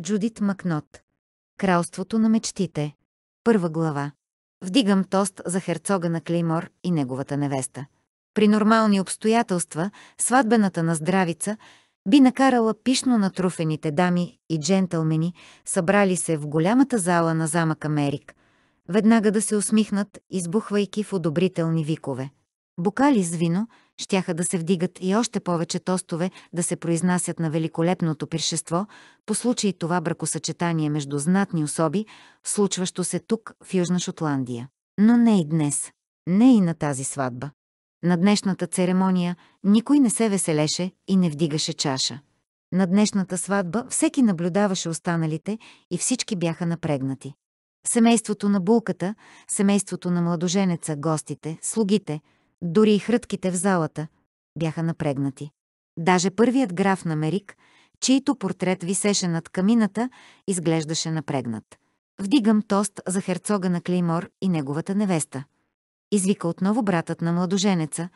Джудит Макнот. Кралството на мечтите. Първа глава. Вдигам тост за херцога на Клеймор и неговата невеста. При нормални обстоятелства, сватбената на здравица би накарала пишно натруфените дами и джентълмени, събрали се в голямата зала на замък Америк, веднага да се усмихнат, избухвайки в одобрителни викове. Бокали с вино щяха да се вдигат и още повече тостове да се произнасят на великолепното пиршество по случай това бракосъчетание между знатни особи, случващо се тук, в Южна Шотландия. Но не и днес. Не и на тази сватба. На днешната церемония никой не се веселеше и не вдигаше чаша. На днешната сватба всеки наблюдаваше останалите и всички бяха напрегнати. Семейството на булката, семейството на младоженеца, гостите, слугите – дори и хрътките в залата бяха напрегнати. Даже първият граф на Мерик, чийто портрет висеше над камината, изглеждаше напрегнат. Вдигам тост за херцога на Клеймор и неговата невеста. Извика отново братът на младоженеца,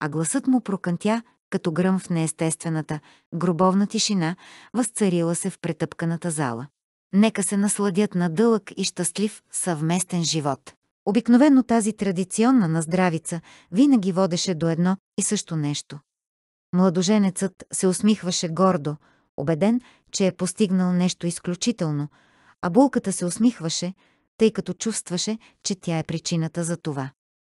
а гласът му прокънтя, като гръм в неестествената, гробовна тишина, възцарила се в претъпканата зала. Нека се насладят на дълъг и щастлив съвместен живот. Обикновено тази традиционна наздравица винаги водеше до едно и също нещо. Младоженецът се усмихваше гордо, убеден, че е постигнал нещо изключително, а булката се усмихваше, тъй като чувстваше, че тя е причината за това.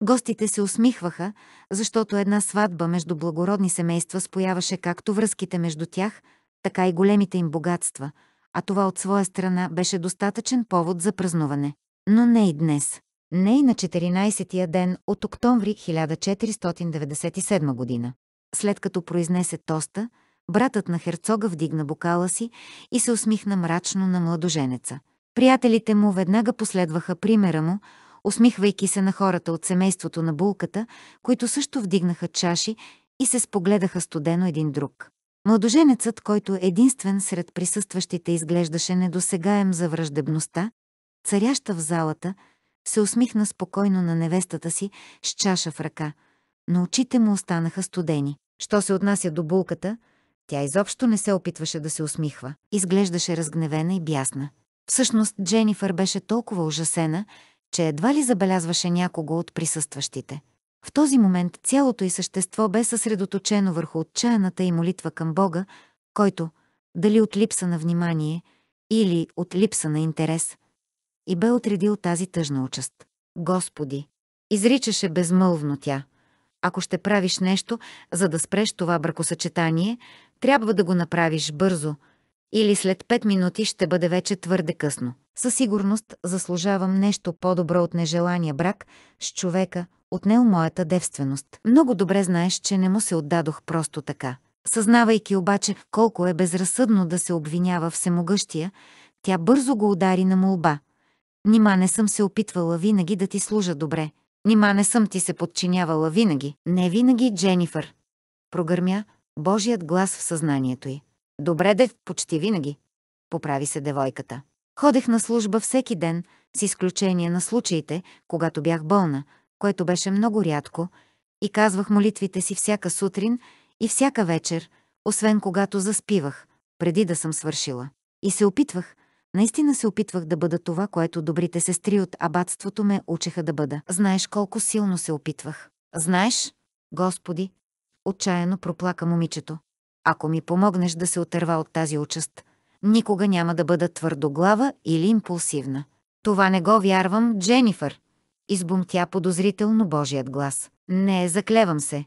Гостите се усмихваха, защото една сватба между благородни семейства спояваше както връзките между тях, така и големите им богатства, а това от своя страна беше достатъчен повод за празнуване. Но не и днес. Не и на 14-я ден от октомври 1497 година. След като произнесе тоста, братът на херцога вдигна бокала си и се усмихна мрачно на младоженеца. Приятелите му веднага последваха примера му, усмихвайки се на хората от семейството на булката, които също вдигнаха чаши и се спогледаха студено един друг. Младоженецът, който единствен сред присъстващите изглеждаше недосегаем за враждебността, царяща в залата, се усмихна спокойно на невестата си с чаша в ръка, но очите му останаха студени. Що се отнася до булката, тя изобщо не се опитваше да се усмихва. Изглеждаше разгневена и бясна. Всъщност Дженифър беше толкова ужасена, че едва ли забелязваше някого от присъстващите. В този момент цялото й същество бе съсредоточено върху отчаяната и молитва към Бога, който, дали от липса на внимание или от липса на интерес, и бе отредил тази тъжна участ. Господи! Изричаше безмълвно тя. Ако ще правиш нещо, за да спреш това бракосъчетание, трябва да го направиш бързо, или след пет минути ще бъде вече твърде късно. Със сигурност заслужавам нещо по-добро от нежелания брак с човека, отнел моята девственост. Много добре знаеш, че не му се отдадох просто така. Съзнавайки обаче колко е безразсъдно да се обвинява всемогъщия, тя бързо го удари на молба. Нима не съм се опитвала винаги да ти служа добре. Нима не съм ти се подчинявала винаги. Не винаги, Дженифър. Прогърмя Божият глас в съзнанието й. Добре де, почти винаги. Поправи се девойката. Ходех на служба всеки ден, с изключение на случаите, когато бях болна, което беше много рядко, и казвах молитвите си всяка сутрин и всяка вечер, освен когато заспивах, преди да съм свършила. И се опитвах, Наистина се опитвах да бъда това, което добрите сестри от абатството ме учеха да бъда. Знаеш колко силно се опитвах. Знаеш, Господи, отчаяно проплака момичето. Ако ми помогнеш да се отърва от тази участ, никога няма да бъда твърдоглава или импулсивна. Това не го вярвам, Дженифър. Избумтя подозрително Божият глас. Не, заклевам се.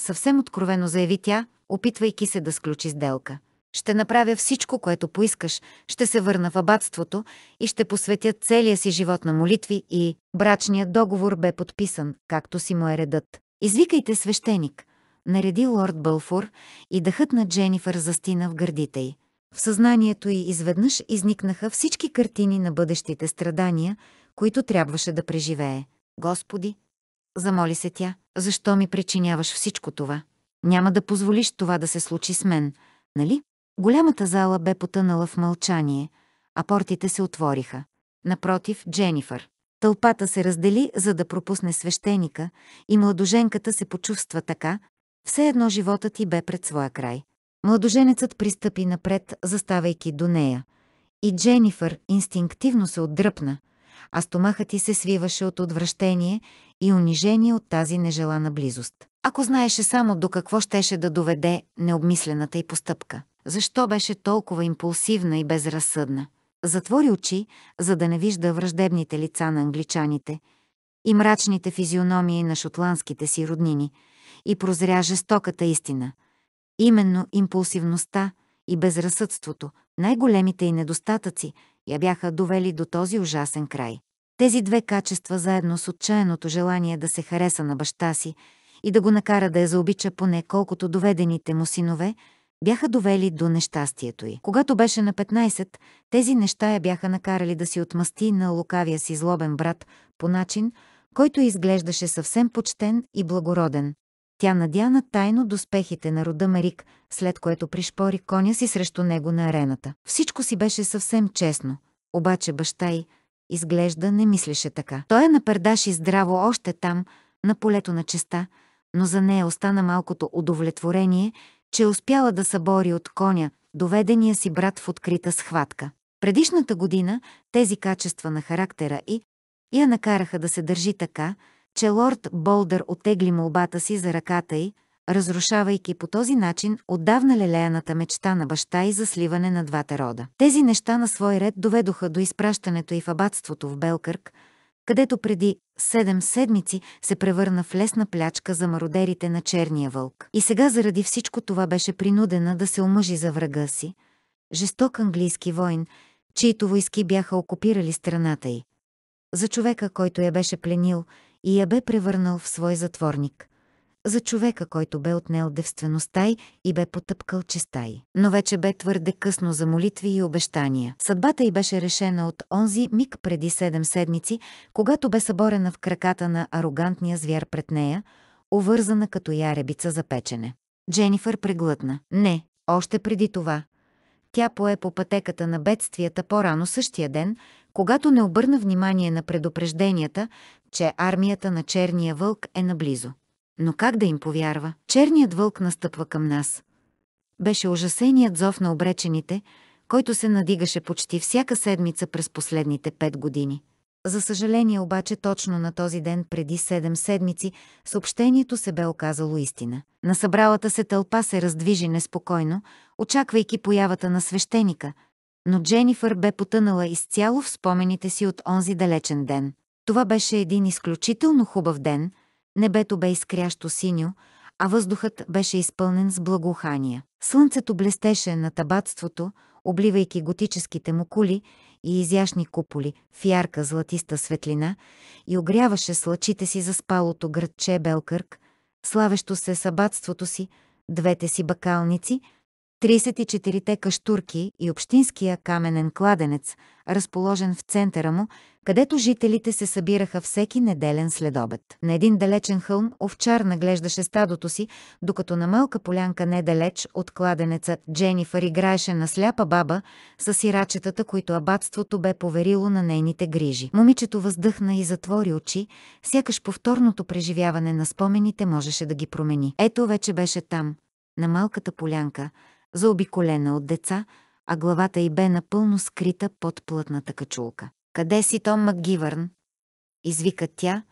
Съвсем откровено заяви тя, опитвайки се да сключи сделка. Ще направя всичко, което поискаш, ще се върна в абатството и ще посветя целия си живот на молитви и брачният договор бе подписан, както си му е редът. Извикайте свещеник, нареди лорд Бълфур и дъхът на Дженифър застина в гърдите й. В съзнанието й изведнъж изникнаха всички картини на бъдещите страдания, които трябваше да преживее. Господи, замоли се тя, защо ми причиняваш всичко това? Няма да позволиш това да се случи с мен, нали? Голямата зала бе потънала в мълчание, а портите се отвориха. Напротив, Дженифър. Тълпата се раздели, за да пропусне свещеника, и младоженката се почувства така, все едно животът ти бе пред своя край. Младоженецът пристъпи напред, заставайки до нея. И Дженифър инстинктивно се отдръпна, а стомахът ти се свиваше от отвращение и унижение от тази нежелана близост. Ако знаеше само до какво щеше да доведе необмислената й постъпка защо беше толкова импулсивна и безразсъдна. Затвори очи, за да не вижда враждебните лица на англичаните и мрачните физиономии на шотландските си роднини и прозря жестоката истина. Именно импулсивността и безразсъдството, най-големите и недостатъци, я бяха довели до този ужасен край. Тези две качества заедно с отчаяното желание да се хареса на баща си и да го накара да я заобича поне колкото доведените му синове – бяха довели до нещастието й. Когато беше на 15, тези неща я бяха накарали да си отмъсти на лукавия си злобен брат по начин, който изглеждаше съвсем почтен и благороден. Тя надяна тайно доспехите на рода Марик, след което пришпори коня си срещу него на арената. Всичко си беше съвсем честно, обаче баща й, изглежда, не мислеше така. Той я напердаши здраво още там, на полето на честа, но за нея остана малкото удовлетворение – че успяла да събори от коня доведения си брат в открита схватка. Предишната година тези качества на характера и я накараха да се държи така, че лорд Болдър отегли молбата си за ръката й, разрушавайки по този начин отдавна лелеяната мечта на баща и за сливане на двата рода. Тези неща на свой ред доведоха до изпращането и в абатството в Белкърк, където преди седем седмици се превърна в лесна плячка за мародерите на черния вълк. И сега заради всичко това беше принудена да се омъжи за врага си, жесток английски войн, чието войски бяха окупирали страната й. За човека, който я беше пленил и я бе превърнал в свой затворник – за човека, който бе отнел девствеността й и бе потъпкал честа й. Но вече бе твърде късно за молитви и обещания. Съдбата й беше решена от онзи миг преди седем седмици, когато бе съборена в краката на арогантния звяр пред нея, увързана като яребица за печене. Дженифър преглътна. Не, още преди това. Тя пое по пътеката на бедствията по-рано същия ден, когато не обърна внимание на предупрежденията, че армията на Черния вълк е наблизо но как да им повярва? Черният вълк настъпва към нас. Беше ужасеният зов на обречените, който се надигаше почти всяка седмица през последните пет години. За съжаление обаче точно на този ден преди седем седмици съобщението се бе оказало истина. На събралата се тълпа се раздвижи неспокойно, очаквайки появата на свещеника, но Дженифър бе потънала изцяло в спомените си от онзи далечен ден. Това беше един изключително хубав ден – Небето бе изкрящо синьо, а въздухът беше изпълнен с благоухания. Слънцето блестеше на табатството, обливайки готическите му кули и изящни куполи в ярка златиста светлина и огряваше с лъчите си за спалото градче Белкърк, славещо се с абатството си, двете си бакалници – 34-те каштурки и общинския каменен кладенец, разположен в центъра му, където жителите се събираха всеки неделен следобед. На един далечен хълм овчар наглеждаше стадото си, докато на малка полянка недалеч от кладенеца Дженифър играеше на сляпа баба с сирачетата, които абатството бе поверило на нейните грижи. Момичето въздъхна и затвори очи, сякаш повторното преживяване на спомените можеше да ги промени. Ето вече беше там, на малката полянка, заобиколена от деца, а главата й бе напълно скрита под плътната качулка. «Къде си, Том Макгивърн?» извика тя,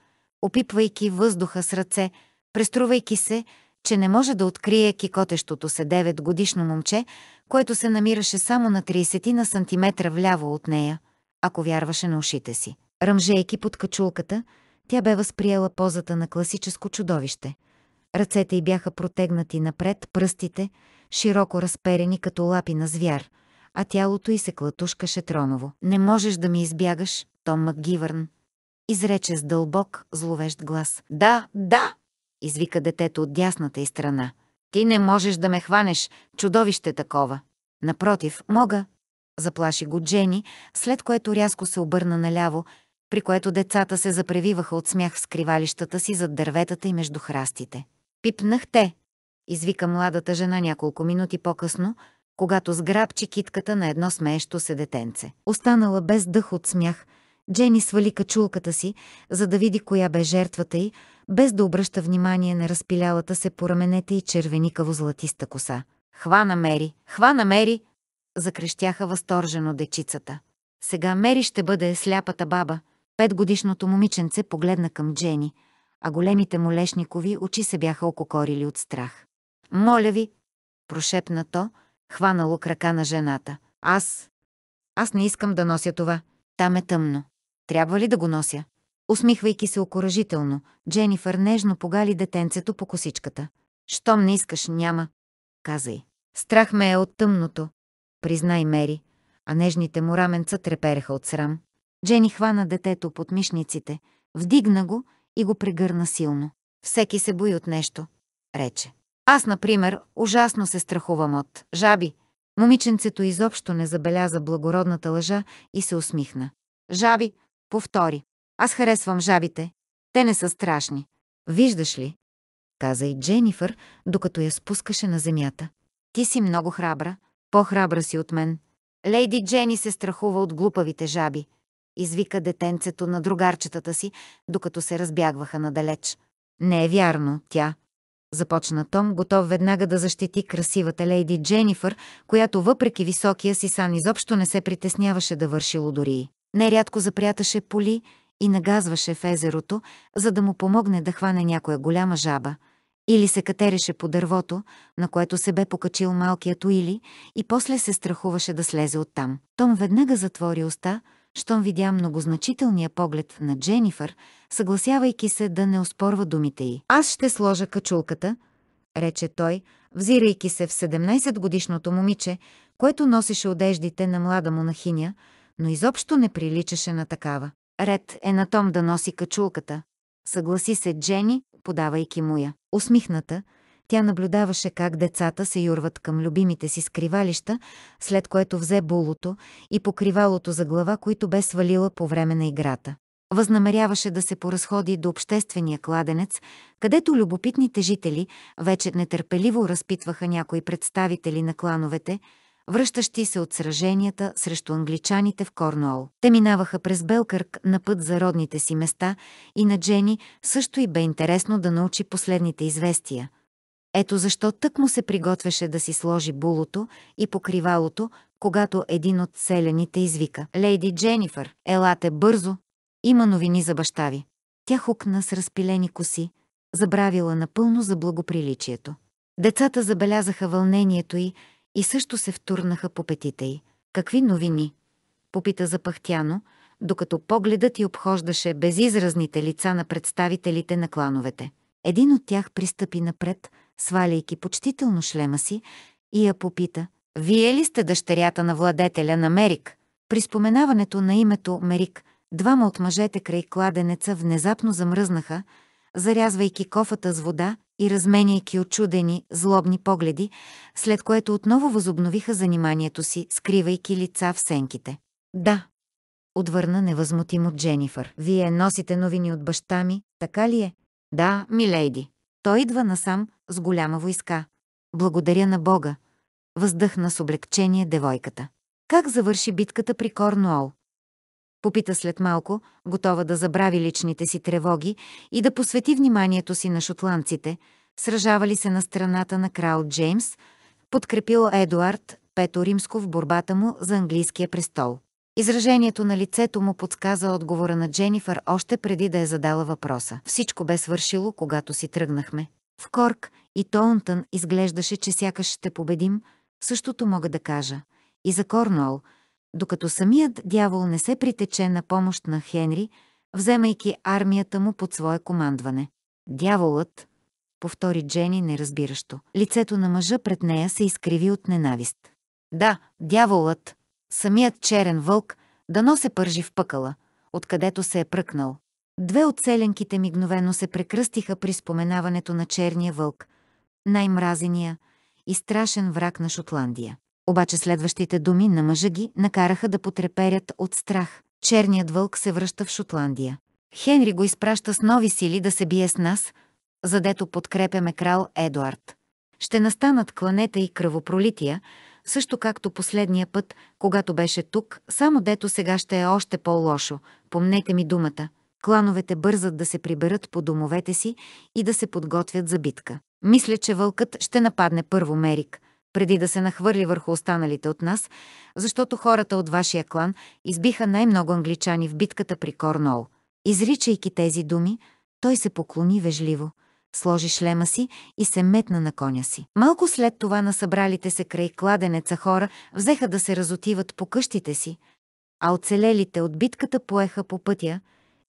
опипвайки въздуха с ръце, преструвайки се, че не може да открие кикотещото се 9 годишно момче, което се намираше само на 30 на сантиметра вляво от нея, ако вярваше на ушите си. Ръмжейки под качулката, тя бе възприела позата на класическо чудовище. Ръцете й бяха протегнати напред, пръстите, широко разперени като лапи на звяр, а тялото й се клатушкаше троново. «Не можеш да ми избягаш, Том МакГивърн!» изрече с дълбок, зловещ глас. «Да, да!» извика детето от дясната й страна. «Ти не можеш да ме хванеш, чудовище такова!» «Напротив, мога!» заплаши го Джени, след което рязко се обърна наляво, при което децата се запревиваха от смях в скривалищата си зад дърветата и между храстите. Пипнах те, извика младата жена няколко минути по-късно, когато сграбчи китката на едно смеещо се детенце. Останала без дъх от смях, Джени свали качулката си, за да види коя бе жертвата й, без да обръща внимание на разпилялата се по раменете и червеникаво златиста коса. «Хвана Мери! Хвана Мери!» закрещяха възторжено дечицата. Сега Мери ще бъде сляпата баба. Петгодишното момиченце погледна към Джени, а големите му лешникови очи се бяха ококорили от страх. Моля ви, прошепна то, хванало крака на жената. Аз... Аз не искам да нося това. Там е тъмно. Трябва ли да го нося? Усмихвайки се окоръжително, Дженифър нежно погали детенцето по косичката. Щом не искаш, няма. Каза й. Страх ме е от тъмното. Признай Мери, а нежните му раменца трепереха от срам. Джени хвана детето под мишниците, вдигна го и го прегърна силно. Всеки се бои от нещо, рече. Аз, например, ужасно се страхувам от жаби. Момиченцето изобщо не забеляза благородната лъжа и се усмихна. Жаби, повтори. Аз харесвам жабите. Те не са страшни. Виждаш ли? Каза и Дженифър, докато я спускаше на земята. Ти си много храбра. По-храбра си от мен. Лейди Джени се страхува от глупавите жаби. Извика детенцето на другарчетата си, докато се разбягваха надалеч. Не е вярно, тя, започна Том, готов веднага да защити красивата лейди Дженифър, която въпреки високия си сан изобщо не се притесняваше да върши лодории. Нерядко запряташе поли и нагазваше в езерото, за да му помогне да хване някоя голяма жаба. Или се катереше по дървото, на което се бе покачил малкият Уили, и после се страхуваше да слезе оттам. Том веднага затвори уста, щом видя многозначителния поглед на Дженифър, съгласявайки се да не оспорва думите й. «Аз ще сложа качулката», рече той, взирайки се в 17-годишното момиче, което носеше одеждите на млада монахиня, но изобщо не приличаше на такава. Ред е на Том да носи качулката. Съгласи се Джени, подавайки му я. Усмихната, тя наблюдаваше как децата се юрват към любимите си скривалища, след което взе булото и покривалото за глава, които бе свалила по време на играта. Възнамеряваше да се поразходи до обществения кладенец, където любопитните жители вече нетърпеливо разпитваха някои представители на клановете, връщащи се от сраженията срещу англичаните в Корнуол. Те минаваха през Белкърк на път за родните си места и на Джени също и бе интересно да научи последните известия – ето защо тък му се приготвяше да си сложи булото и покривалото, когато един от селяните извика «Лейди Дженифър, елате бързо! Има новини за баща ви!» Тя хукна с разпилени коси, забравила напълно за благоприличието. Децата забелязаха вълнението й и също се втурнаха по петите й. «Какви новини?» попита запахтяно, докато погледът й обхождаше безизразните лица на представителите на клановете. Един от тях пристъпи напред – сваляйки почтително шлема си, и я попита, «Вие ли сте дъщерята на владетеля на Мерик?» При споменаването на името Мерик, двама от мъжете край кладенеца внезапно замръзнаха, зарязвайки кофата с вода и разменяйки очудени, злобни погледи, след което отново възобновиха заниманието си, скривайки лица в сенките. «Да», отвърна невъзмутимо Дженифър. «Вие носите новини от баща ми, така ли е?» «Да, милейди», той идва насам с голяма войска. Благодаря на Бога. Въздъхна с облегчение девойката. Как завърши битката при Корнуол? Попита след малко, готова да забрави личните си тревоги и да посвети вниманието си на шотландците, сражавали се на страната на крал Джеймс, подкрепил Едуард Пето Римско в борбата му за английския престол. Изражението на лицето му подсказа отговора на Дженифър още преди да е задала въпроса. Всичко бе свършило, когато си тръгнахме. В Корк и Тоунтън изглеждаше, че сякаш ще победим, същото мога да кажа. И за Корнуол, докато самият дявол не се притече на помощ на Хенри, вземайки армията му под свое командване. Дяволът, повтори Джени неразбиращо. Лицето на мъжа пред нея се изкриви от ненавист. Да, дяволът, Самият черен вълк но се пържи в пъкала, откъдето се е пръкнал. Две от селенките мигновено се прекръстиха при споменаването на черния вълк, най-мразения и страшен враг на Шотландия. Обаче следващите думи на мъжа ги накараха да потреперят от страх. Черният вълк се връща в Шотландия. Хенри го изпраща с нови сили да се бие с нас, задето подкрепяме крал Едуард. Ще настанат кланета и кръвопролития, също както последния път, когато беше тук, само дето сега ще е още по-лошо, помнете ми думата. Клановете бързат да се приберат по домовете си и да се подготвят за битка. Мисля, че вълкът ще нападне първо Мерик, преди да се нахвърли върху останалите от нас, защото хората от вашия клан избиха най-много англичани в битката при Корнол. Изричайки тези думи, той се поклони вежливо – сложи шлема си и се метна на коня си. Малко след това на събралите се край кладенеца хора взеха да се разотиват по къщите си, а оцелелите от битката поеха по пътя,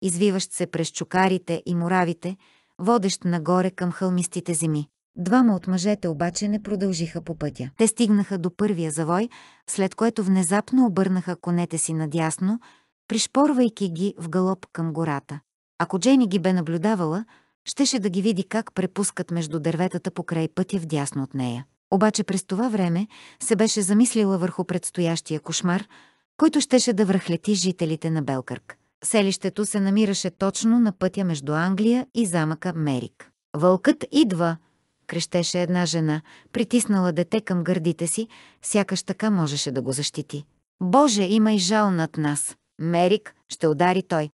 извиващ се през чукарите и муравите, водещ нагоре към хълмистите земи. Двама от мъжете обаче не продължиха по пътя. Те стигнаха до първия завой, след което внезапно обърнаха конете си надясно, пришпорвайки ги в галоп към гората. Ако Джени ги бе наблюдавала, щеше да ги види как препускат между дърветата покрай пътя вдясно от нея. Обаче през това време се беше замислила върху предстоящия кошмар, който щеше да връхлети жителите на Белкърк. Селището се намираше точно на пътя между Англия и замъка Мерик. «Вълкът идва!» – крещеше една жена, притиснала дете към гърдите си, сякаш така можеше да го защити. «Боже, има и жал над нас!» «Мерик, ще удари той!»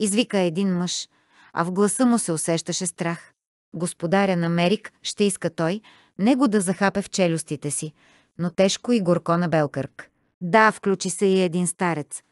Извика един мъж – а в гласа му се усещаше страх. Господаря на Мерик ще иска той, него да захапе в челюстите си, но тежко и горко на Белкърк. Да, включи се и един старец.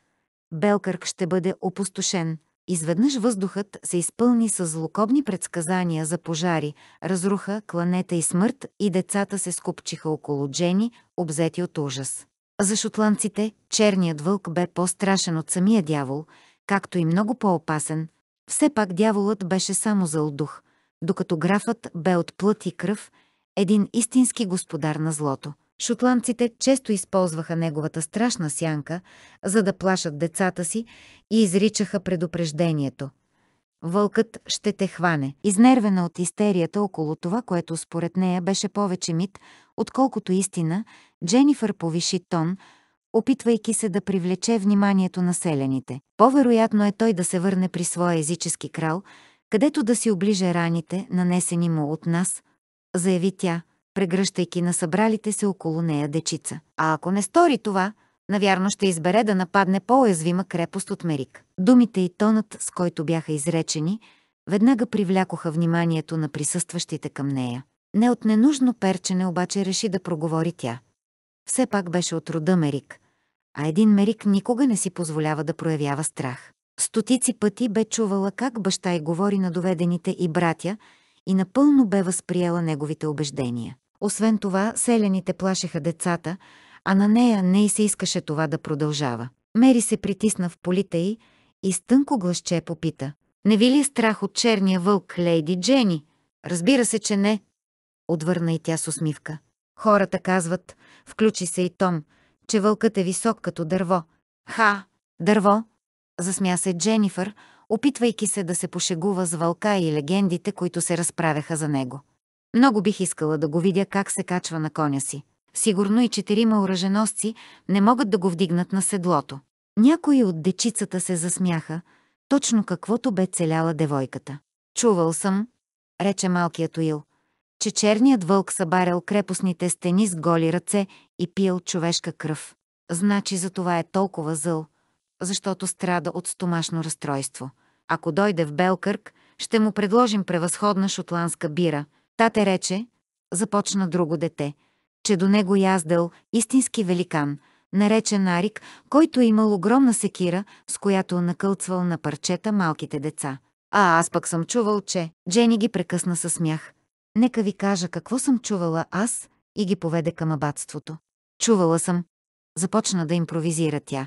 Белкърк ще бъде опустошен. Изведнъж въздухът се изпълни с злокобни предсказания за пожари, разруха, кланета и смърт и децата се скупчиха около Джени, обзети от ужас. За шотландците черният вълк бе по-страшен от самия дявол, както и много по-опасен, все пак дяволът беше само зъл дух, докато графът бе от плът и кръв, един истински господар на злото. Шотландците често използваха неговата страшна сянка, за да плашат децата си и изричаха предупреждението. Вълкът ще те хване. Изнервена от истерията около това, което според нея беше повече мит, отколкото истина, Дженифър повиши тон, опитвайки се да привлече вниманието на селяните. По-вероятно е той да се върне при своя езически крал, където да си оближе раните, нанесени му от нас, заяви тя, прегръщайки на събралите се около нея дечица. А ако не стори това, навярно ще избере да нападне по-уязвима крепост от Мерик. Думите и тонът, с който бяха изречени, веднага привлякоха вниманието на присъстващите към нея. Не от ненужно перчене обаче реши да проговори тя. Все пак беше от рода Мерик, а един мерик никога не си позволява да проявява страх. Стотици пъти бе чувала как баща й говори на доведените и братя и напълно бе възприела неговите убеждения. Освен това, селените плашеха децата, а на нея не й се искаше това да продължава. Мери се притисна в полите й и с тънко глъще попита. «Не ви ли е страх от черния вълк, лейди Джени?» «Разбира се, че не», отвърна и тя с усмивка. Хората казват, включи се и Том – че вълкът е висок като дърво. Ха, дърво, засмя се Дженифър, опитвайки се да се пошегува с вълка и легендите, които се разправяха за него. Много бих искала да го видя как се качва на коня си. Сигурно и четирима оръженосци не могат да го вдигнат на седлото. Някои от дечицата се засмяха, точно каквото бе целяла девойката. Чувал съм, рече малкият Уил че черният вълк събарял крепостните стени с голи ръце и пил човешка кръв. Значи за това е толкова зъл, защото страда от стомашно разстройство. Ако дойде в Белкърк, ще му предложим превъзходна шотландска бира. Тате рече, започна друго дете, че до него яздал истински великан, наречен Арик, който е имал огромна секира, с която е накълцвал на парчета малките деца. А аз пък съм чувал, че Джени ги прекъсна със смях. Нека ви кажа какво съм чувала аз и ги поведе към абатството. Чувала съм. Започна да импровизира тя,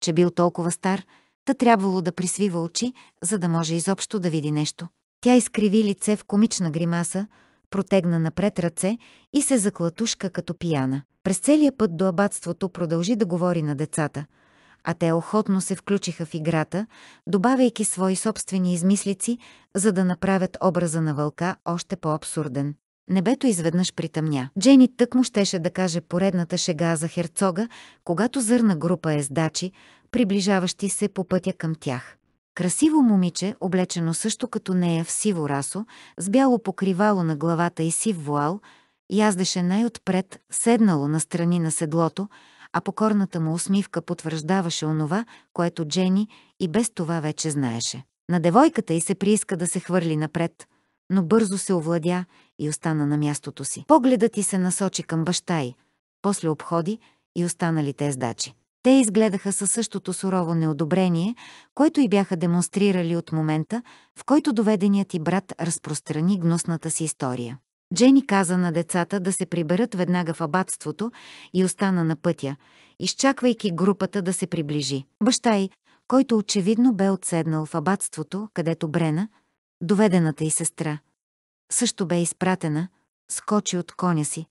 че бил толкова стар, та трябвало да присвива очи, за да може изобщо да види нещо. Тя изкриви лице в комична гримаса, протегна напред ръце и се заклатушка като пияна. През целия път до абатството продължи да говори на децата – а те охотно се включиха в играта, добавяйки свои собствени измислици, за да направят образа на вълка още по-абсурден. Небето изведнъж притъмня. Джени тъкмо щеше да каже поредната шега за херцога, когато зърна група ездачи, приближаващи се по пътя към тях. Красиво момиче, облечено също като нея в сиво расо, с бяло покривало на главата и сив вуал, яздеше най-отпред, седнало на страни на седлото, а покорната му усмивка потвърждаваше онова, което Джени и без това вече знаеше. На девойката й се прииска да се хвърли напред, но бързо се овладя и остана на мястото си. Погледът й се насочи към баща й, после обходи и останалите ездачи. Те изгледаха със същото сурово неодобрение, което и бяха демонстрирали от момента, в който доведеният и брат разпространи гнусната си история. Джени каза на децата да се приберат веднага в абатството и остана на пътя, изчаквайки групата да се приближи. Баща й, който очевидно бе отседнал в абатството, където Брена, доведената й сестра, също бе изпратена, скочи от коня си,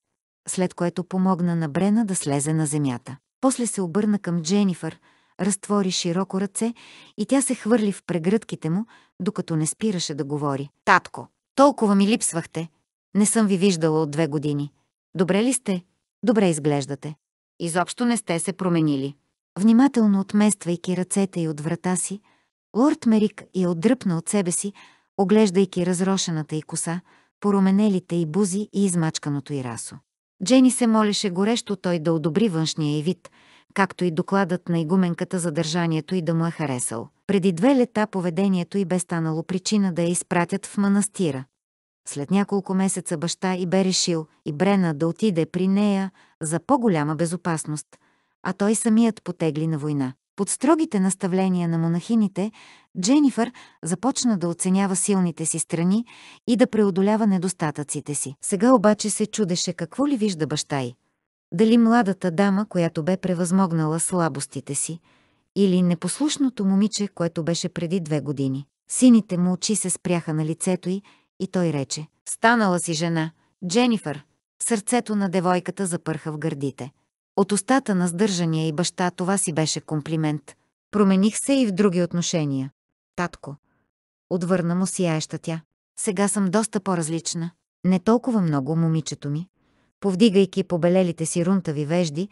след което помогна на Брена да слезе на земята. После се обърна към Дженифър, разтвори широко ръце и тя се хвърли в прегръдките му, докато не спираше да говори. «Татко, толкова ми липсвахте!» Не съм ви виждала от две години. Добре ли сте? Добре изглеждате. Изобщо не сте се променили. Внимателно отмествайки ръцете и от врата си, лорд Мерик я отдръпна от себе си, оглеждайки разрошената й коса, поруменелите й бузи и измачканото й расо. Джени се молеше горещо той да одобри външния й вид, както и докладът на игуменката за държанието й да му е харесал. Преди две лета поведението й бе станало причина да я изпратят в манастира. След няколко месеца баща и бе решил и Брена да отиде при нея за по-голяма безопасност, а той самият потегли на война. Под строгите наставления на монахините, Дженифър започна да оценява силните си страни и да преодолява недостатъците си. Сега обаче се чудеше какво ли вижда баща й. Дали младата дама, която бе превъзмогнала слабостите си, или непослушното момиче, което беше преди две години. Сините му очи се спряха на лицето й и той рече, «Станала си жена, Дженифър!» Сърцето на девойката запърха в гърдите. От устата на сдържания и баща това си беше комплимент. Промених се и в други отношения. Татко. Отвърна му сияеща тя. Сега съм доста по-различна. Не толкова много, момичето ми. Повдигайки побелелите си рунтави вежди,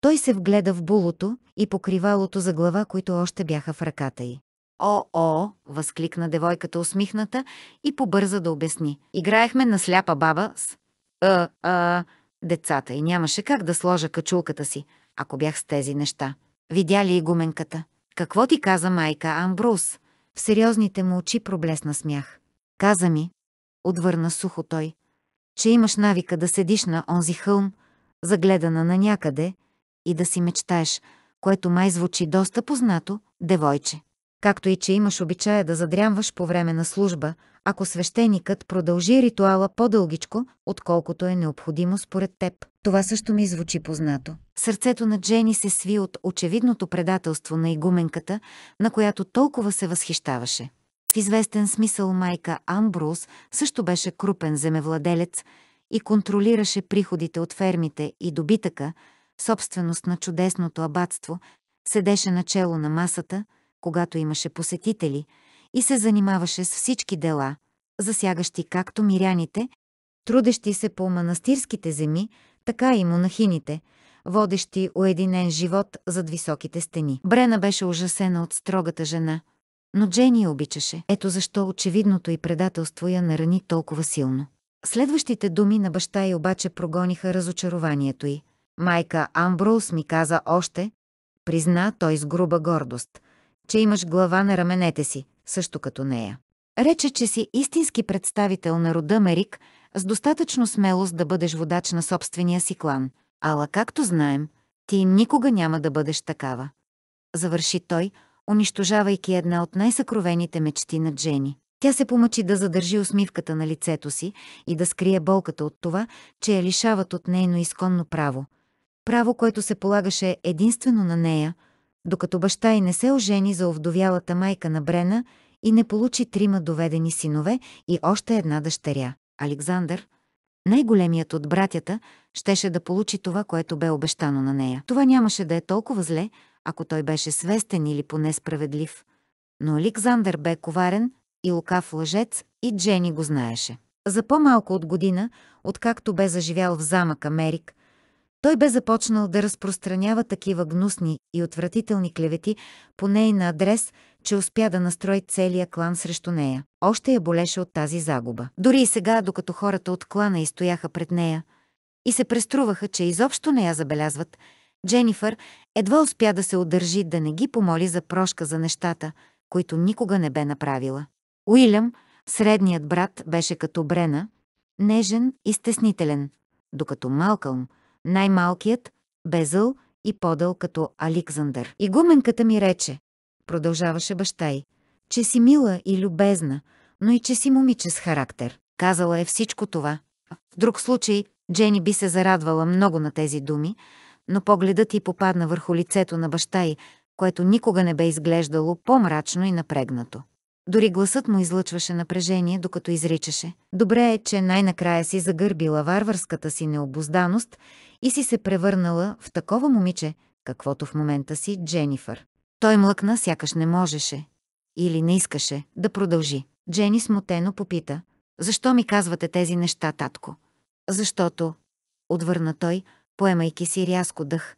той се вгледа в булото и покривалото за глава, които още бяха в ръката й. О, о, възкликна девойката усмихната и побърза да обясни. Играехме на сляпа баба с... А, а, децата и нямаше как да сложа качулката си, ако бях с тези неща. Видя ли и гуменката? Какво ти каза майка Амбрус? В сериозните му очи проблесна смях. Каза ми, отвърна сухо той, че имаш навика да седиш на онзи хълм, загледана на някъде, и да си мечтаеш, което май звучи доста познато, девойче както и че имаш обичая да задрямваш по време на служба, ако свещеникът продължи ритуала по-дългичко, отколкото е необходимо според теб. Това също ми звучи познато. Сърцето на Джени се сви от очевидното предателство на игуменката, на която толкова се възхищаваше. В известен смисъл майка Амбрус също беше крупен земевладелец и контролираше приходите от фермите и добитъка, собственост на чудесното абатство, седеше начело на масата – когато имаше посетители, и се занимаваше с всички дела, засягащи както миряните, трудещи се по манастирските земи, така и монахините, водещи уединен живот зад високите стени. Брена беше ужасена от строгата жена, но Джени я обичаше. Ето защо очевидното и предателство я нарани толкова силно. Следващите думи на баща й обаче прогониха разочарованието й. Майка Амброуз ми каза още, призна той с груба гордост – че имаш глава на раменете си, също като нея. Рече, че си истински представител на рода Мерик, с достатъчно смелост да бъдеш водач на собствения си клан. Ала, както знаем, ти никога няма да бъдеш такава. Завърши той, унищожавайки една от най-съкровените мечти на Джени. Тя се помъчи да задържи усмивката на лицето си и да скрие болката от това, че я лишават от нейно изконно право. Право, което се полагаше единствено на нея – докато баща й не се ожени за овдовялата майка на Брена и не получи трима доведени синове и още една дъщеря. Александър, най-големият от братята, щеше да получи това, което бе обещано на нея. Това нямаше да е толкова зле, ако той беше свестен или поне справедлив. Но Александър бе коварен и лукав лъжец и Джени го знаеше. За по-малко от година, откакто бе заживял в замъка Мерик, той бе започнал да разпространява такива гнусни и отвратителни клевети по нейна адрес, че успя да настрои целия клан срещу нея. Още я болеше от тази загуба. Дори и сега, докато хората от клана изстояха пред нея и се преструваха, че изобщо не я забелязват, Дженифър едва успя да се удържи да не ги помоли за прошка за нещата, които никога не бе направила. Уилям, средният брат, беше като Брена, нежен и стеснителен, докато Малкълм – най-малкият, безъл и подъл като Аликзандър. Игуменката ми рече, продължаваше баща й, че си мила и любезна, но и че си момиче с характер. Казала е всичко това. В друг случай Джени би се зарадвала много на тези думи, но погледът й попадна върху лицето на баща й, което никога не бе изглеждало по-мрачно и напрегнато. Дори гласът му излъчваше напрежение, докато изричаше. Добре е, че най-накрая си загърбила варварската си необозданост и си се превърнала в такова момиче, каквото в момента си Дженифър. Той млъкна, сякаш не можеше. Или не искаше да продължи. Джени смутено попита. Защо ми казвате тези неща, татко? Защото, отвърна той, поемайки си рязко дъх.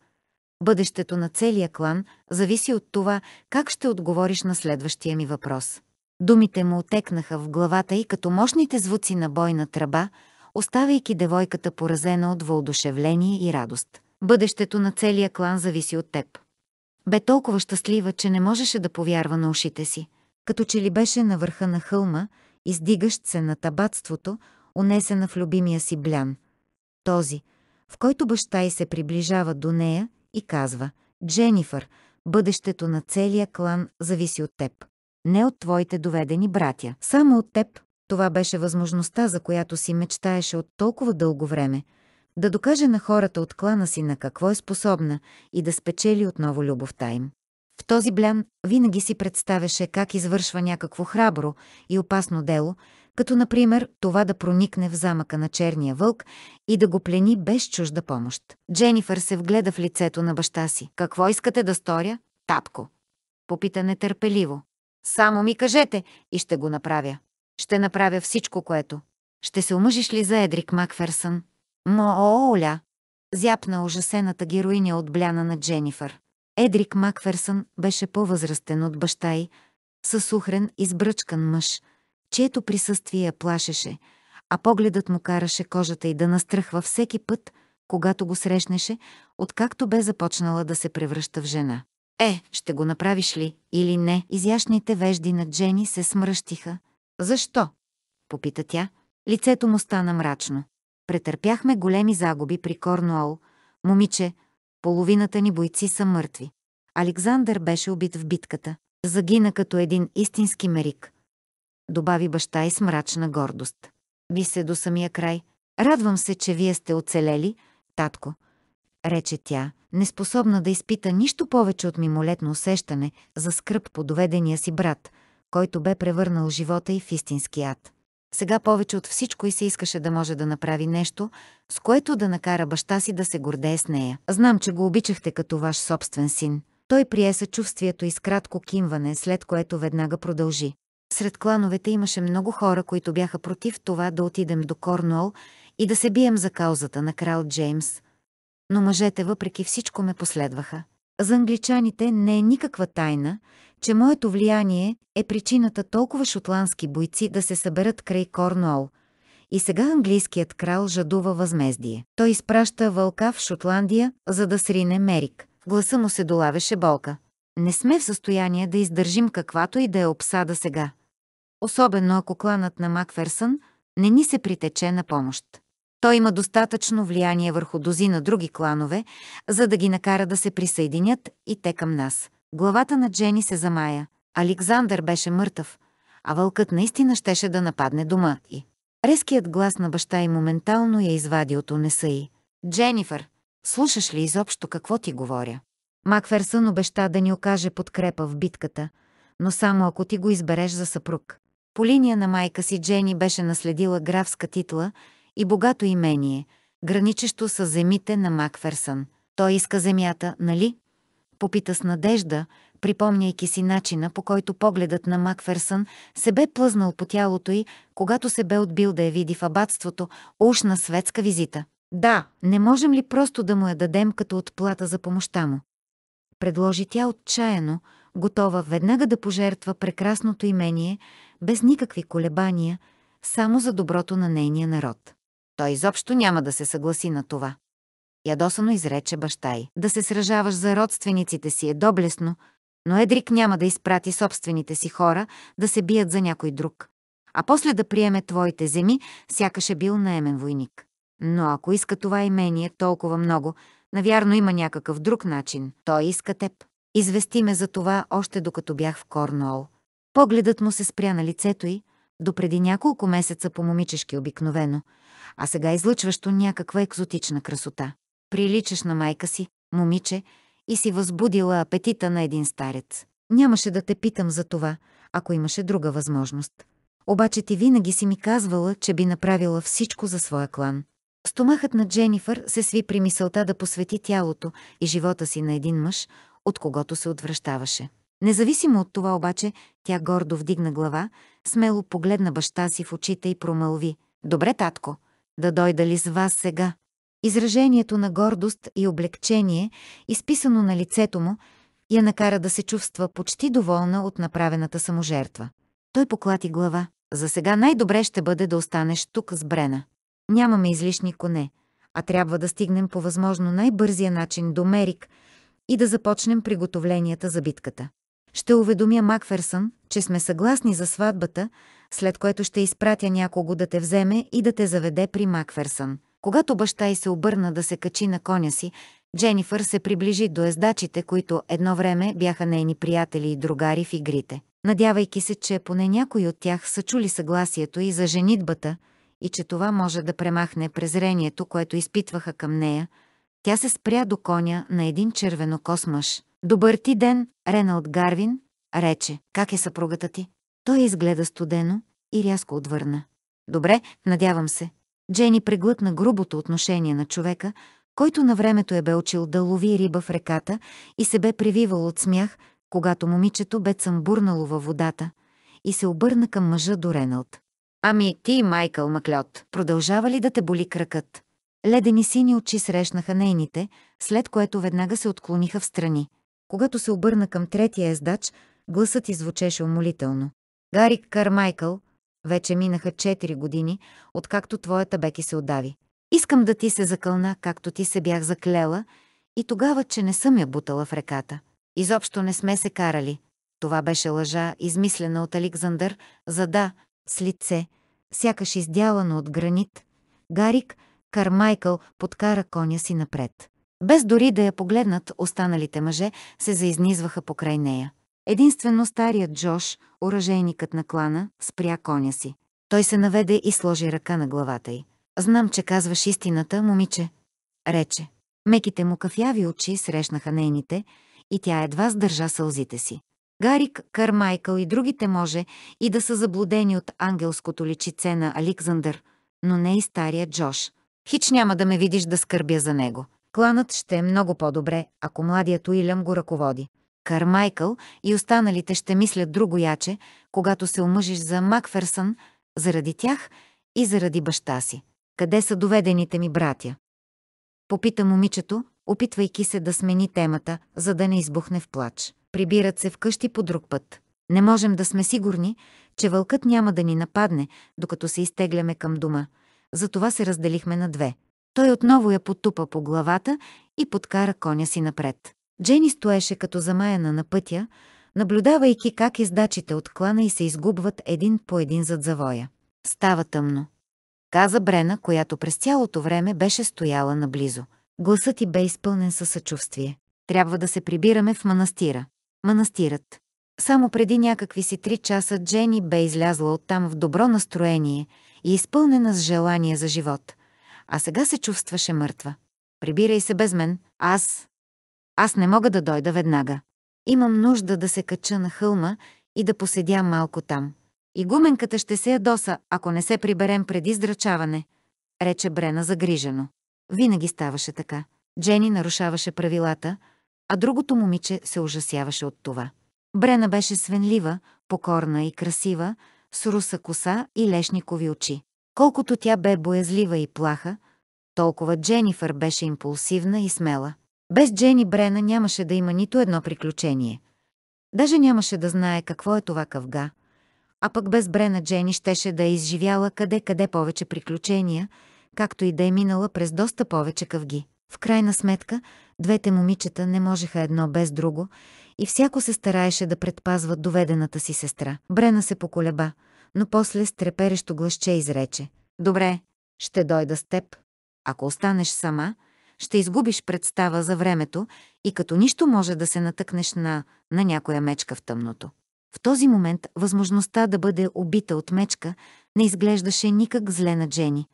Бъдещето на целия клан зависи от това, как ще отговориш на следващия ми въпрос. Думите му отекнаха в главата и като мощните звуци на бойна тръба, оставяйки девойката поразена от въодушевление и радост. Бъдещето на целия клан зависи от теб. Бе толкова щастлива, че не можеше да повярва на ушите си, като че ли беше на върха на хълма, издигащ се на табатството, унесена в любимия си блян. Този, в който баща й се приближава до нея и казва «Дженифър, бъдещето на целия клан зависи от теб» не от твоите доведени братя, само от теб. Това беше възможността, за която си мечтаеше от толкова дълго време, да докаже на хората от клана си на какво е способна и да спечели отново любовта им. В този блян винаги си представяше как извършва някакво храбро и опасно дело, като например това да проникне в замъка на черния вълк и да го плени без чужда помощ. Дженифър се вгледа в лицето на баща си. «Какво искате да сторя? Татко!» Попита нетърпеливо. Само ми кажете и ще го направя. Ще направя всичко, което. Ще се омъжиш ли за Едрик Макферсън? Мооля, оля Зяпна ужасената героиня от бляна на Дженифър. Едрик Макферсън беше по-възрастен от баща й, със сухрен и сбръчкан мъж, чието присъствие я плашеше, а погледът му караше кожата й да настръхва всеки път, когато го срещнеше, откакто бе започнала да се превръща в жена. Е, ще го направиш ли или не? Изящните вежди на Джени се смръщиха. Защо? Попита тя. Лицето му стана мрачно. Претърпяхме големи загуби при Корнуол. Момиче, половината ни бойци са мъртви. Александър беше убит в битката. Загина като един истински мерик. Добави баща и с мрачна гордост. Ви се до самия край. Радвам се, че вие сте оцелели, татко рече тя, неспособна да изпита нищо повече от мимолетно усещане за скръп по доведения си брат, който бе превърнал живота и в истински ад. Сега повече от всичко и се искаше да може да направи нещо, с което да накара баща си да се гордее с нея. Знам, че го обичахте като ваш собствен син. Той прие съчувствието и с кратко кимване, след което веднага продължи. Сред клановете имаше много хора, които бяха против това да отидем до Корнуол и да се бием за каузата на крал Джеймс, но мъжете въпреки всичко ме последваха. За англичаните не е никаква тайна, че моето влияние е причината толкова шотландски бойци да се съберат край Корнуол. И сега английският крал жадува възмездие. Той изпраща вълка в Шотландия, за да срине Мерик. В гласа му се долавеше болка. Не сме в състояние да издържим каквато и да е обсада сега. Особено ако кланът на Макферсън не ни се притече на помощ. Той има достатъчно влияние върху дози на други кланове, за да ги накара да се присъединят и те към нас. Главата на Джени се замая. Александър беше мъртъв, а вълкът наистина щеше да нападне дома и. Резкият глас на баща й моментално я извади от унеса й. «Дженифър, слушаш ли изобщо какво ти говоря?» Макферсън обеща да ни окаже подкрепа в битката, но само ако ти го избереш за съпруг. По линия на майка си Джени беше наследила графска титла – и богато имение, граничещо с земите на Макферсън. Той иска земята, нали? Попита с надежда, припомняйки си начина, по който погледът на Макферсън се бе плъзнал по тялото й, когато се бе отбил да я види в абатството, уж на светска визита. Да, не можем ли просто да му я дадем като отплата за помощта му? Предложи тя отчаяно, готова веднага да пожертва прекрасното имение, без никакви колебания, само за доброто на нейния народ. Той изобщо няма да се съгласи на това. Ядосано изрече баща й. Да се сражаваш за родствениците си е доблесно, но Едрик няма да изпрати собствените си хора да се бият за някой друг, а после да приеме твоите земи, сякаш е бил наемен войник. Но ако иска това имение толкова много, навярно има някакъв друг начин. Той иска теб. Извести ме за това още докато бях в Корнуол. Погледът му се спря на лицето й, допреди няколко месеца по момичешки обикновено – а сега излъчващо някаква екзотична красота. Приличаш на майка си, момиче, и си възбудила апетита на един старец. Нямаше да те питам за това, ако имаше друга възможност. Обаче ти винаги си ми казвала, че би направила всичко за своя клан. Стомахът на Дженифър се сви при мисълта да посвети тялото и живота си на един мъж, от когото се отвръщаваше. Независимо от това обаче, тя гордо вдигна глава, смело погледна баща си в очите и промълви. «Добре, татко, да дойда ли с вас сега? Изражението на гордост и облегчение, изписано на лицето му, я накара да се чувства почти доволна от направената саможертва. Той поклати глава. За сега най-добре ще бъде да останеш тук с Брена. Нямаме излишни коне, а трябва да стигнем по възможно най-бързия начин до Мерик и да започнем приготовленията за битката. Ще уведомя Макферсън, че сме съгласни за сватбата, след което ще изпратя някого да те вземе и да те заведе при Макферсън. Когато баща й се обърна да се качи на коня си, Дженифър се приближи до ездачите, които едно време бяха нейни приятели и другари в игрите. Надявайки се, че поне някои от тях са чули съгласието и за женитбата и че това може да премахне презрението, което изпитваха към нея, тя се спря до коня на един червено космаш. «Добър ти ден, Реналд Гарвин», рече. «Как е съпругата ти?» Той изгледа студено и рязко отвърна. Добре, надявам се. Джени преглътна грубото отношение на човека, който на времето е бе учил да лови риба в реката и се бе прививал от смях, когато момичето бе цъмбурнало във водата и се обърна към мъжа до Реналд. Ами ти, Майкъл Маклет, продължава ли да те боли кракът? Ледени сини очи срещнаха нейните, след което веднага се отклониха в страни. Когато се обърна към третия ездач, гласът извучеше умолително. Гарик Кармайкъл, вече минаха 4 години, откакто твоята Беки се отдави. Искам да ти се закълна, както ти се бях заклела, и тогава, че не съм я бутала в реката. Изобщо не сме се карали. Това беше лъжа, измислена от Александър, за да, с лице, сякаш издялано от гранит. Гарик Кармайкъл подкара коня си напред. Без дори да я погледнат, останалите мъже се заизнизваха покрай нея. Единствено старият Джош, оръжейникът на клана, спря коня си. Той се наведе и сложи ръка на главата й. Знам, че казваш истината, момиче, рече. Меките му кафяви очи срещнаха нейните и тя едва сдържа сълзите си. Гарик, Кармайкъл и другите може и да са заблудени от ангелското личице на Александър, но не и стария Джош. Хич няма да ме видиш да скърбя за него. Кланът ще е много по-добре, ако младият Уилям го ръководи. Кармайкъл и останалите ще мислят друго яче, когато се омъжиш за Макферсън, заради тях и заради баща си. Къде са доведените ми братя? Попита момичето, опитвайки се да смени темата, за да не избухне в плач. Прибират се вкъщи по друг път. Не можем да сме сигурни, че вълкът няма да ни нападне, докато се изтегляме към дома. Затова се разделихме на две. Той отново я потупа по главата и подкара коня си напред. Джени стоеше като замаяна на пътя, наблюдавайки как издачите от клана и се изгубват един по един зад завоя. Става тъмно. Каза Брена, която през цялото време беше стояла наблизо. Гласът ти бе изпълнен със съчувствие. Трябва да се прибираме в манастира. Манастирът. Само преди някакви си три часа Джени бе излязла оттам в добро настроение и изпълнена с желание за живот. А сега се чувстваше мъртва. Прибирай се без мен. Аз аз не мога да дойда веднага. Имам нужда да се кача на хълма и да поседя малко там. И гуменката ще се ядоса, ако не се приберем преди здрачаване, рече Брена загрижено. Винаги ставаше така. Джени нарушаваше правилата, а другото момиче се ужасяваше от това. Брена беше свенлива, покорна и красива, с руса коса и лешникови очи. Колкото тя бе боязлива и плаха, толкова Дженифър беше импулсивна и смела. Без Джени Брена нямаше да има нито едно приключение. Даже нямаше да знае какво е това къвга. А пък без Брена Джени щеше да е изживяла къде-къде повече приключения, както и да е минала през доста повече къвги. В крайна сметка, двете момичета не можеха едно без друго и всяко се стараеше да предпазва доведената си сестра. Брена се поколеба, но после с треперещо гласче изрече. «Добре, ще дойда с теб. Ако останеш сама, ще изгубиш представа за времето и като нищо може да се натъкнеш на, на някоя мечка в тъмното. В този момент възможността да бъде убита от мечка не изглеждаше никак зле на Джени.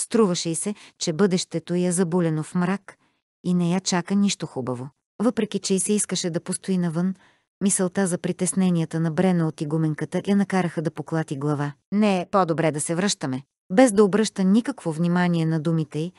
Струваше й се, че бъдещето й е забулено в мрак и не я чака нищо хубаво. Въпреки, че й се искаше да постои навън, мисълта за притесненията на Брена от игуменката я накараха да поклати глава. Не е по-добре да се връщаме. Без да обръща никакво внимание на думите й,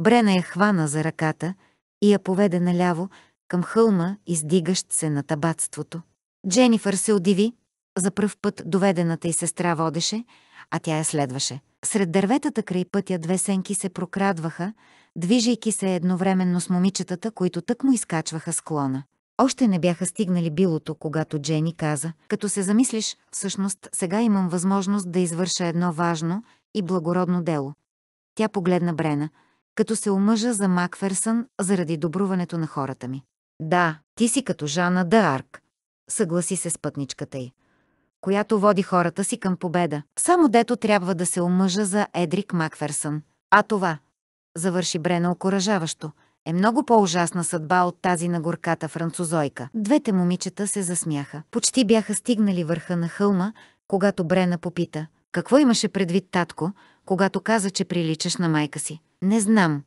Брена я хвана за ръката и я поведе наляво към хълма, издигащ се на табатството. Дженифър се удиви, за пръв път доведената й сестра водеше, а тя я следваше. Сред дърветата край пътя две сенки се прокрадваха, движейки се едновременно с момичетата, които тък му изкачваха склона. Още не бяха стигнали билото, когато Джени каза, като се замислиш, всъщност сега имам възможност да извърша едно важно и благородно дело. Тя погледна Брена – като се омъжа за Макферсън заради добруването на хората ми. Да, ти си като Жана Д'Арк, съгласи се с пътничката й, която води хората си към победа. Само дето трябва да се омъжа за Едрик Макферсън. А това, завърши Брена окоръжаващо, е много по-ужасна съдба от тази на горката французойка. Двете момичета се засмяха. Почти бяха стигнали върха на хълма, когато Брена попита. Какво имаше предвид татко, когато каза, че приличаш на майка си? Не знам,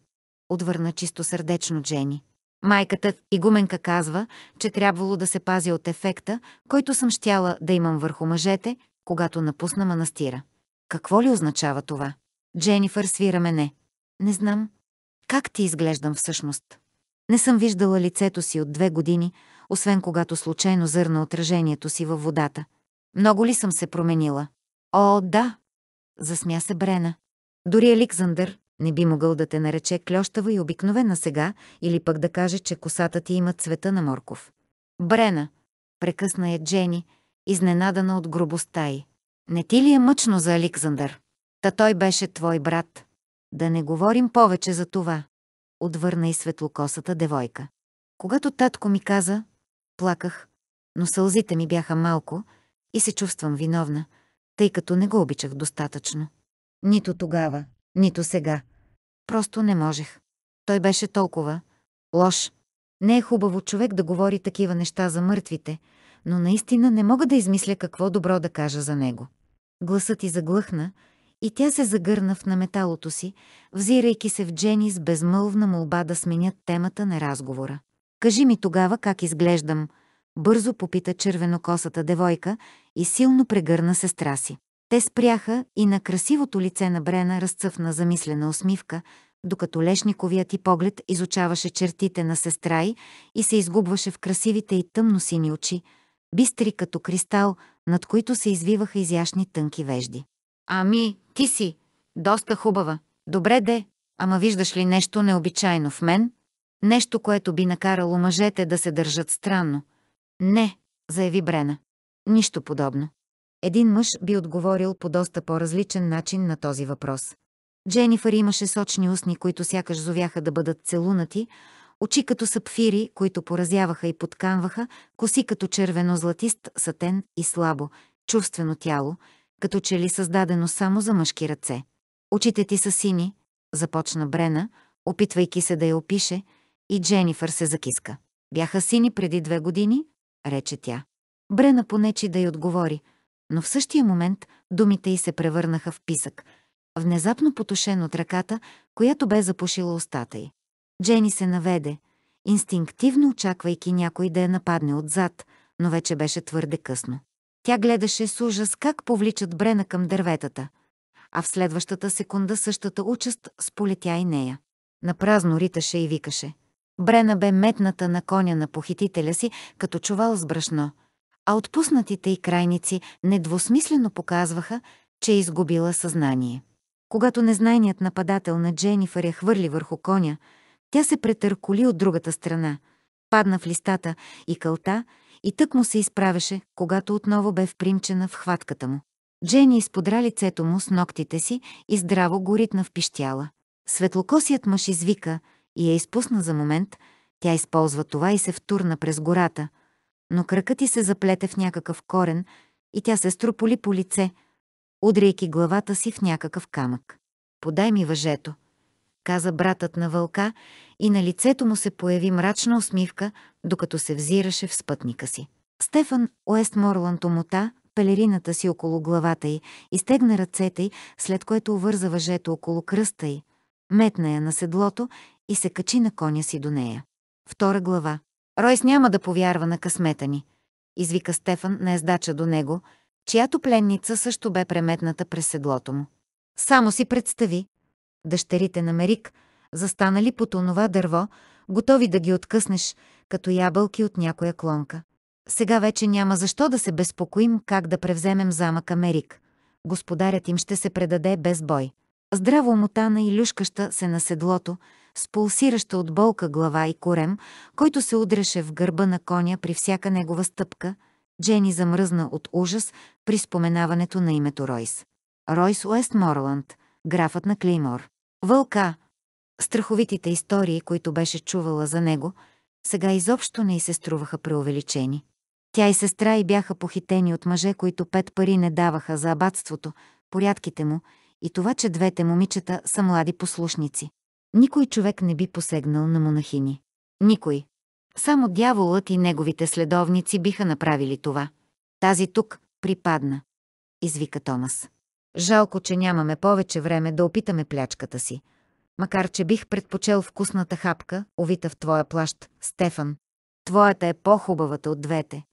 отвърна чисто сърдечно Джени. Майката игуменка казва, че трябвало да се пази от ефекта, който съм щяла да имам върху мъжете, когато напусна манастира. Какво ли означава това? Дженифър свира мене. Не знам. Как ти изглеждам всъщност? Не съм виждала лицето си от две години, освен когато случайно зърна отражението си във водата. Много ли съм се променила? О, да! Засмя се Брена. Дори Еликзандър, не би могъл да те нарече клющава и обикновена сега, или пък да каже, че косата ти има цвета на морков. Брена, прекъсна е Джени, изненадана от грубостта й. Не ти ли е мъчно за Александър? Та той беше твой брат. Да не говорим повече за това, отвърна и светлокосата девойка. Когато татко ми каза, плаках, но сълзите ми бяха малко и се чувствам виновна, тъй като не го обичах достатъчно. Нито тогава, нито сега. Просто не можех. Той беше толкова лош. Не е хубаво човек да говори такива неща за мъртвите, но наистина не мога да измисля какво добро да кажа за него. Гласът ти заглъхна и тя се загърна в наметалото си, взирайки се в Джени с безмълвна молба да сменят темата на разговора. «Кажи ми тогава как изглеждам», бързо попита червенокосата девойка и силно прегърна сестра си. Те спряха и на красивото лице на Брена разцъфна замислена усмивка, докато лешниковият и поглед изучаваше чертите на сестра й и се изгубваше в красивите и тъмносини очи, бистри като кристал, над които се извиваха изящни тънки вежди. «Ами, ти си! Доста хубава! Добре де! Ама виждаш ли нещо необичайно в мен? Нещо, което би накарало мъжете да се държат странно?» «Не», заяви Брена. «Нищо подобно. Един мъж би отговорил по доста по-различен начин на този въпрос. Дженифър имаше сочни устни, които сякаш зовяха да бъдат целунати, очи като сапфири, които поразяваха и подканваха, коси като червено-златист сатен и слабо, чувствено тяло, като че ли създадено само за мъжки ръце. Очите ти са сини, започна Брена, опитвайки се да я опише, и Дженифър се закиска. Бяха сини преди две години, рече тя. Брена понечи да й отговори – но в същия момент думите й се превърнаха в писък, внезапно потушен от ръката, която бе запушила устата й. Джени се наведе, инстинктивно очаквайки някой да я нападне отзад, но вече беше твърде късно. Тя гледаше с ужас как повличат Брена към дърветата, а в следващата секунда същата участ сполетя и нея. Напразно риташе и викаше. Брена бе метната на коня на похитителя си, като чувал с брашно – а отпуснатите и крайници недвусмислено показваха, че е изгубила съзнание. Когато незнайният нападател на Дженифър я хвърли върху коня, тя се претърколи от другата страна, падна в листата и кълта и тък му се изправеше, когато отново бе впримчена в хватката му. Джени изподра лицето му с ногтите си и здраво го ритна в пищяла. Светлокосият мъж извика и я изпусна за момент. Тя използва това и се втурна през гората, но кракът ти се заплете в някакъв корен и тя се строполи по лице, удряйки главата си в някакъв камък. «Подай ми въжето», каза братът на вълка и на лицето му се появи мрачна усмивка, докато се взираше в спътника си. Стефан Морланд омота пелерината си около главата й, изтегна ръцете й, след което увърза въжето около кръста й, метна я на седлото и се качи на коня си до нея. Втора глава. Ройс няма да повярва на късмета ни, извика Стефан на ездача до него, чиято пленница също бе преметната през седлото му. Само си представи, дъщерите на Мерик, застанали под онова дърво, готови да ги откъснеш, като ябълки от някоя клонка. Сега вече няма защо да се безпокоим как да превземем замъка Мерик. Господарят им ще се предаде без бой. Здраво мутана и люшкаща се на седлото, с пулсираща от болка глава и корем, който се удреше в гърба на коня при всяка негова стъпка, Джени замръзна от ужас при споменаването на името Ройс. Ройс Уестморланд, графът на Клеймор. Вълка. Страховитите истории, които беше чувала за него, сега изобщо не й се струваха преувеличени. Тя и сестра й бяха похитени от мъже, които пет пари не даваха за абатството, порядките му и това, че двете момичета са млади послушници. Никой човек не би посегнал на монахини. Никой. Само дяволът и неговите следовници биха направили това. Тази тук припадна, извика Томас. Жалко, че нямаме повече време да опитаме плячката си. Макар, че бих предпочел вкусната хапка, овита в твоя плащ, Стефан. Твоята е по-хубавата от двете.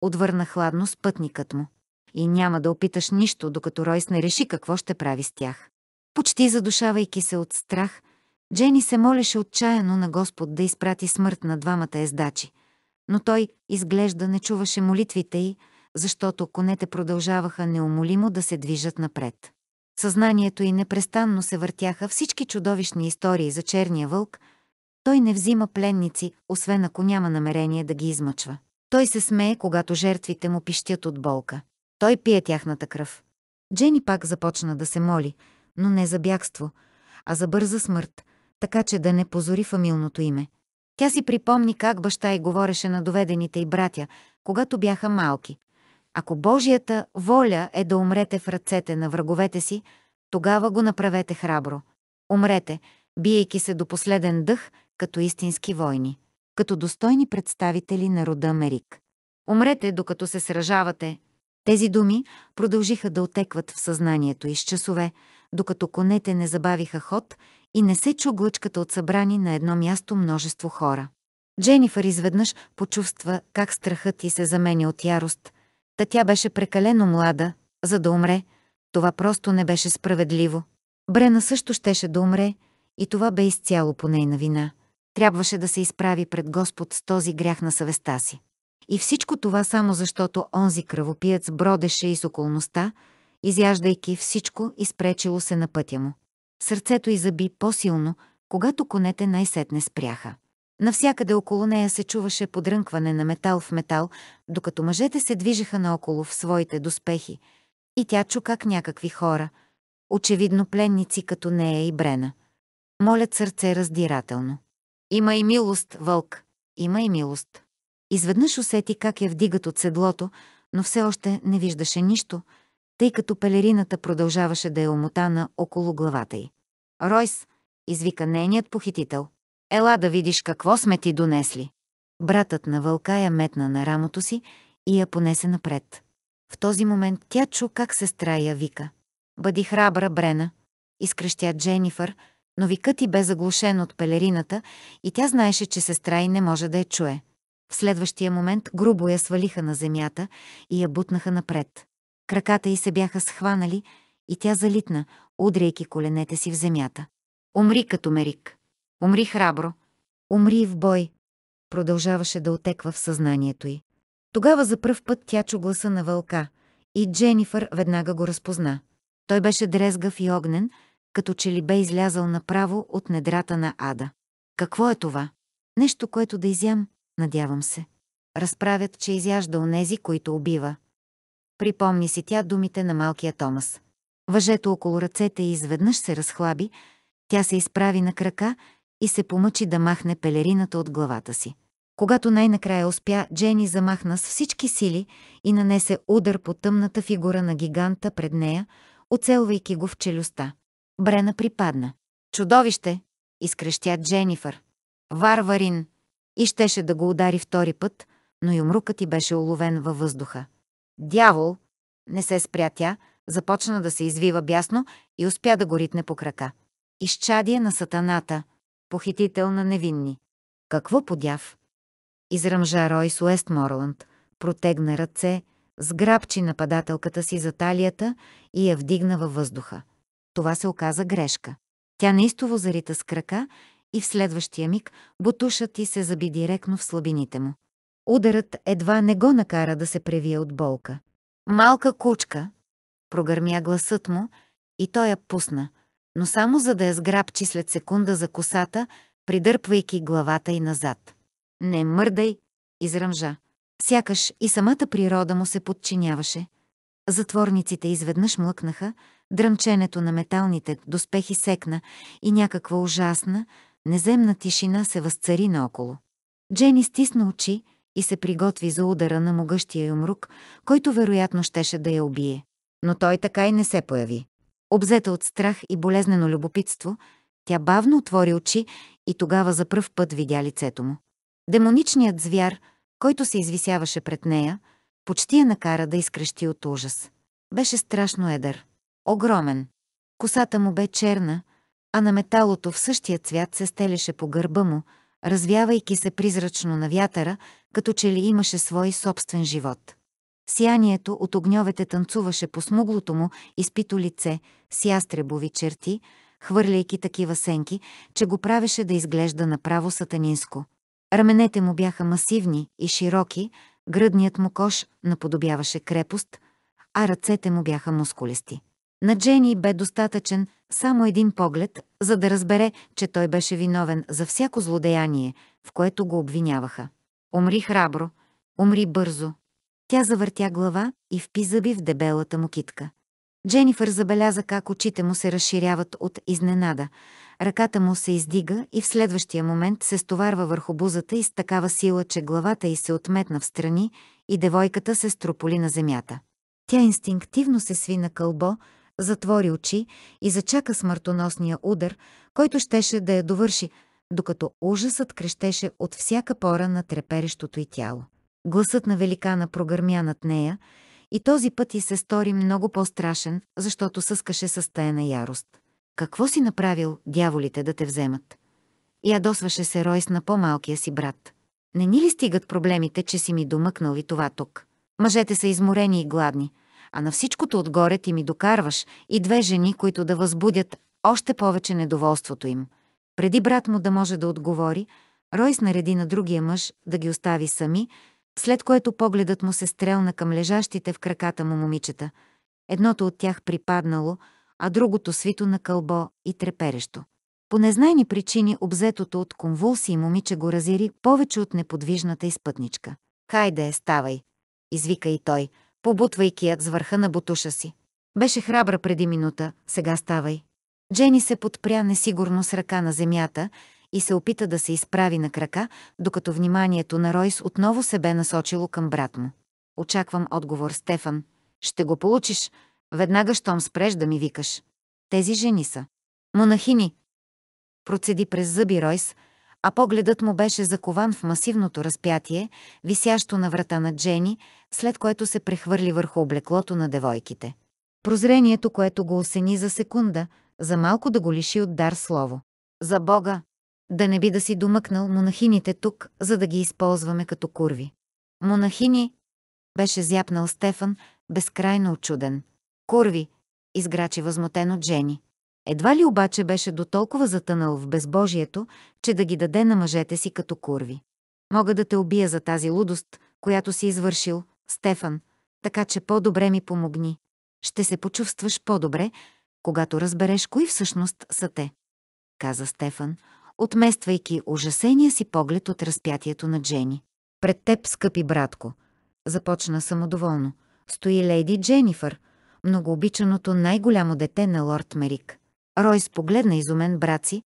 Отвърна хладно с пътникът му. И няма да опиташ нищо, докато Ройс не реши какво ще прави с тях. Почти задушавайки се от страх, Джени се молеше отчаяно на Господ да изпрати смърт на двамата ездачи, но той, изглежда, не чуваше молитвите й, защото конете продължаваха неумолимо да се движат напред. Съзнанието й непрестанно се въртяха всички чудовищни истории за черния вълк. Той не взима пленници, освен ако няма намерение да ги измъчва. Той се смее, когато жертвите му пищят от болка. Той пие тяхната кръв. Джени пак започна да се моли, но не за бягство, а за бърза смърт, така че да не позори фамилното име. Тя си припомни как баща й говореше на доведените й братя, когато бяха малки. Ако Божията воля е да умрете в ръцете на враговете си, тогава го направете храбро. Умрете, биейки се до последен дъх, като истински войни, като достойни представители на рода Мерик. Умрете, докато се сражавате. Тези думи продължиха да отекват в съзнанието и с часове, докато конете не забавиха ход и не се чу глъчката от събрани на едно място множество хора. Дженифър изведнъж почувства как страхът ти се заменя от ярост. Та тя беше прекалено млада, за да умре. Това просто не беше справедливо. Брена също щеше да умре и това бе изцяло по нейна вина. Трябваше да се изправи пред Господ с този грях на съвестта си. И всичко това само защото онзи кръвопиец бродеше из околността, изяждайки всичко, изпречило се на пътя му. Сърцето й заби по-силно, когато конете най-сетне спряха. Навсякъде около нея се чуваше подрънкване на метал в метал, докато мъжете се движеха наоколо в своите доспехи, и тя чу как някакви хора, очевидно пленници като нея и Брена, молят сърце раздирателно. Има и милост, вълк, има и милост. Изведнъж усети как я вдигат от седлото, но все още не виждаше нищо, тъй като пелерината продължаваше да е омотана около главата й. «Ройс!» извика нейният похитител. «Ела да видиш какво сме ти донесли!» Братът на вълка я метна на рамото си и я понесе напред. В този момент тя чу как сестра я вика. «Бъди храбра, Брена!» изкрещя Дженифър, но викът ти бе заглушен от пелерината и тя знаеше, че сестра й не може да я чуе. В следващия момент грубо я свалиха на земята и я бутнаха напред. Краката й се бяха схванали и тя залитна, удряйки коленете си в земята. Умри като Мерик. Умри храбро. Умри в бой. Продължаваше да отеква в съзнанието й. Тогава за пръв път тя чу гласа на вълка и Дженифър веднага го разпозна. Той беше дрезгав и огнен, като че ли бе излязъл направо от недрата на ада. Какво е това? Нещо, което да изям, надявам се. Разправят, че изяжда онези, които убива припомни си тя думите на малкия Томас. Въжето около ръцете и изведнъж се разхлаби, тя се изправи на крака и се помъчи да махне пелерината от главата си. Когато най-накрая успя, Джени замахна с всички сили и нанесе удар по тъмната фигура на гиганта пред нея, оцелвайки го в челюста. Брена припадна. «Чудовище!» – изкрещя Дженифър. «Варварин!» И щеше да го удари втори път, но юмрукът ти беше уловен във въздуха. Дявол! Не се спря тя, започна да се извива бясно и успя да го ритне по крака. Изчадие на сатаната, похитител на невинни. Какво подяв? Изръмжа Рой с Уестморланд, протегна ръце, сграбчи нападателката си за талията и я вдигна във въздуха. Това се оказа грешка. Тя неистово зарита с крака и в следващия миг бутушът ти се заби директно в слабините му. Ударът едва не го накара да се превие от болка. «Малка кучка!» — прогърмя гласът му и той я пусна, но само за да я сграбчи след секунда за косата, придърпвайки главата й назад. «Не мърдай!» — изръмжа. Сякаш и самата природа му се подчиняваше. Затворниците изведнъж млъкнаха, дръмченето на металните доспехи секна и някаква ужасна, неземна тишина се възцари наоколо. Джени стисна очи, и се приготви за удара на могъщия юмрук, който вероятно щеше да я убие. Но той така и не се появи. Обзета от страх и болезнено любопитство, тя бавно отвори очи и тогава за пръв път видя лицето му. Демоничният звяр, който се извисяваше пред нея, почти я накара да изкрещи от ужас. Беше страшно едър. Огромен. Косата му бе черна, а на металото в същия цвят се стелеше по гърба му, развявайки се призрачно на вятъра, като че ли имаше свой собствен живот. Сиянието от огньовете танцуваше по смуглото му изпито лице с ястребови черти, хвърляйки такива сенки, че го правеше да изглежда направо сатанинско. Раменете му бяха масивни и широки, гръдният му кош наподобяваше крепост, а ръцете му бяха мускулести. На Джени бе достатъчен само един поглед, за да разбере, че той беше виновен за всяко злодеяние, в което го обвиняваха. Умри храбро, умри бързо. Тя завъртя глава и впи зъби в дебелата му китка. Дженифър забеляза как очите му се разширяват от изненада, ръката му се издига и в следващия момент се стоварва върху бузата и с такава сила, че главата й се отметна в страни и девойката се строполи на земята. Тя инстинктивно се сви на кълбо, затвори очи и зачака смъртоносния удар, който щеше да я довърши, докато ужасът крещеше от всяка пора на треперещото й тяло. Гласът на великана прогърмя над нея и този път и се стори много по-страшен, защото съскаше с на ярост. Какво си направил дяволите да те вземат? Ядосваше се Ройс на по-малкия си брат. Не ни ли стигат проблемите, че си ми домъкнал и това тук? Мъжете са изморени и гладни – а на всичкото отгоре ти ми докарваш и две жени, които да възбудят още повече недоволството им. Преди брат му да може да отговори, Ройс нареди на другия мъж да ги остави сами, след което погледът му се стрелна към лежащите в краката му момичета. Едното от тях припаднало, а другото свито на кълбо и треперещо. По незнайни причини обзетото от конвулсии момиче го разяри повече от неподвижната изпътничка. «Хайде, ставай!» извика и той – побутвайки я с върха на бутуша си. Беше храбра преди минута, сега ставай. Джени се подпря несигурно с ръка на земята и се опита да се изправи на крака, докато вниманието на Ройс отново се бе насочило към брат му. Очаквам отговор, Стефан. Ще го получиш. Веднага, щом спреш да ми викаш. Тези жени са. Монахини. Процеди през зъби Ройс, а погледът му беше закован в масивното разпятие, висящо на врата на Джени, след което се прехвърли върху облеклото на девойките. Прозрението, което го осени за секунда, за малко да го лиши от дар слово. За Бога! Да не би да си домъкнал монахините тук, за да ги използваме като курви. Монахини! Беше зяпнал Стефан, безкрайно очуден. Курви! Изграчи възмутено Джени. Едва ли обаче беше до толкова затънал в безбожието, че да ги даде на мъжете си като курви. Мога да те убия за тази лудост, която си извършил, Стефан, така че по-добре ми помогни. Ще се почувстваш по-добре, когато разбереш кои всъщност са те, каза Стефан, отмествайки ужасения си поглед от разпятието на Джени. Пред теб, скъпи братко, започна самодоволно, стои леди Дженифър, многообичаното най-голямо дете на лорд Мерик. Ройс погледна изумен брат си,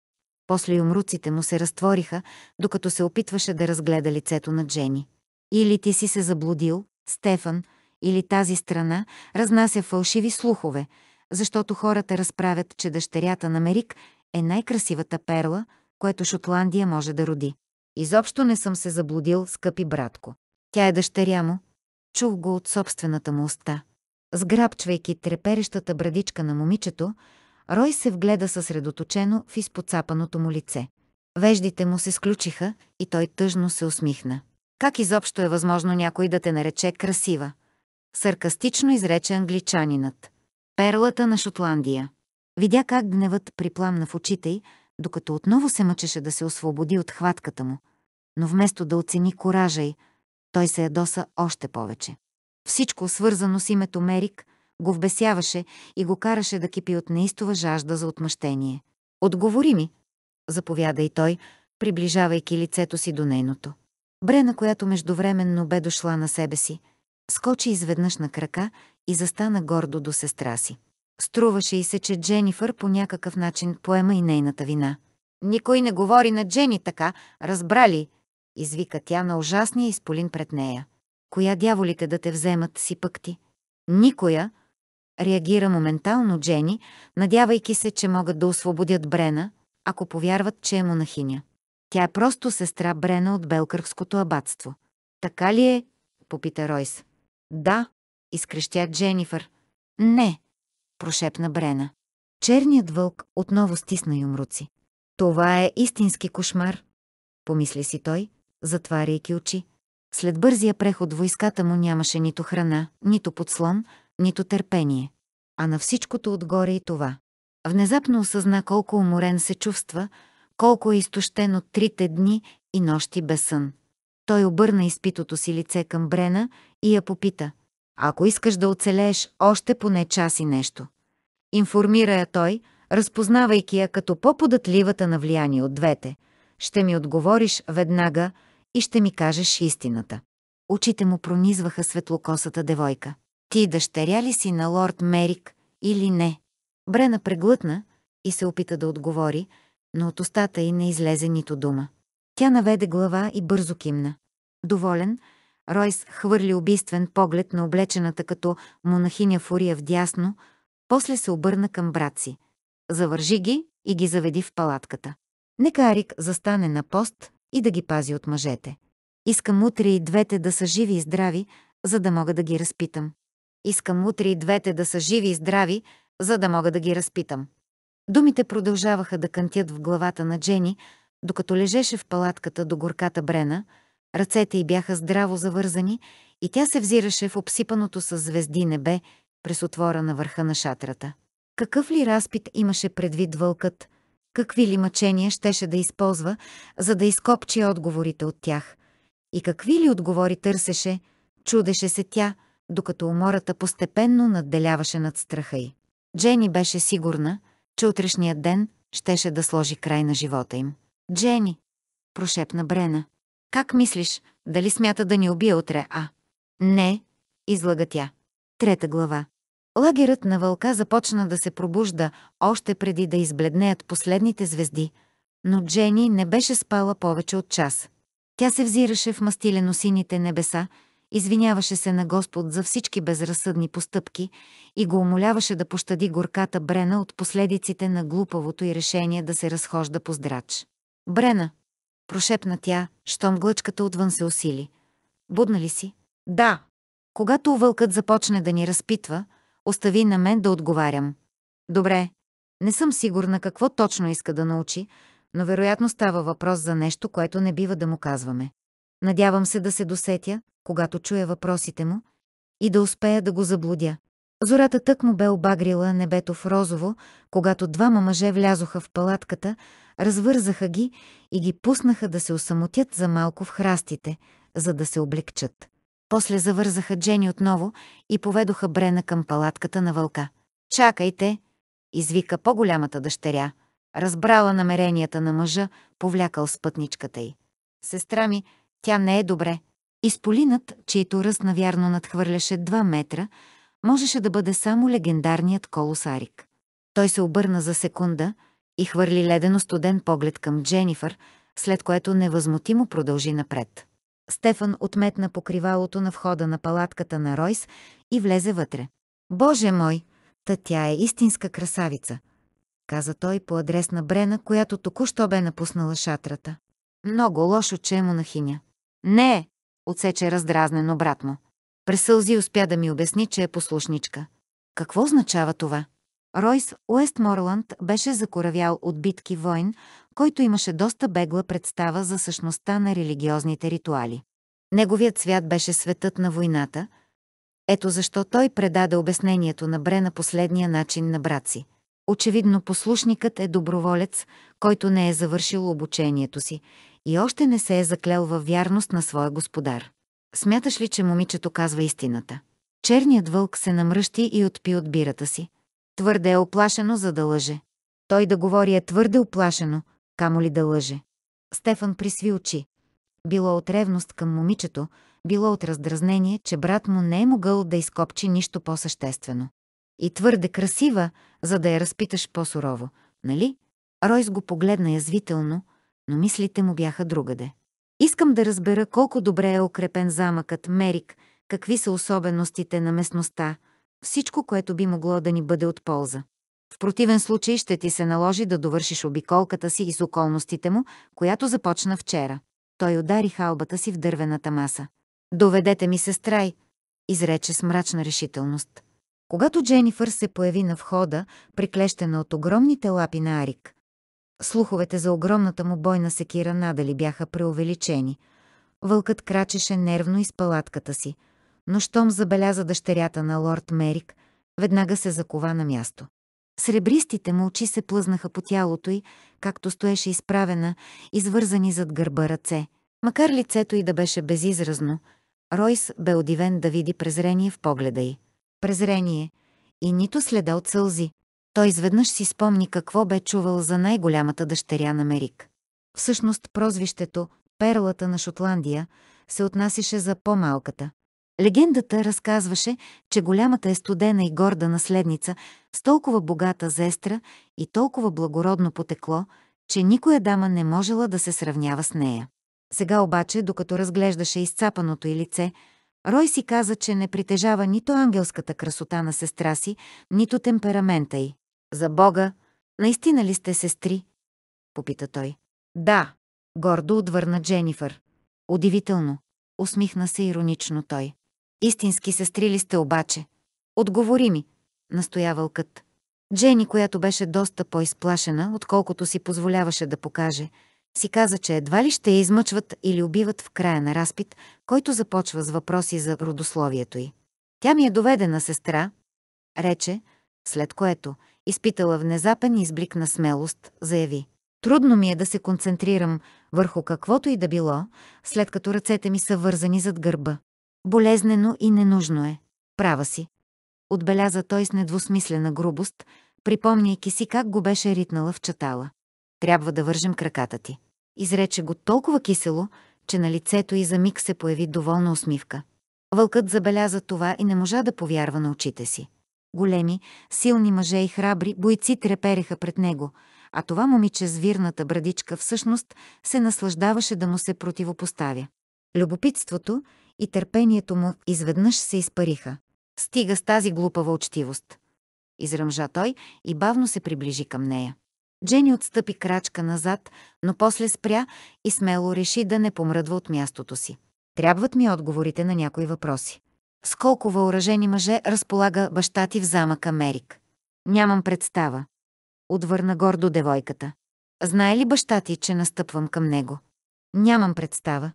после юмруците му се разтвориха, докато се опитваше да разгледа лицето на Джени. Или ти си се заблудил, Стефан, или тази страна разнася фалшиви слухове, защото хората разправят, че дъщерята на Мерик е най-красивата перла, което Шотландия може да роди. Изобщо не съм се заблудил, скъпи братко. Тя е дъщеря му. Чух го от собствената му уста. Сграбчвайки треперещата брадичка на момичето, Рой се вгледа съсредоточено в изпоцапаното му лице. Веждите му се сключиха и той тъжно се усмихна. Как изобщо е възможно някой да те нарече красива? Саркастично изрече англичанинът. Перлата на Шотландия. Видя как гневът припламна в очите й, докато отново се мъчеше да се освободи от хватката му. Но вместо да оцени коража й, той се ядоса още повече. Всичко свързано с името Мерик го вбесяваше и го караше да кипи от неистова жажда за отмъщение. «Отговори ми!» заповяда и той, приближавайки лицето си до нейното. Брена, която междувременно бе дошла на себе си, скочи изведнъж на крака и застана гордо до сестра си. Струваше и се, че Дженифър по някакъв начин поема и нейната вина. «Никой не говори на Джени така, разбрали, извика тя на ужасния изполин пред нея. «Коя дяволите да те вземат си пък ти?» «Никоя», Реагира моментално Джени, надявайки се, че могат да освободят Брена, ако повярват, че е монахиня. Тя е просто сестра Брена от Белкърхското абатство. Така ли е? попита Ройс. Да, изкрещя Дженифър. Не, прошепна Брена. Черният вълк отново стисна юмруци. Това е истински кошмар, помисли си той, затваряйки очи. След бързия преход войската му нямаше нито храна, нито подслон, нито търпение. А на всичкото отгоре и това. Внезапно осъзна колко уморен се чувства, колко е изтощен от трите дни и нощи без сън. Той обърна изпитото си лице към Брена и я попита. Ако искаш да оцелееш още поне час и нещо. Информира я той, разпознавайки я като по-податливата на влияние от двете. Ще ми отговориш веднага и ще ми кажеш истината. Очите му пронизваха светлокосата девойка. Ти дъщеря ли си на лорд Мерик или не? Брена преглътна и се опита да отговори, но от устата й не излезе нито дума. Тя наведе глава и бързо кимна. Доволен, Ройс хвърли убийствен поглед на облечената като монахиня Фурия в дясно, после се обърна към брат си. Завържи ги и ги заведи в палатката. Нека Арик застане на пост и да ги пази от мъжете. Искам утре и двете да са живи и здрави, за да мога да ги разпитам. Искам утре и двете да са живи и здрави, за да мога да ги разпитам. Думите продължаваха да кънтят в главата на Джени, докато лежеше в палатката до горката Брена, ръцете й бяха здраво завързани и тя се взираше в обсипаното с звезди небе през отвора на върха на шатрата. Какъв ли разпит имаше предвид вълкът? Какви ли мъчения щеше да използва, за да изкопчи отговорите от тях? И какви ли отговори търсеше? Чудеше се тя – докато умората постепенно надделяваше над страха й. Джени беше сигурна, че утрешният ден щеше да сложи край на живота им. «Джени!» – прошепна Брена. «Как мислиш, дали смята да ни убие утре, а?» «Не!» – излага тя. Трета глава. Лагерът на вълка започна да се пробужда още преди да избледнеят последните звезди, но Джени не беше спала повече от час. Тя се взираше в мастилено сините небеса, извиняваше се на Господ за всички безразсъдни постъпки и го умоляваше да пощади горката Брена от последиците на глупавото и решение да се разхожда по здрач. «Брена!» – прошепна тя, щом глъчката отвън се усили. «Будна ли си?» «Да!» Когато вълкът започне да ни разпитва, остави на мен да отговарям. «Добре, не съм сигурна какво точно иска да научи, но вероятно става въпрос за нещо, което не бива да му казваме. Надявам се да се досетя, когато чуя въпросите му, и да успея да го заблудя. Зората тък му бе обагрила небето в розово, когато двама мъже влязоха в палатката, развързаха ги и ги пуснаха да се осамотят за малко в храстите, за да се облегчат. После завързаха Джени отново и поведоха Брена към палатката на вълка. «Чакайте!» – извика по-голямата дъщеря. Разбрала намеренията на мъжа, повлякал спътничката й. «Сестра ми, тя не е добре», Изполинът, чието ръст навярно надхвърляше 2 метра, можеше да бъде само легендарният колосарик. Той се обърна за секунда и хвърли ледено-студен поглед към Дженифър, след което невъзмутимо продължи напред. Стефан отметна покривалото на входа на палатката на Ройс и влезе вътре. «Боже мой, та тя е истинска красавица!» каза той по адрес на Брена, която току-що бе напуснала шатрата. Много лошо, че е монахиня. Не, Отсече раздразнено брат му. Пресълзи успя да ми обясни, че е послушничка. Какво означава това? Ройс Уестморланд беше закоравял от битки войн, който имаше доста бегла представа за същността на религиозните ритуали. Неговият свят беше светът на войната. Ето защо той предаде обяснението на Бре на последния начин на брат си. Очевидно послушникът е доброволец, който не е завършил обучението си и още не се е заклел във вярност на своя господар. Смяташ ли, че момичето казва истината? Черният вълк се намръщи и отпи от бирата си. Твърде е оплашено, за да лъже. Той да говори е твърде оплашено, камо ли да лъже. Стефан присви очи. Било от ревност към момичето, било от раздразнение, че брат му не е могъл да изкопчи нищо по-съществено. И твърде красива, за да я разпиташ по-сурово, нали? Ройс го погледна язвително, но мислите му бяха другаде. Искам да разбера колко добре е укрепен замъкът Мерик, какви са особеностите на местността, всичко, което би могло да ни бъде от полза. В противен случай ще ти се наложи да довършиш обиколката си из околностите му, която започна вчера. Той удари халбата си в дървената маса. «Доведете ми сестрай, изрече с мрачна решителност. Когато Дженифър се появи на входа, приклещена от огромните лапи на Арик, Слуховете за огромната му бойна секира надали бяха преувеличени. Вълкът крачеше нервно из палатката си, но щом забеляза дъщерята на лорд Мерик, веднага се закова на място. Сребристите му очи се плъзнаха по тялото й, както стоеше изправена, извързани зад гърба ръце. Макар лицето й да беше безизразно, Ройс бе удивен да види презрение в погледа й. Презрение и нито следа от сълзи. Той изведнъж си спомни какво бе чувал за най-голямата дъщеря на Мерик. Всъщност прозвището «Перлата на Шотландия» се отнасяше за по-малката. Легендата разказваше, че голямата е студена и горда наследница, с толкова богата зестра и толкова благородно потекло, че никоя дама не можела да се сравнява с нея. Сега обаче, докато разглеждаше изцапаното й лице, Рой си каза, че не притежава нито ангелската красота на сестра си, нито темперамента й. За Бога, наистина ли сте сестри? Попита той. Да, гордо отвърна Дженифър. Удивително, усмихна се иронично той. Истински сестри ли сте обаче? Отговори ми, кът. Джени, която беше доста по-изплашена, отколкото си позволяваше да покаже, си каза, че едва ли ще я измъчват или убиват в края на разпит, който започва с въпроси за родословието й. Тя ми е доведена сестра, рече, след което – изпитала внезапен изблик на смелост, заяви. Трудно ми е да се концентрирам върху каквото и да било, след като ръцете ми са вързани зад гърба. Болезнено и ненужно е. Права си. Отбеляза той с недвусмислена грубост, припомняйки си как го беше ритнала в чатала. Трябва да вържем краката ти. Изрече го толкова кисело, че на лицето и за миг се появи доволна усмивка. Вълкът забеляза това и не можа да повярва на очите си. Големи, силни мъже и храбри бойци трепереха пред него, а това момиче с вирната брадичка всъщност се наслаждаваше да му се противопоставя. Любопитството и търпението му изведнъж се изпариха. Стига с тази глупава учтивост. Изръмжа той и бавно се приближи към нея. Джени отстъпи крачка назад, но после спря и смело реши да не помръдва от мястото си. Трябват ми отговорите на някои въпроси. С колко въоръжени мъже разполага баща ти в замък Америк? Нямам представа. Отвърна гордо девойката. Знае ли баща ти, че настъпвам към него? Нямам представа.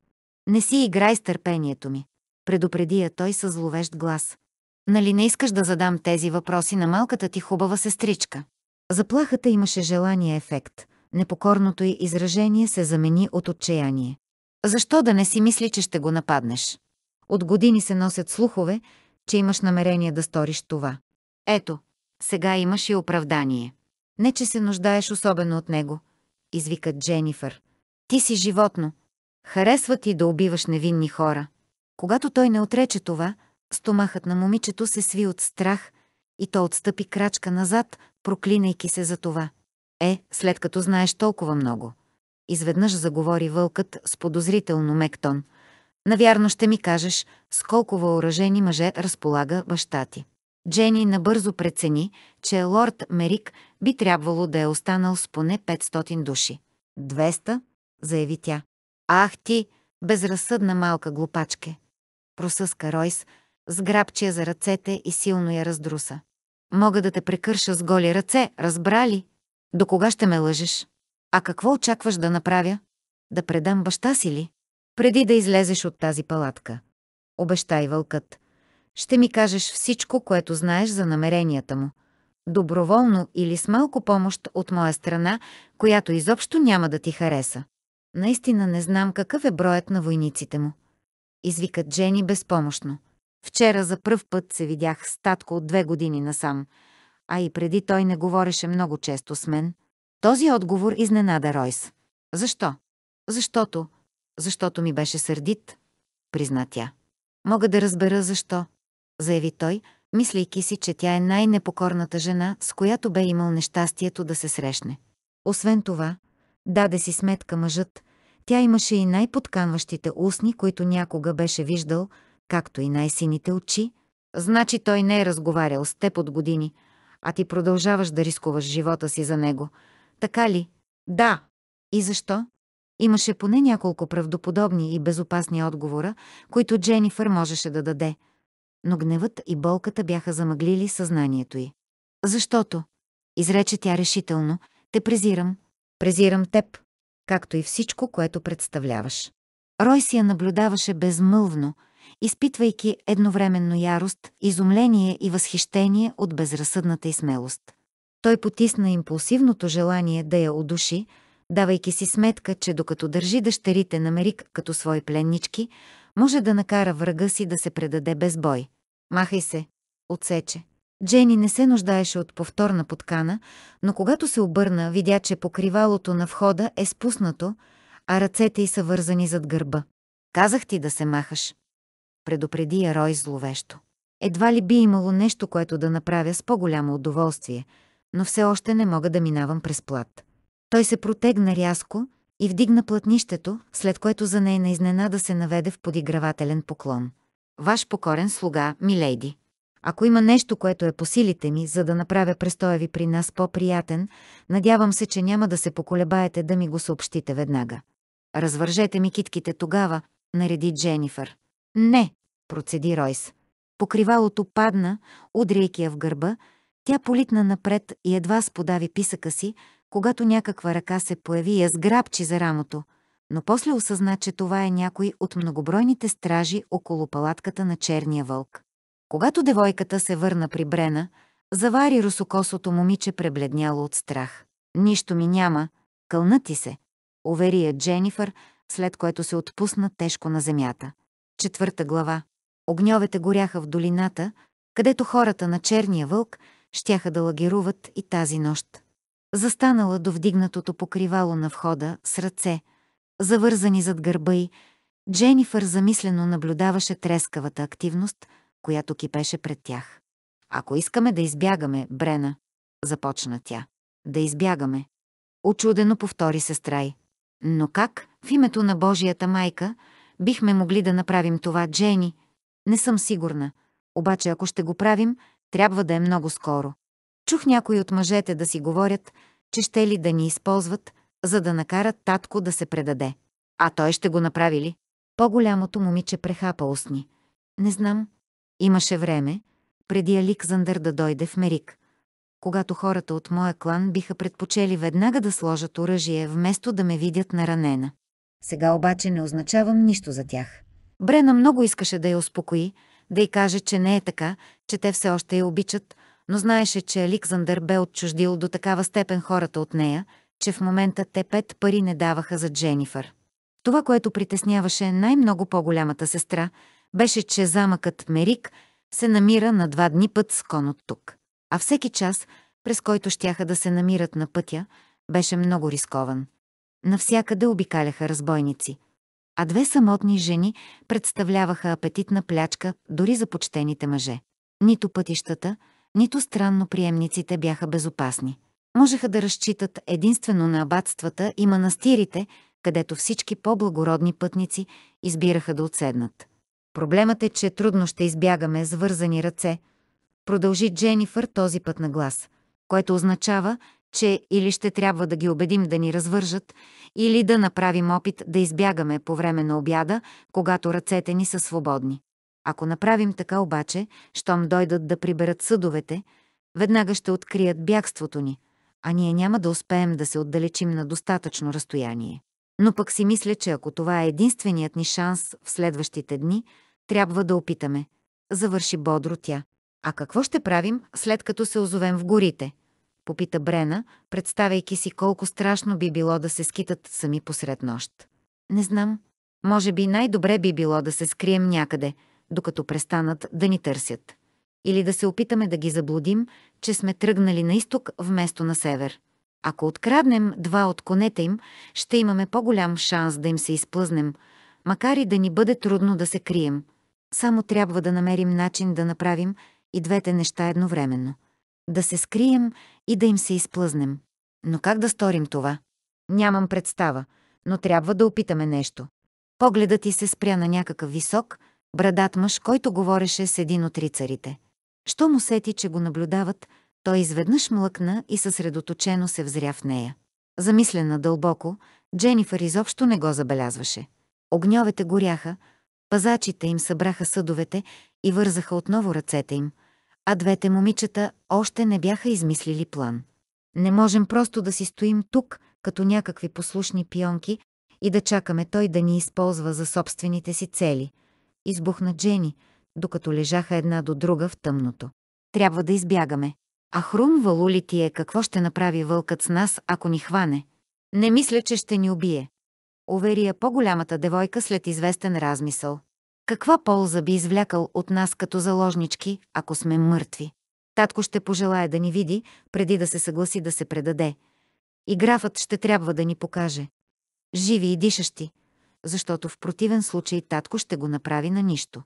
Не си играй с търпението ми. Предупреди я той със зловещ глас. Нали не искаш да задам тези въпроси на малката ти хубава сестричка? Заплахата имаше желания ефект. Непокорното й изражение се замени от отчаяние. Защо да не си мисли, че ще го нападнеш? От години се носят слухове, че имаш намерение да сториш това. Ето, сега имаш и оправдание. Не, че се нуждаеш особено от него, извика Дженифър. Ти си животно. Харесва ти да убиваш невинни хора. Когато той не отрече това, стомахът на момичето се сви от страх и то отстъпи крачка назад, проклинайки се за това. Е, след като знаеш толкова много. Изведнъж заговори вълкът с подозрително мектон – Навярно ще ми кажеш, с колко въоръжени мъже разполага баща ти. Джени набързо прецени, че лорд Мерик би трябвало да е останал с поне 500 души. 200, заяви тя. Ах ти, безразсъдна малка глупачке! Просъска Ройс, сграбчия за ръцете и силно я раздруса. Мога да те прекърша с голи ръце, разбра ли? До кога ще ме лъжеш? А какво очакваш да направя? Да предам баща си ли? преди да излезеш от тази палатка. Обещай вълкът. Ще ми кажеш всичко, което знаеш за намеренията му. Доброволно или с малко помощ от моя страна, която изобщо няма да ти хареса. Наистина не знам какъв е броят на войниците му. Извикат Джени безпомощно. Вчера за пръв път се видях с татко от две години насам, а и преди той не говореше много често с мен. Този отговор изненада Ройс. Защо? Защото защото ми беше сърдит, призна тя. Мога да разбера защо, заяви той, мислейки си, че тя е най-непокорната жена, с която бе имал нещастието да се срещне. Освен това, даде си сметка мъжът, тя имаше и най-подканващите устни, които някога беше виждал, както и най-сините очи. Значи той не е разговарял с теб от години, а ти продължаваш да рискуваш живота си за него. Така ли? Да. И защо? Имаше поне няколко правдоподобни и безопасни отговора, които Дженифър можеше да даде. Но гневът и болката бяха замъглили съзнанието й. Защото, изрече тя решително, те презирам. Презирам теб, както и всичко, което представляваш. Рой си я наблюдаваше безмълвно, изпитвайки едновременно ярост, изумление и възхищение от безразсъдната й смелост. Той потисна импулсивното желание да я удуши, давайки си сметка, че докато държи дъщерите на Мерик като свои пленнички, може да накара врага си да се предаде без бой. Махай се, отсече. Джени не се нуждаеше от повторна подкана, но когато се обърна, видя, че покривалото на входа е спуснато, а ръцете й са вързани зад гърба. Казах ти да се махаш. Предупреди я Рой зловещо. Едва ли би имало нещо, което да направя с по-голямо удоволствие, но все още не мога да минавам през плат. Той се протегна рязко и вдигна платнището, след което за нейна изненада се наведе в подигравателен поклон. Ваш покорен слуга, милейди. Ако има нещо, което е по силите ми, за да направя престоя ви при нас по-приятен, надявам се, че няма да се поколебаете да ми го съобщите веднага. Развържете ми китките тогава, нареди Дженифър. Не, процеди Ройс. Покривалото падна, удряйки я в гърба, тя политна напред и едва сподави писъка си, когато някаква ръка се появи и я сграбчи за рамото, но после осъзна, че това е някой от многобройните стражи около палатката на черния вълк. Когато девойката се върна при Брена, завари русокосото момиче пребледняло от страх. «Нищо ми няма, кълна ти се», увери я Дженифър, след което се отпусна тежко на земята. Четвърта глава. Огньовете горяха в долината, където хората на черния вълк щяха да лагеруват и тази нощ застанала до вдигнатото покривало на входа с ръце, завързани зад гърба й, Дженифър замислено наблюдаваше трескавата активност, която кипеше пред тях. «Ако искаме да избягаме, Брена», започна тя. «Да избягаме». Очудено повтори сестра й. «Но как, в името на Божията майка, бихме могли да направим това, Джени? Не съм сигурна. Обаче ако ще го правим, трябва да е много скоро. Чух някои от мъжете да си говорят, че ще ли да ни използват, за да накарат татко да се предаде. А той ще го направи ли? По-голямото момиче прехапа устни. Не знам. Имаше време, преди Аликзандър да дойде в Мерик, когато хората от моя клан биха предпочели веднага да сложат оръжие, вместо да ме видят наранена. Сега обаче не означавам нищо за тях. Брена много искаше да я успокои, да й каже, че не е така, че те все още я обичат, но знаеше, че Александър бе отчуждил до такава степен хората от нея, че в момента те пет пари не даваха за Дженифър. Това, което притесняваше най-много по-голямата сестра, беше, че замъкът Мерик се намира на два дни път с кон от тук. А всеки час, през който щяха да се намират на пътя, беше много рискован. Навсякъде обикаляха разбойници. А две самотни жени представляваха апетитна плячка дори за почтените мъже. Нито пътищата, нито странно приемниците бяха безопасни. Можеха да разчитат единствено на абатствата и манастирите, където всички по-благородни пътници избираха да отседнат. Проблемът е, че трудно ще избягаме с вързани ръце, продължи Дженифър този път на глас, което означава, че или ще трябва да ги убедим да ни развържат, или да направим опит да избягаме по време на обяда, когато ръцете ни са свободни. Ако направим така обаче, щом дойдат да приберат съдовете, веднага ще открият бягството ни, а ние няма да успеем да се отдалечим на достатъчно разстояние. Но пък си мисля, че ако това е единственият ни шанс в следващите дни, трябва да опитаме. Завърши бодро тя. А какво ще правим, след като се озовем в горите? Попита Брена, представяйки си колко страшно би било да се скитат сами посред нощ. Не знам. Може би най-добре би било да се скрием някъде – докато престанат да ни търсят. Или да се опитаме да ги заблудим, че сме тръгнали на изток вместо на север. Ако откраднем два от конете им, ще имаме по-голям шанс да им се изплъзнем, макар и да ни бъде трудно да се крием. Само трябва да намерим начин да направим и двете неща едновременно. Да се скрием и да им се изплъзнем. Но как да сторим това? Нямам представа, но трябва да опитаме нещо. Погледът ти се спря на някакъв висок, брадат мъж, който говореше с един от рицарите. Що му сети, че го наблюдават, той изведнъж млъкна и съсредоточено се взря в нея. Замислена дълбоко, Дженифър изобщо не го забелязваше. Огньовете горяха, пазачите им събраха съдовете и вързаха отново ръцете им, а двете момичета още не бяха измислили план. Не можем просто да си стоим тук, като някакви послушни пионки, и да чакаме той да ни използва за собствените си цели – избухна Джени, докато лежаха една до друга в тъмното. Трябва да избягаме. А хрум ли ти е какво ще направи вълкът с нас, ако ни хване. Не мисля, че ще ни убие. Увери я по-голямата девойка след известен размисъл. Каква полза би извлякал от нас като заложнички, ако сме мъртви? Татко ще пожелая да ни види, преди да се съгласи да се предаде. И графът ще трябва да ни покаже. Живи и дишащи, защото в противен случай татко ще го направи на нищо,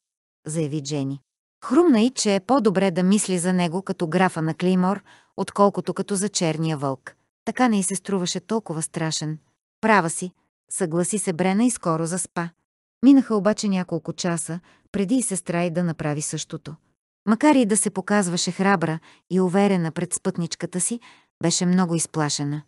заяви Джени. Хрумна и, че е по-добре да мисли за него като графа на Клеймор, отколкото като за черния вълк. Така не и се струваше толкова страшен. Права си, съгласи се Брена и скоро заспа. Минаха обаче няколко часа, преди и сестра и да направи същото. Макар и да се показваше храбра и уверена пред спътничката си, беше много изплашена.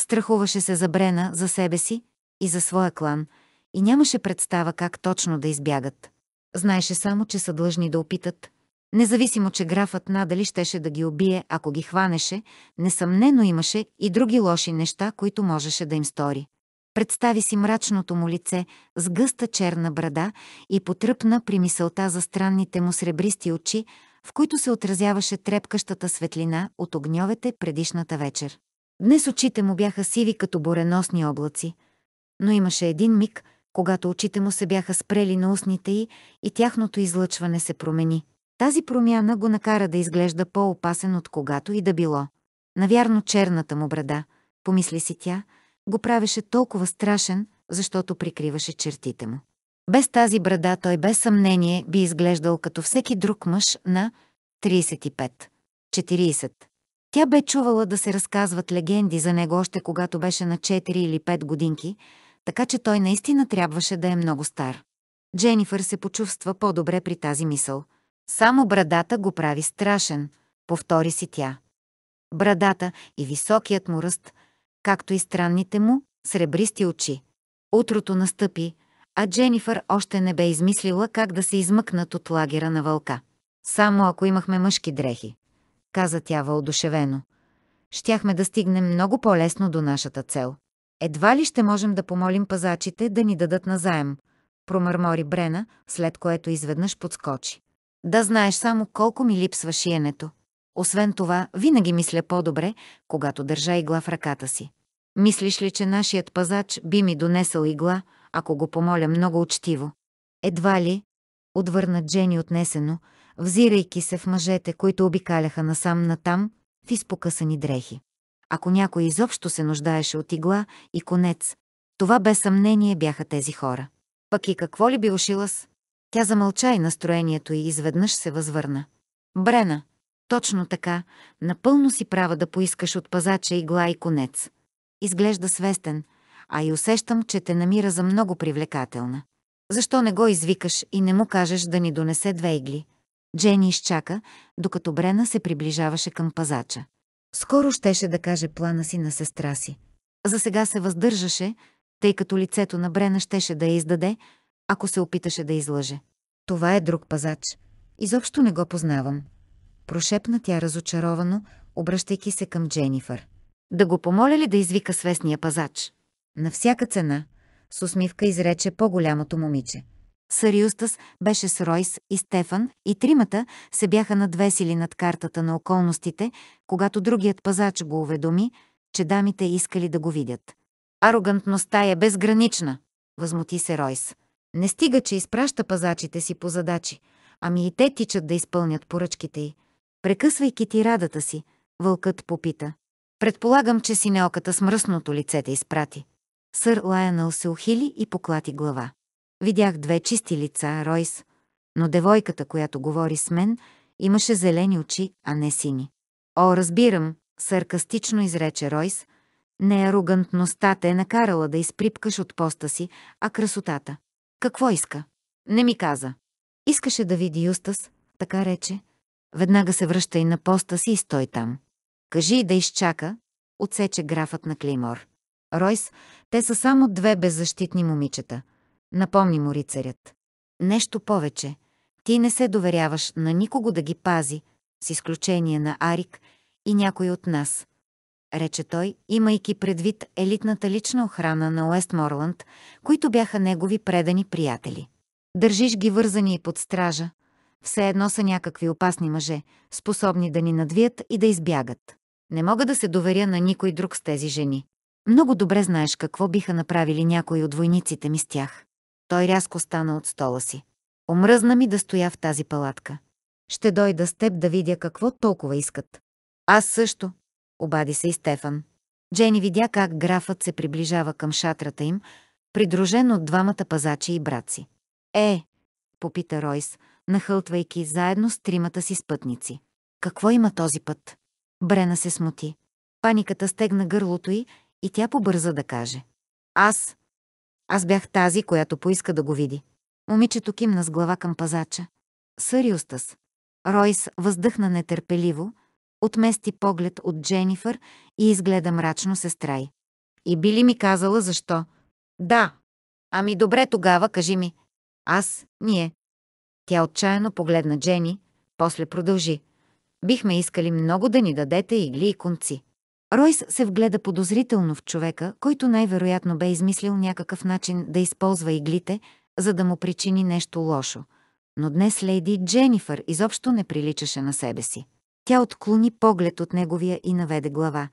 Страхуваше се за Брена, за себе си и за своя клан – и нямаше представа как точно да избягат. Знаеше само, че са длъжни да опитат. Независимо, че графът надали щеше да ги убие, ако ги хванеше, несъмнено имаше и други лоши неща, които можеше да им стори. Представи си мрачното му лице с гъста черна брада и потръпна при мисълта за странните му сребристи очи, в които се отразяваше трепкащата светлина от огньовете предишната вечер. Днес очите му бяха сиви като буреносни облаци, но имаше един миг – когато очите му се бяха спрели на устните й и тяхното излъчване се промени. Тази промяна го накара да изглежда по-опасен от когато и да било. Навярно черната му брада, помисли си тя, го правеше толкова страшен, защото прикриваше чертите му. Без тази брада той без съмнение би изглеждал като всеки друг мъж на 35-40. Тя бе чувала да се разказват легенди за него още когато беше на 4 или 5 годинки, така че той наистина трябваше да е много стар. Дженифър се почувства по-добре при тази мисъл. Само брадата го прави страшен, повтори си тя. Брадата и високият му ръст, както и странните му, сребристи очи. Утрото настъпи, а Дженифър още не бе измислила как да се измъкнат от лагера на вълка. Само ако имахме мъжки дрехи, каза тя въодушевено. Щяхме да стигнем много по-лесно до нашата цел. Едва ли ще можем да помолим пазачите да ни дадат назаем, промърмори Брена, след което изведнъж подскочи. Да знаеш само колко ми липсва шиенето. Освен това, винаги мисля по-добре, когато държа игла в ръката си. Мислиш ли, че нашият пазач би ми донесъл игла, ако го помоля много учтиво? Едва ли, отвърна Джени отнесено, взирайки се в мъжете, които обикаляха насам-натам в изпокъсани дрехи ако някой изобщо се нуждаеше от игла и конец. Това без съмнение бяха тези хора. Пък и какво ли би Ошилас? Тя замълча и настроението и изведнъж се възвърна. Брена, точно така, напълно си права да поискаш от пазача игла и конец. Изглежда свестен, а и усещам, че те намира за много привлекателна. Защо не го извикаш и не му кажеш да ни донесе две игли? Джени изчака, докато Брена се приближаваше към пазача. Скоро щеше да каже плана си на сестра си. За сега се въздържаше, тъй като лицето на Брена щеше да я издаде, ако се опиташе да излъже. Това е друг пазач. Изобщо не го познавам. Прошепна тя разочаровано, обръщайки се към Дженифър. Да го помоля ли да извика свестния пазач? На всяка цена, с усмивка изрече по-голямото момиче. Сър Юстас беше с Ройс и Стефан и тримата се бяха надвесили над картата на околностите, когато другият пазач го уведоми, че дамите искали да го видят. Арогантността е безгранична, възмути се Ройс. Не стига, че изпраща пазачите си по задачи, ами и те тичат да изпълнят поръчките й. Прекъсвайки ти радата си, вълкът попита. Предполагам, че синеоката с мръсното лице те изпрати. Сър Лайанъл се ухили и поклати глава. Видях две чисти лица, Ройс, но девойката, която говори с мен, имаше зелени очи, а не сини. О, разбирам, саркастично изрече Ройс, не арогантността те е накарала да изприпкаш от поста си, а красотата. Какво иска? Не ми каза. Искаше да види Юстас, така рече. Веднага се връща и на поста си и стой там. Кажи да изчака, отсече графът на Клеймор. Ройс, те са само две беззащитни момичета – напомни му рицарят. Нещо повече, ти не се доверяваш на никого да ги пази, с изключение на Арик и някой от нас, рече той, имайки предвид елитната лична охрана на Уестморланд, които бяха негови предани приятели. Държиш ги вързани и под стража, все едно са някакви опасни мъже, способни да ни надвият и да избягат. Не мога да се доверя на никой друг с тези жени. Много добре знаеш какво биха направили някои от войниците ми с тях. Той рязко стана от стола си. Омръзна ми да стоя в тази палатка. Ще дойда с теб да видя какво толкова искат. Аз също, обади се и Стефан. Джени видя как графът се приближава към шатрата им, придружен от двамата пазачи и братци. Е, попита Ройс, нахълтвайки заедно с тримата си спътници. Какво има този път? Брена се смути. Паниката стегна гърлото й и тя побърза да каже. Аз, аз бях тази, която поиска да го види. Момичето кимна с глава към пазача. Сър Юстас. Ройс въздъхна нетърпеливо, отмести поглед от Дженифър и изгледа мрачно сестра й. И би ли ми казала защо? Да. Ами добре тогава, кажи ми. Аз, ние. Тя отчаяно погледна Джени, после продължи. Бихме искали много да ни дадете игли и конци. Ройс се вгледа подозрително в човека, който най-вероятно бе измислил някакъв начин да използва иглите, за да му причини нещо лошо. Но днес леди Дженифър изобщо не приличаше на себе си. Тя отклони поглед от неговия и наведе глава.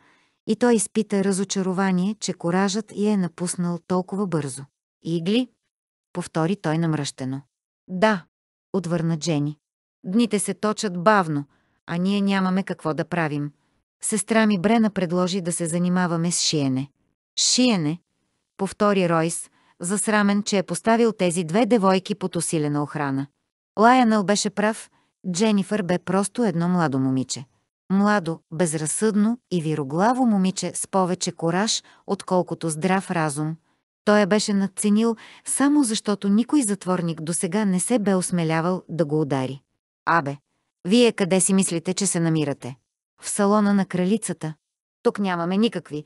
И той изпита разочарование, че коражът я е напуснал толкова бързо. «Игли?» — повтори той намръщено. «Да», — отвърна Джени. «Дните се точат бавно, а ние нямаме какво да правим». Сестра ми Брена предложи да се занимаваме с шиене. Шиене, повтори Ройс, засрамен, че е поставил тези две девойки под усилена охрана. Лайанъл беше прав, Дженифър бе просто едно младо момиче. Младо, безразсъдно и вироглаво момиче с повече кораж, отколкото здрав разум. Той я беше надценил само защото никой затворник досега не се бе осмелявал да го удари. Абе, вие къде си мислите, че се намирате? в салона на кралицата. Тук нямаме никакви.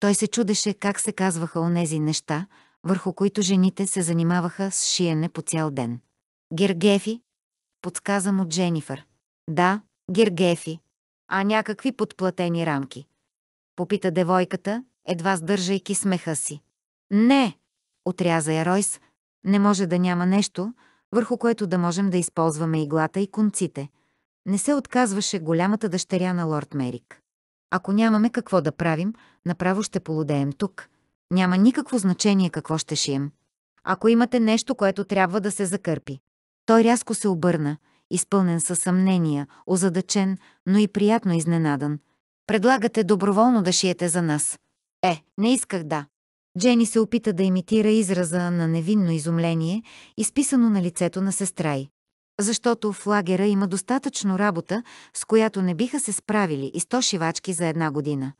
Той се чудеше как се казваха онези неща, върху които жените се занимаваха с шиене по цял ден. Гергефи, подсказа му Дженифър. Да, гергефи. А някакви подплатени рамки. Попита девойката, едва сдържайки смеха си. Не, отряза я Ройс, не може да няма нещо, върху което да можем да използваме иглата и конците – не се отказваше голямата дъщеря на лорд Мерик. Ако нямаме какво да правим, направо ще полудеем тук. Няма никакво значение какво ще шием. Ако имате нещо, което трябва да се закърпи. Той рязко се обърна, изпълнен със съмнения, озадачен, но и приятно изненадан. Предлагате доброволно да шиете за нас. Е, не исках да. Джени се опита да имитира израза на невинно изумление, изписано на лицето на сестра й. Защото в лагера има достатъчно работа, с която не биха се справили и сто шивачки за една година.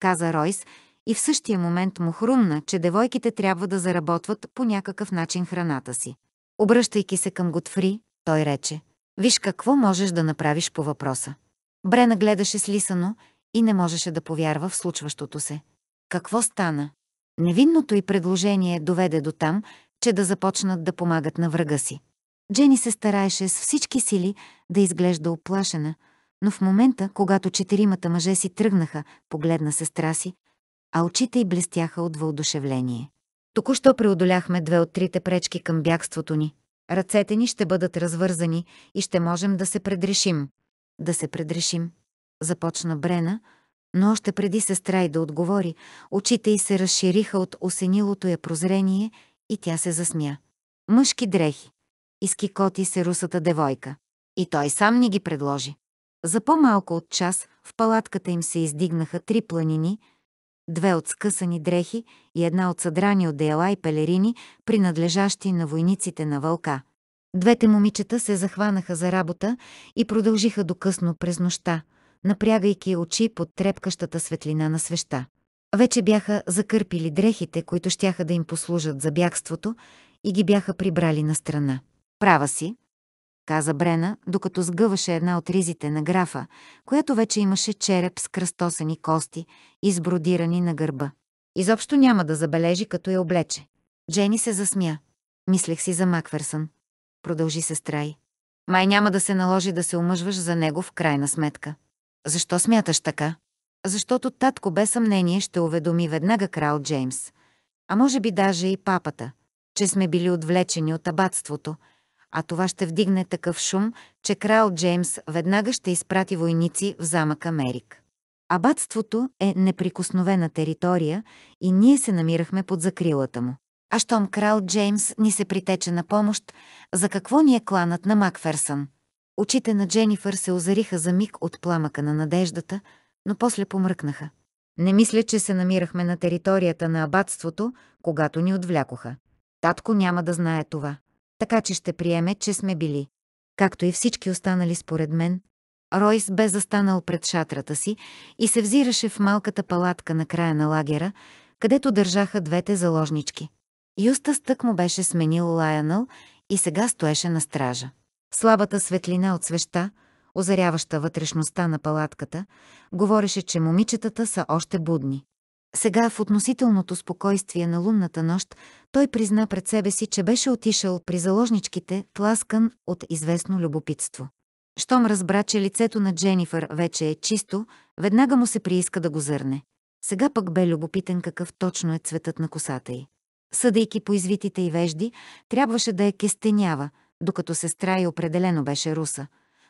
Каза Ройс и в същия момент му хрумна, че девойките трябва да заработват по някакъв начин храната си. Обръщайки се към Готфри, той рече, «Виж какво можеш да направиш по въпроса». Брена гледаше слисано и не можеше да повярва в случващото се. Какво стана? Невинното й предложение доведе до там, че да започнат да помагат на врага си. Джени се стараеше с всички сили да изглежда оплашена, но в момента, когато четиримата мъже си тръгнаха, погледна сестра си, а очите й блестяха от въодушевление. Току-що преодоляхме две от трите пречки към бягството ни. Ръцете ни ще бъдат развързани и ще можем да се предрешим. Да се предрешим. Започна Брена, но още преди сестра й да отговори, очите й се разшириха от осенилото я прозрение и тя се засмя. Мъжки дрехи изкикоти се русата девойка. И той сам ни ги предложи. За по-малко от час в палатката им се издигнаха три планини, две от скъсани дрехи и една от съдрани от деяла и пелерини, принадлежащи на войниците на вълка. Двете момичета се захванаха за работа и продължиха до късно през нощта, напрягайки очи под трепкащата светлина на свеща. Вече бяха закърпили дрехите, които щяха да им послужат за бягството и ги бяха прибрали на страна. Права си, каза Брена, докато сгъваше една от ризите на графа, която вече имаше череп с кръстосани кости, избродирани на гърба. Изобщо няма да забележи, като я облече. Джени се засмя. Мислех си за Макверсън, Продължи сестра й. Май няма да се наложи да се омъжваш за него в крайна сметка. Защо смяташ така? Защото татко без съмнение ще уведоми веднага крал Джеймс. А може би даже и папата, че сме били отвлечени от абатството – а това ще вдигне такъв шум, че крал Джеймс веднага ще изпрати войници в замък Америк. Абатството е неприкосновена територия и ние се намирахме под закрилата му. А щом крал Джеймс ни се притече на помощ, за какво ни е кланът на Макферсън? Очите на Дженифър се озариха за миг от пламъка на надеждата, но после помръкнаха. Не мисля, че се намирахме на територията на абатството, когато ни отвлякоха. Татко няма да знае това така че ще приеме, че сме били. Както и всички останали според мен, Ройс бе застанал пред шатрата си и се взираше в малката палатка на края на лагера, където държаха двете заложнички. Юстас тък му беше сменил Лайонъл и сега стоеше на стража. Слабата светлина от свеща, озаряваща вътрешността на палатката, говореше, че момичетата са още будни. Сега в относителното спокойствие на лунната нощ той призна пред себе си, че беше отишъл при заложничките, тласкан от известно любопитство. Щом разбра, че лицето на Дженифър вече е чисто, веднага му се прииска да го зърне. Сега пък бе любопитен какъв точно е цветът на косата й. Съдейки по извитите и вежди, трябваше да е кестенява, докато сестра й определено беше руса.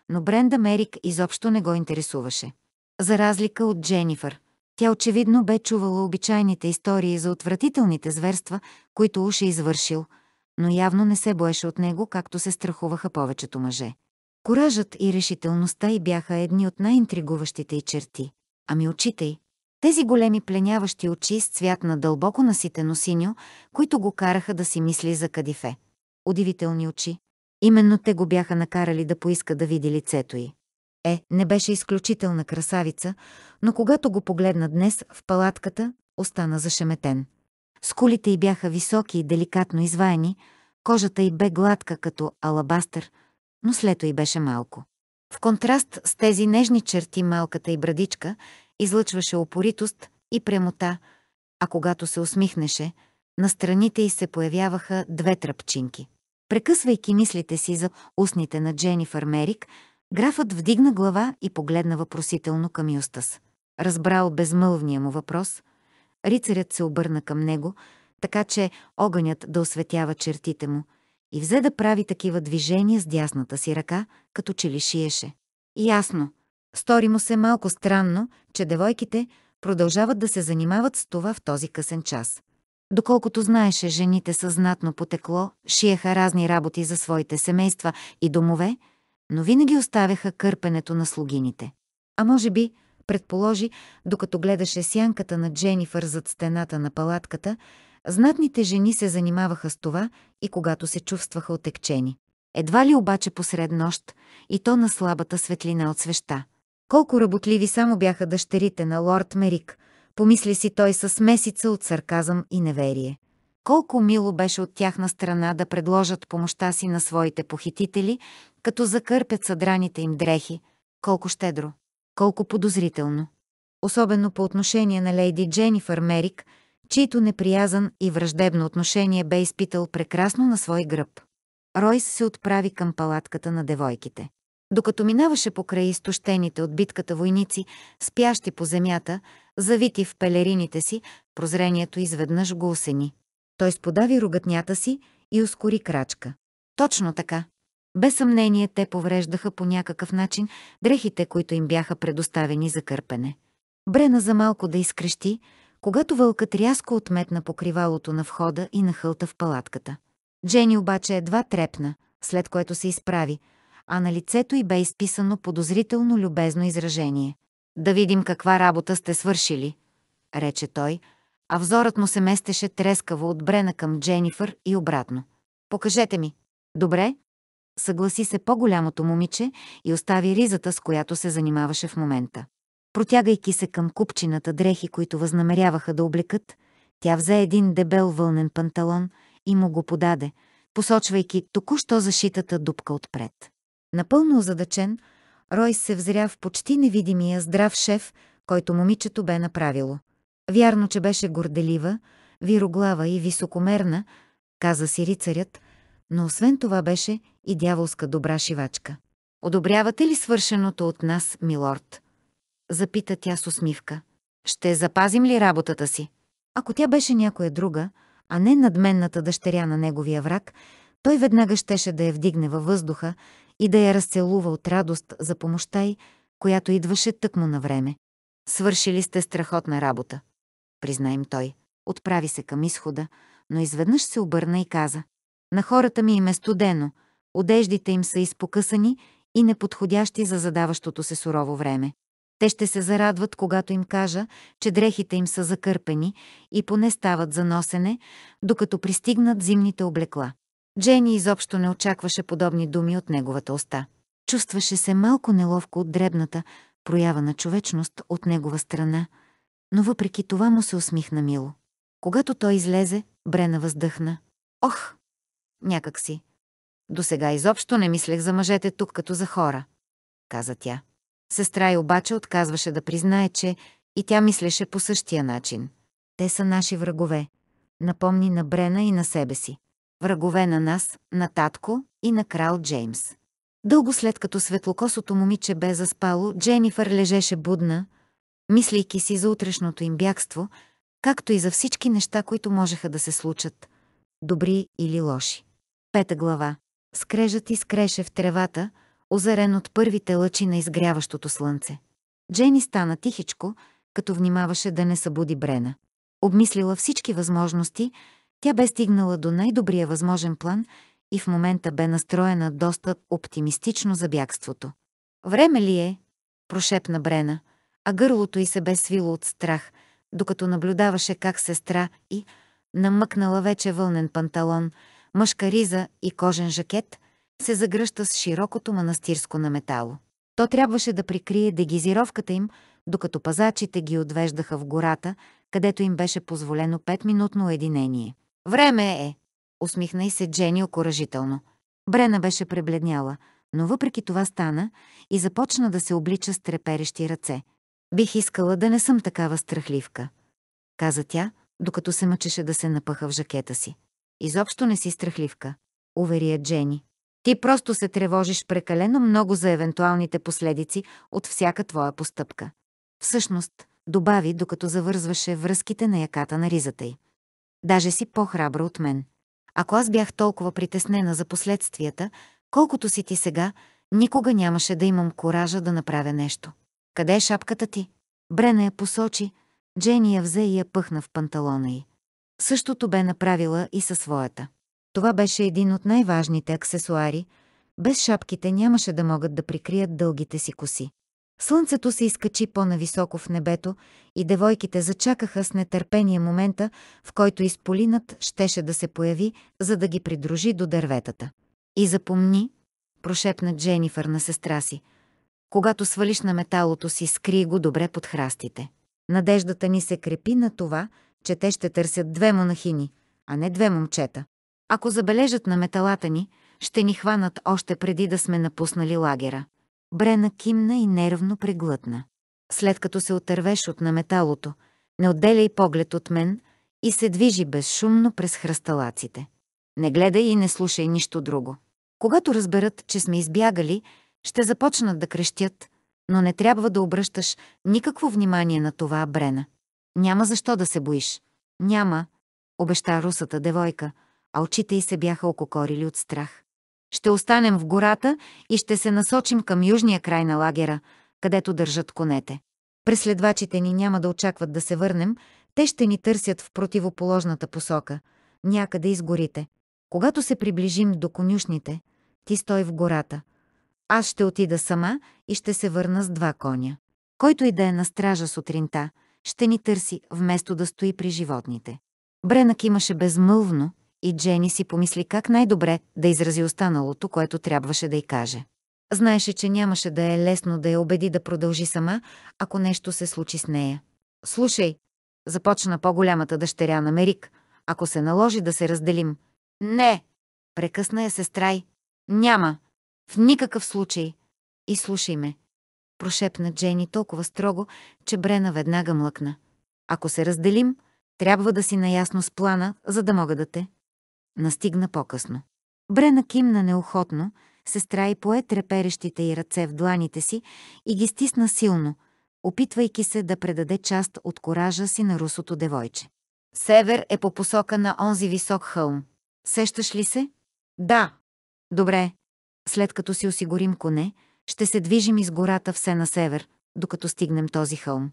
Но Бренда Мерик изобщо не го интересуваше. За разлика от Дженифър – тя очевидно бе чувала обичайните истории за отвратителните зверства, които уж е извършил, но явно не се боеше от него, както се страхуваха повечето мъже. Коражът и решителността й бяха едни от най-интригуващите й черти. Ами очите й. Тези големи пленяващи очи с цвят на дълбоко наситено синьо, които го караха да си мисли за кадифе. Удивителни очи. Именно те го бяха накарали да поиска да види лицето й. Е, не беше изключителна красавица, но когато го погледна днес в палатката, остана зашеметен. Скулите й бяха високи и деликатно изваяни, кожата й бе гладка като алабастър, но слето й беше малко. В контраст с тези нежни черти малката й брадичка излъчваше опоритост и прямота. а когато се усмихнеше, на страните й се появяваха две тръпчинки. Прекъсвайки мислите си за устните на Дженифър Мерик, Графът вдигна глава и погледна въпросително към Юстас. Разбрал безмълвния му въпрос, рицарят се обърна към него, така че огънят да осветява чертите му, и взе да прави такива движения с дясната си ръка, като че ли шиеше. Ясно. Стори му се малко странно, че девойките продължават да се занимават с това в този късен час. Доколкото знаеше, жените са знатно потекло, шиеха разни работи за своите семейства и домове – но винаги оставяха кърпенето на слугините. А може би, предположи, докато гледаше сянката на Дженифър зад стената на палатката, знатните жени се занимаваха с това и когато се чувстваха отекчени. Едва ли обаче посред нощ, и то на слабата светлина от свеща. Колко работливи само бяха дъщерите на лорд Мерик, помисли си той с месица от сарказъм и неверие. Колко мило беше от тяхна страна да предложат помощта си на своите похитители, като закърпят съдраните им дрехи, колко щедро, колко подозрително. Особено по отношение на лейди Дженифър Мерик, чието неприязан и враждебно отношение бе изпитал прекрасно на свой гръб. Ройс се отправи към палатката на девойките. Докато минаваше покрай изтощените от битката войници, спящи по земята, завити в пелерините си, прозрението изведнъж го осени. Той сподави рогътнята си и ускори крачка. Точно така. Без съмнение те повреждаха по някакъв начин дрехите, които им бяха предоставени за кърпене. Брена за малко да изкрещи, когато вълкът рязко отметна покривалото на входа и на хълта в палатката. Джени обаче едва трепна, след което се изправи, а на лицето й бе изписано подозрително любезно изражение. «Да видим каква работа сте свършили», рече той, а взорът му се местеше трескаво от Брена към Дженифър и обратно. «Покажете ми». «Добре, съгласи се по-голямото момиче и остави ризата, с която се занимаваше в момента. Протягайки се към купчината дрехи, които възнамеряваха да облекат, тя взе един дебел вълнен панталон и му го подаде, посочвайки току-що зашитата дупка отпред. Напълно озадачен, Рой се взря в почти невидимия здрав шеф, който момичето бе направило. Вярно, че беше горделива, вироглава и високомерна, каза си рицарят, но освен това беше и дяволска добра шивачка. Одобрявате ли свършеното от нас, милорд? Запита тя с усмивка. Ще запазим ли работата си? Ако тя беше някоя друга, а не надменната дъщеря на неговия враг, той веднага щеше да я вдигне във въздуха и да я разцелува от радост за помощта й, която идваше тъкмо на време. Свършили сте страхотна работа, призна им той. Отправи се към изхода, но изведнъж се обърна и каза. На хората ми им е студено, одеждите им са изпокъсани и неподходящи за задаващото се сурово време. Те ще се зарадват, когато им кажа, че дрехите им са закърпени и поне стават за носене, докато пристигнат зимните облекла. Джени изобщо не очакваше подобни думи от неговата уста. Чувстваше се малко неловко от дребната проява на човечност от негова страна, но въпреки това му се усмихна мило. Когато той излезе, Брена въздъхна. Ох, някак си. До сега изобщо не мислех за мъжете тук като за хора, каза тя. Сестра й обаче отказваше да признае, че и тя мислеше по същия начин. Те са наши врагове. Напомни на Брена и на себе си. Врагове на нас, на татко и на крал Джеймс. Дълго след като светлокосото момиче бе заспало, Дженифър лежеше будна, мислейки си за утрешното им бягство, както и за всички неща, които можеха да се случат, добри или лоши. Пета глава. Скрежът скреше в тревата, озарен от първите лъчи на изгряващото слънце. Джени стана тихичко, като внимаваше да не събуди Брена. Обмислила всички възможности, тя бе стигнала до най-добрия възможен план и в момента бе настроена доста оптимистично за бягството. «Време ли е?» – прошепна Брена, а гърлото й се бе свило от страх, докато наблюдаваше как сестра и, намъкнала вече вълнен панталон – мъжка риза и кожен жакет, се загръща с широкото манастирско на метало. То трябваше да прикрие дегизировката им, докато пазачите ги отвеждаха в гората, където им беше позволено петминутно единение. «Време е!» усмихна и се Джени окоръжително. Брена беше пребледняла, но въпреки това стана и започна да се облича с треперещи ръце. «Бих искала да не съм такава страхливка», каза тя, докато се мъчеше да се напъха в жакета си. Изобщо не си страхливка, увери я Джени. Ти просто се тревожиш прекалено много за евентуалните последици от всяка твоя постъпка. Всъщност, добави, докато завързваше връзките на яката на ризата й. Даже си по-храбра от мен. Ако аз бях толкова притеснена за последствията, колкото си ти сега, никога нямаше да имам коража да направя нещо. Къде е шапката ти? Брена я посочи, Джени я взе и я пъхна в панталона й. Същото бе направила и със своята. Това беше един от най-важните аксесуари. Без шапките нямаше да могат да прикрият дългите си коси. Слънцето се изкачи по-нависоко в небето и девойките зачакаха с нетърпение момента, в който изполинът щеше да се появи, за да ги придружи до дърветата. И запомни, прошепна Дженифър на сестра си, когато свалиш на металото си, скри го добре под храстите. Надеждата ни се крепи на това, че те ще търсят две монахини, а не две момчета. Ако забележат на металата ни, ще ни хванат още преди да сме напуснали лагера. Брена кимна и нервно преглътна. След като се отървеш от наметалото, не отделяй поглед от мен и се движи безшумно през хръсталаците. Не гледай и не слушай нищо друго. Когато разберат, че сме избягали, ще започнат да крещят, но не трябва да обръщаш никакво внимание на това, Брена. Няма защо да се боиш. Няма, обеща русата девойка, а очите й се бяха ококорили от страх. Ще останем в гората и ще се насочим към южния край на лагера, където държат конете. Преследвачите ни няма да очакват да се върнем, те ще ни търсят в противоположната посока, някъде из горите. Когато се приближим до конюшните, ти стой в гората. Аз ще отида сама и ще се върна с два коня. Който и да е на стража сутринта – ще ни търси, вместо да стои при животните. Бренък имаше безмълвно и Джени си помисли как най-добре да изрази останалото, което трябваше да й каже. Знаеше, че нямаше да е лесно да я убеди да продължи сама, ако нещо се случи с нея. «Слушай», започна по-голямата дъщеря на Мерик, «ако се наложи да се разделим». «Не», прекъсна я сестрай. «Няма, в никакъв случай. И слушай ме, прошепна Джени толкова строго, че Брена веднага млъкна. Ако се разделим, трябва да си наясно с плана, за да мога да те. Настигна по-късно. Брена кимна неохотно, сестра и пое треперещите й ръце в дланите си и ги стисна силно, опитвайки се да предаде част от коража си на русото девойче. Север е по посока на онзи висок хълм. Сещаш ли се? Да. Добре. След като си осигурим коне, ще се движим из гората все на север, докато стигнем този хълм.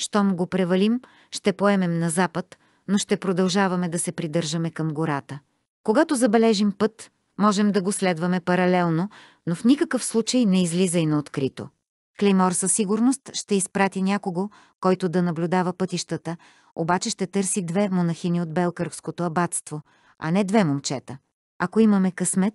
Щом го превалим, ще поемем на запад, но ще продължаваме да се придържаме към гората. Когато забележим път, можем да го следваме паралелно, но в никакъв случай не излизай на открито. Клеймор със сигурност ще изпрати някого, който да наблюдава пътищата, обаче ще търси две монахини от Белкървското абатство, а не две момчета. Ако имаме късмет,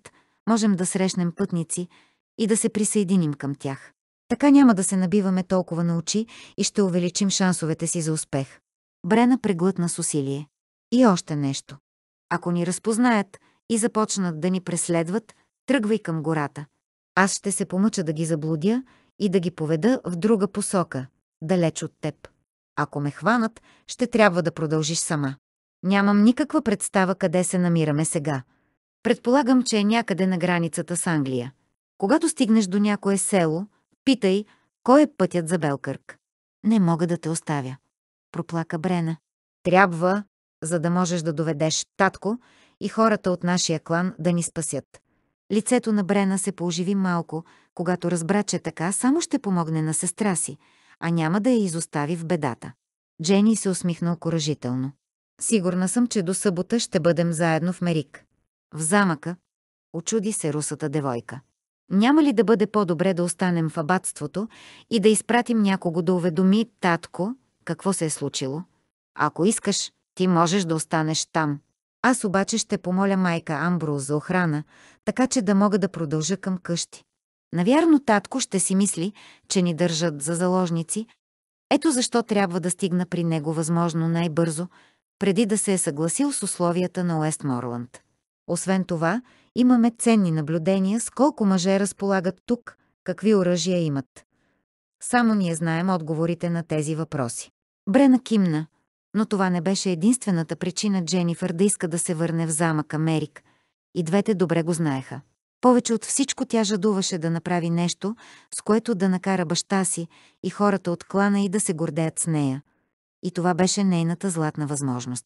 можем да срещнем пътници – и да се присъединим към тях. Така няма да се набиваме толкова на очи и ще увеличим шансовете си за успех. Брена преглътна с усилие. И още нещо. Ако ни разпознаят и започнат да ни преследват, тръгвай към гората. Аз ще се помъча да ги заблудя и да ги поведа в друга посока, далеч от теб. Ако ме хванат, ще трябва да продължиш сама. Нямам никаква представа къде се намираме сега. Предполагам, че е някъде на границата с Англия. Когато стигнеш до някое село, питай, кой е пътят за Белкърк. Не мога да те оставя. Проплака Брена. Трябва, за да можеш да доведеш татко и хората от нашия клан да ни спасят. Лицето на Брена се пооживи малко, когато разбра, че така само ще помогне на сестра си, а няма да я изостави в бедата. Джени се усмихна окоръжително. Сигурна съм, че до събота ще бъдем заедно в Мерик. В замъка очуди се русата девойка. Няма ли да бъде по-добре да останем в абатството и да изпратим някого да уведоми татко какво се е случило? Ако искаш, ти можеш да останеш там. Аз обаче ще помоля майка Амбро за охрана, така че да мога да продължа към къщи. Навярно татко ще си мисли, че ни държат за заложници. Ето защо трябва да стигна при него възможно най-бързо, преди да се е съгласил с условията на Уестморланд. Освен това, имаме ценни наблюдения с колко мъже разполагат тук, какви оръжия имат. Само ние знаем отговорите на тези въпроси. Брена кимна, но това не беше единствената причина Дженифър да иска да се върне в замък Америк. И двете добре го знаеха. Повече от всичко тя жадуваше да направи нещо, с което да накара баща си и хората от клана и да се гордеят с нея. И това беше нейната златна възможност.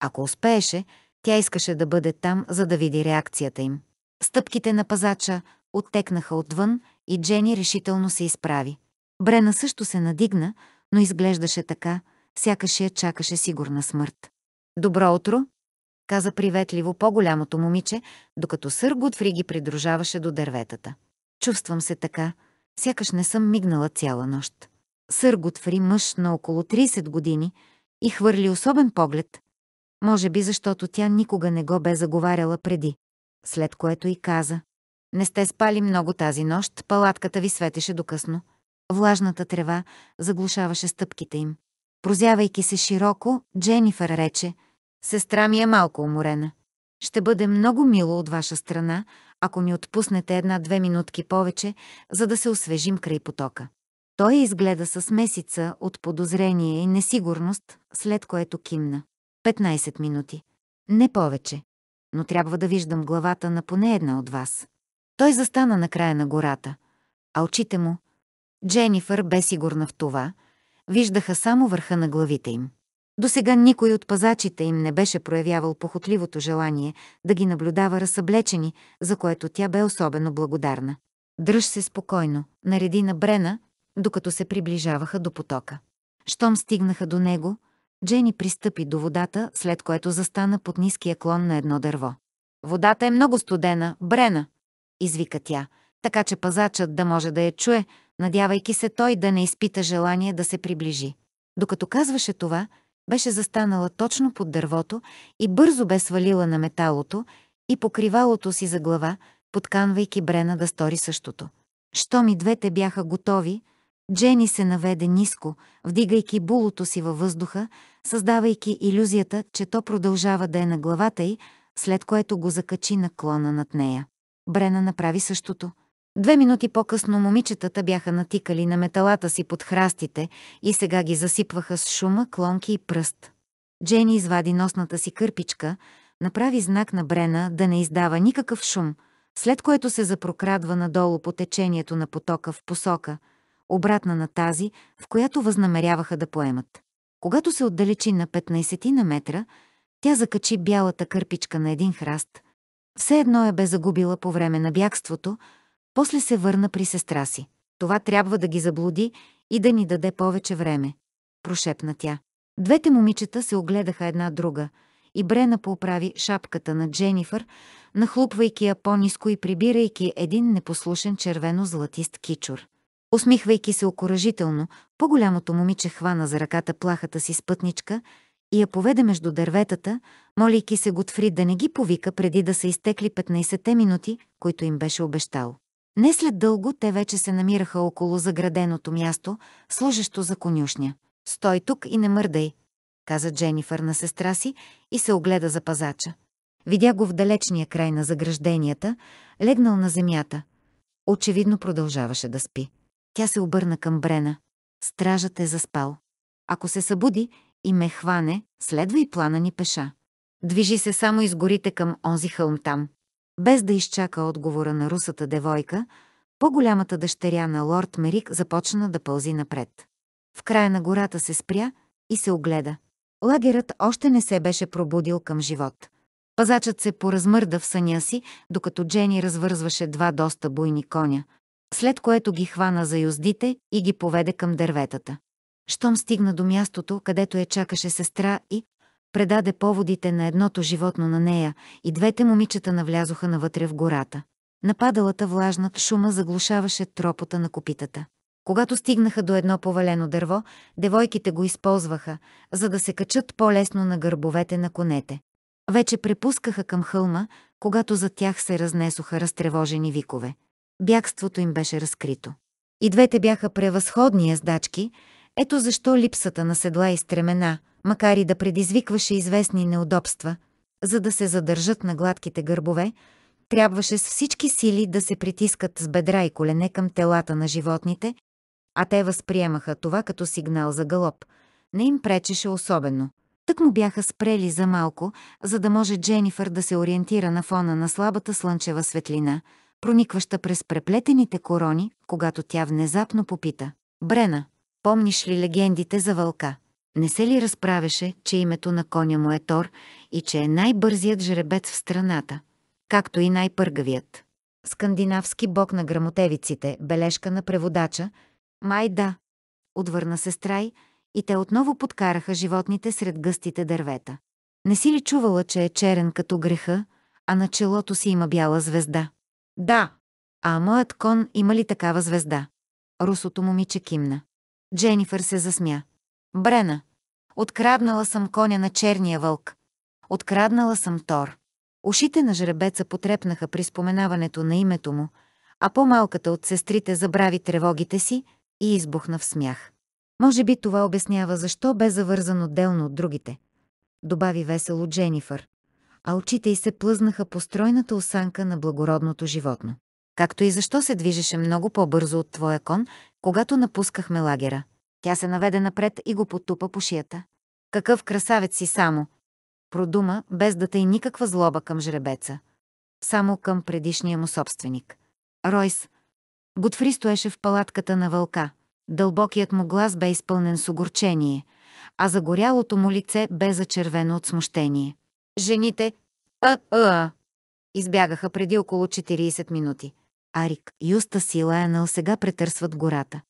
Ако успееше, тя искаше да бъде там, за да види реакцията им. Стъпките на пазача оттекнаха отвън и Джени решително се изправи. Брена също се надигна, но изглеждаше така, сякаш я чакаше сигурна смърт. «Добро утро!» каза приветливо по-голямото момиче, докато сър Гудфри ги придружаваше до дърветата. Чувствам се така, сякаш не съм мигнала цяла нощ. Сър Гудфри, мъж на около 30 години, и хвърли особен поглед, може би защото тя никога не го бе заговаряла преди. След което и каза. Не сте спали много тази нощ, палатката ви светеше докъсно. Влажната трева заглушаваше стъпките им. Прозявайки се широко, Дженифър рече, «Сестра ми е малко уморена. Ще бъде много мило от ваша страна, ако ми отпуснете една-две минутки повече, за да се освежим край потока». Той изгледа с месица от подозрение и несигурност, след което кимна. 15 минути. Не повече. Но трябва да виждам главата на поне една от вас. Той застана на края на гората, а очите му... Дженифър бе сигурна в това. Виждаха само върха на главите им. До сега никой от пазачите им не беше проявявал похотливото желание да ги наблюдава разсъблечени, за което тя бе особено благодарна. Дръж се спокойно, нареди на Брена, докато се приближаваха до потока. Щом стигнаха до него, Джени пристъпи до водата, след което застана под ниския клон на едно дърво. «Водата е много студена, Брена!» извика тя, така че пазачът да може да я чуе, надявайки се той да не изпита желание да се приближи. Докато казваше това, беше застанала точно под дървото и бързо бе свалила на металото и покривалото си за глава, подканвайки Брена да стори същото. Щом и двете бяха готови, Джени се наведе ниско, вдигайки булото си във въздуха, създавайки иллюзията, че то продължава да е на главата й, след което го закачи на клона над нея. Брена направи същото. Две минути по-късно момичетата бяха натикали на металата си под храстите и сега ги засипваха с шума, клонки и пръст. Джени извади носната си кърпичка, направи знак на Брена да не издава никакъв шум, след което се запрокрадва надолу по течението на потока в посока – обратна на тази, в която възнамеряваха да поемат. Когато се отдалечи на 15 на метра, тя закачи бялата кърпичка на един храст. Все едно я е бе загубила по време на бягството, после се върна при сестра си. Това трябва да ги заблуди и да ни даде повече време, прошепна тя. Двете момичета се огледаха една друга и Брена поправи шапката на Дженифър, нахлупвайки я по-низко и прибирайки един непослушен червено-златист кичур. Усмихвайки се окоръжително, по-голямото момиче хвана за ръката плахата си спътничка и я поведе между дърветата, молейки се Готфри да не ги повика преди да са изтекли 15-те минути, които им беше обещал. Не след дълго те вече се намираха около заграденото място, служещо за конюшня. «Стой тук и не мърдай», каза Дженифър на сестра си и се огледа за пазача. Видя го в далечния край на загражденията, легнал на земята. Очевидно продължаваше да спи. Тя се обърна към Брена. Стражът е заспал. Ако се събуди и ме хване, следва и плана ни пеша. Движи се само из горите към онзи хълм там. Без да изчака отговора на русата девойка, по-голямата дъщеря на лорд Мерик започна да пълзи напред. В края на гората се спря и се огледа. Лагерът още не се беше пробудил към живот. Пазачът се поразмърда в съня си, докато Джени развързваше два доста буйни коня, след което ги хвана за юздите и ги поведе към дърветата. Штом стигна до мястото, където я чакаше сестра и предаде поводите на едното животно на нея и двете момичета навлязоха навътре в гората. Нападалата влажна шума заглушаваше тропота на копитата. Когато стигнаха до едно повалено дърво, девойките го използваха, за да се качат по-лесно на гърбовете на конете. Вече препускаха към хълма, когато за тях се разнесоха разтревожени викове бягството им беше разкрито. И двете бяха превъзходни ездачки, ето защо липсата на седла и стремена, макар и да предизвикваше известни неудобства, за да се задържат на гладките гърбове, трябваше с всички сили да се притискат с бедра и колене към телата на животните, а те възприемаха това като сигнал за галоп. Не им пречеше особено. Тък му бяха спрели за малко, за да може Дженифър да се ориентира на фона на слабата слънчева светлина – проникваща през преплетените корони, когато тя внезапно попита. Брена, помниш ли легендите за вълка? Не се ли разправеше, че името на коня му е Тор и че е най-бързият жребец в страната, както и най-пъргавият? Скандинавски бог на грамотевиците, бележка на преводача. Май да, отвърна се страй, и те отново подкараха животните сред гъстите дървета. Не си ли чувала, че е черен като греха, а на челото си има бяла звезда? Да. А моят кон има ли такава звезда? Русото момиче кимна. Дженифър се засмя. Брена. Откраднала съм коня на черния вълк. Откраднала съм Тор. Ушите на жребеца потрепнаха при споменаването на името му, а по-малката от сестрите забрави тревогите си и избухна в смях. Може би това обяснява защо бе завързан отделно от другите, добави весело Дженифър а очите й се плъзнаха по стройната осанка на благородното животно. Както и защо се движеше много по-бързо от твоя кон, когато напускахме лагера. Тя се наведе напред и го потупа по шията. Какъв красавец си само! Продума, без да тъй никаква злоба към жребеца. Само към предишния му собственик. Ройс. Готфри стоеше в палатката на вълка. Дълбокият му глас бе изпълнен с огорчение, а загорялото му лице бе зачервено от смущение. Жените а, а, а, избягаха преди около 40 минути. Арик юста си и Лайонел сега претърсват гората.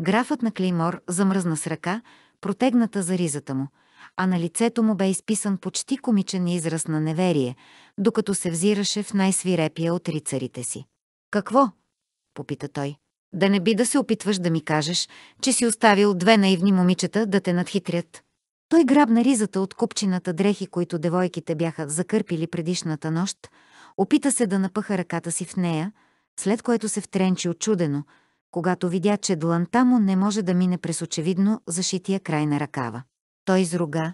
Графът на Клеймор замръзна с ръка, протегната за ризата му, а на лицето му бе изписан почти комичен израз на неверие, докато се взираше в най-свирепия от рицарите си. «Какво?» — попита той. «Да не би да се опитваш да ми кажеш, че си оставил две наивни момичета да те надхитрят». Той грабна ризата от купчината дрехи, които девойките бяха закърпили предишната нощ, опита се да напъха ръката си в нея, след което се втренчи очудено, когато видя, че дланта му не може да мине през очевидно зашития край на ръкава. Той изруга,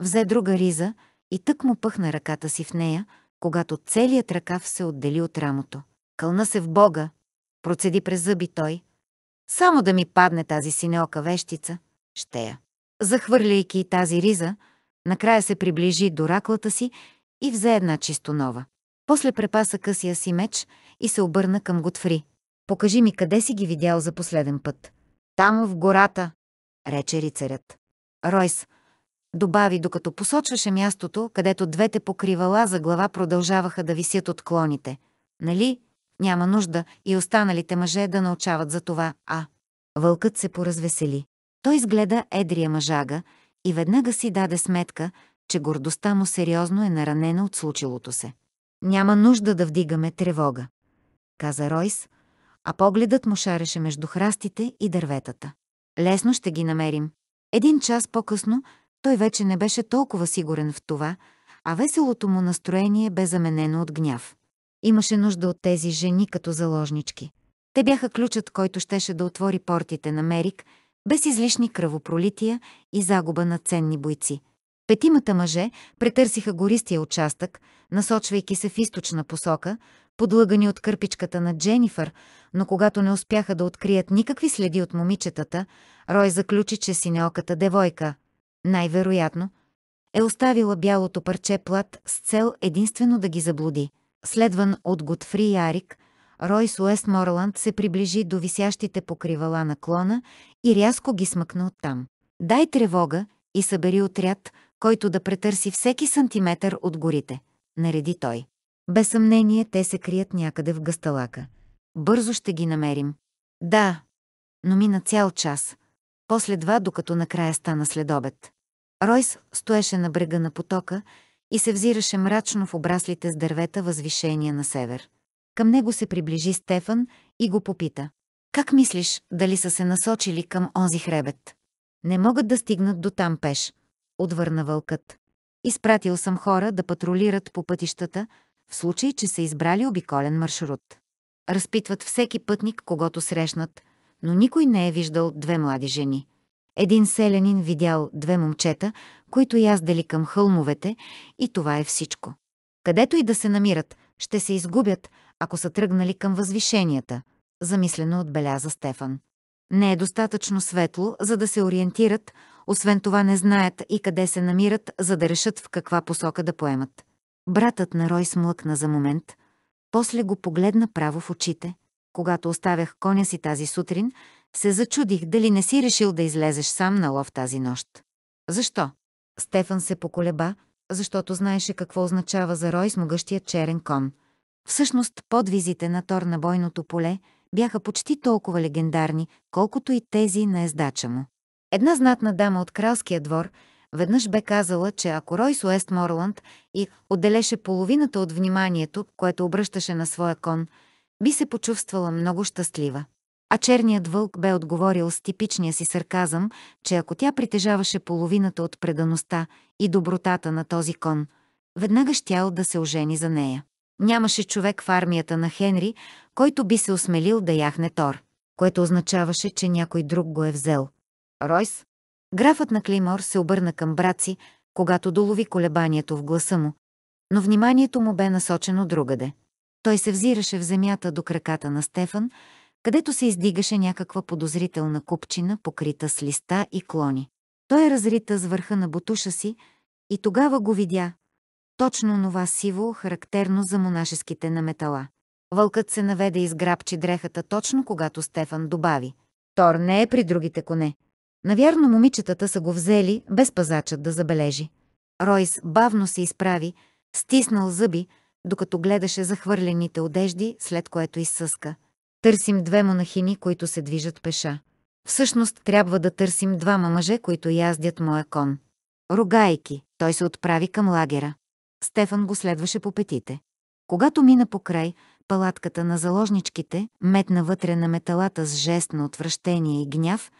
взе друга риза и тък му пъхна ръката си в нея, когато целият ръкав се отдели от рамото. Кълна се в Бога, процеди през зъби той. Само да ми падне тази синеока вещица, ще я. Захвърляйки тази риза, накрая се приближи до раклата си и взе една чисто нова. После препаса късия си меч и се обърна към Готфри. «Покажи ми къде си ги видял за последен път». «Там в гората», рече рицарят. Ройс добави, докато посочваше мястото, където двете покривала за глава продължаваха да висят от клоните. Нали? Няма нужда и останалите мъже да научават за това, а... Вълкът се поразвесели. Той изгледа едрия мъжага и веднага си даде сметка, че гордостта му сериозно е наранена от случилото се. Няма нужда да вдигаме тревога, каза Ройс, а погледът му шареше между храстите и дърветата. Лесно ще ги намерим. Един час по-късно той вече не беше толкова сигурен в това, а веселото му настроение бе заменено от гняв. Имаше нужда от тези жени като заложнички. Те бяха ключът, който щеше да отвори портите на Мерик без излишни кръвопролития и загуба на ценни бойци. Петимата мъже претърсиха гористия участък, насочвайки се в източна посока, подлъгани от кърпичката на Дженифър, но когато не успяха да открият никакви следи от момичетата, Рой заключи, че синеоката девойка, най-вероятно, е оставила бялото парче плат с цел единствено да ги заблуди. Следван от Готфри Ярик, Ройс Уест Морланд се приближи до висящите покривала на клона и рязко ги смъкна оттам. Дай тревога и събери отряд, който да претърси всеки сантиметър от горите, нареди той. Без съмнение те се крият някъде в гъсталака. Бързо ще ги намерим. Да, но мина цял час. После два, докато накрая стана следобед. Ройс стоеше на брега на потока и се взираше мрачно в обраслите с дървета възвишения на север. Към него се приближи Стефан и го попита. Как мислиш, дали са се насочили към онзи хребет? Не могат да стигнат до там пеш, отвърна вълкът. Изпратил съм хора да патрулират по пътищата, в случай, че са избрали обиколен маршрут. Разпитват всеки пътник, когато срещнат, но никой не е виждал две млади жени. Един селянин видял две момчета, които яздали към хълмовете и това е всичко. Където и да се намират, ще се изгубят, ако са тръгнали към възвишенията, замислено отбеляза Стефан. Не е достатъчно светло, за да се ориентират, освен това не знаят и къде се намират, за да решат в каква посока да поемат. Братът на Рой смлъкна за момент, после го погледна право в очите. Когато оставях коня си тази сутрин, се зачудих дали не си решил да излезеш сам на лов тази нощ. Защо? Стефан се поколеба, защото знаеше какво означава за Рой смогъщия черен кон – Всъщност подвизите на Тор на бойното поле бяха почти толкова легендарни, колкото и тези на ездача му. Една знатна дама от кралския двор веднъж бе казала, че ако Ройс Уест Морланд и отделеше половината от вниманието, което обръщаше на своя кон, би се почувствала много щастлива. А черният вълк бе отговорил с типичния си сарказъм, че ако тя притежаваше половината от предаността и добротата на този кон, веднага щял да се ожени за нея. Нямаше човек в армията на Хенри, който би се осмелил да яхне Тор, което означаваше, че някой друг го е взел. Ройс? Графът на Клеймор се обърна към брат си, когато долови колебанието в гласа му, но вниманието му бе насочено другаде. Той се взираше в земята до краката на Стефан, където се издигаше някаква подозрителна купчина, покрита с листа и клони. Той разрита с върха на бутуша си и тогава го видя, точно нова сиво, характерно за монашеските на метала. Вълкът се наведе и сграбчи дрехата точно когато Стефан добави. Тор не е при другите коне. Навярно момичетата са го взели, без пазачът да забележи. Ройс бавно се изправи, стиснал зъби, докато гледаше захвърлените одежди, след което изсъска. Търсим две монахини, които се движат пеша. Всъщност трябва да търсим двама мъже, които яздят моя кон. Ругайки, той се отправи към лагера. Стефан го следваше по петите. Когато мина покрай палатката на заложничките, метна вътре на металата с жест на отвращение и гняв,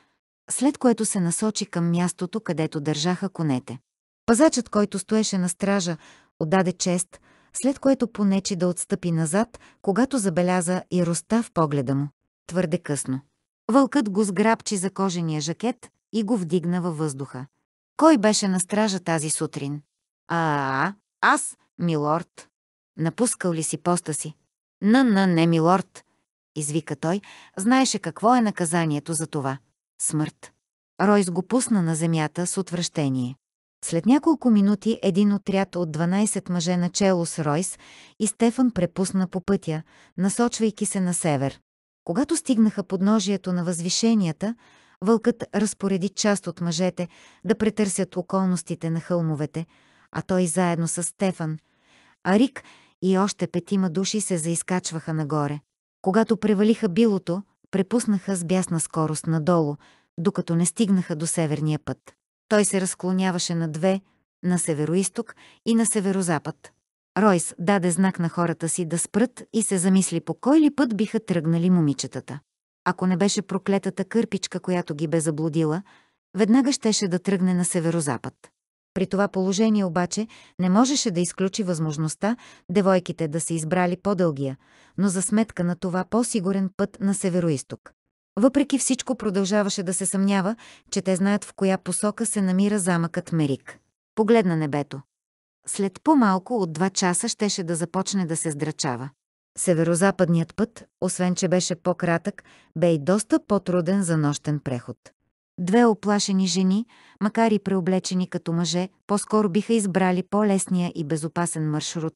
след което се насочи към мястото, където държаха конете. Пазачът, който стоеше на стража, отдаде чест, след което понечи да отстъпи назад, когато забеляза и роста в погледа му. Твърде късно. Вълкът го сграбчи за кожения жакет и го вдигна във въздуха. Кой беше на стража тази сутрин? А, -а, -а аз, милорд. Напускал ли си поста си? На, на, не, милорд. Извика той, знаеше какво е наказанието за това. Смърт. Ройс го пусна на земята с отвращение. След няколко минути един отряд от 12 мъже чело с Ройс и Стефан препусна по пътя, насочвайки се на север. Когато стигнаха подножието на възвишенията, вълкът разпореди част от мъжете да претърсят околностите на хълмовете, а той заедно с Стефан, а Рик и още петима души се заискачваха нагоре. Когато превалиха билото, препуснаха с бясна скорост надолу, докато не стигнаха до северния път. Той се разклоняваше на две, на северо и на северозапад. Ройс даде знак на хората си да спрат и се замисли по кой ли път биха тръгнали момичетата. Ако не беше проклетата кърпичка, която ги бе заблудила, веднага щеше да тръгне на северозапад. При това положение обаче не можеше да изключи възможността девойките да се избрали по-дългия, но за сметка на това по-сигурен път на североисток. Въпреки всичко продължаваше да се съмнява, че те знаят в коя посока се намира замъкът Мерик. Погледна небето. След по-малко от два часа щеше да започне да се здрачава. Северозападният път, освен че беше по-кратък, бе и доста по-труден за нощен преход. Две оплашени жени, макар и преоблечени като мъже, по-скоро биха избрали по-лесния и безопасен маршрут,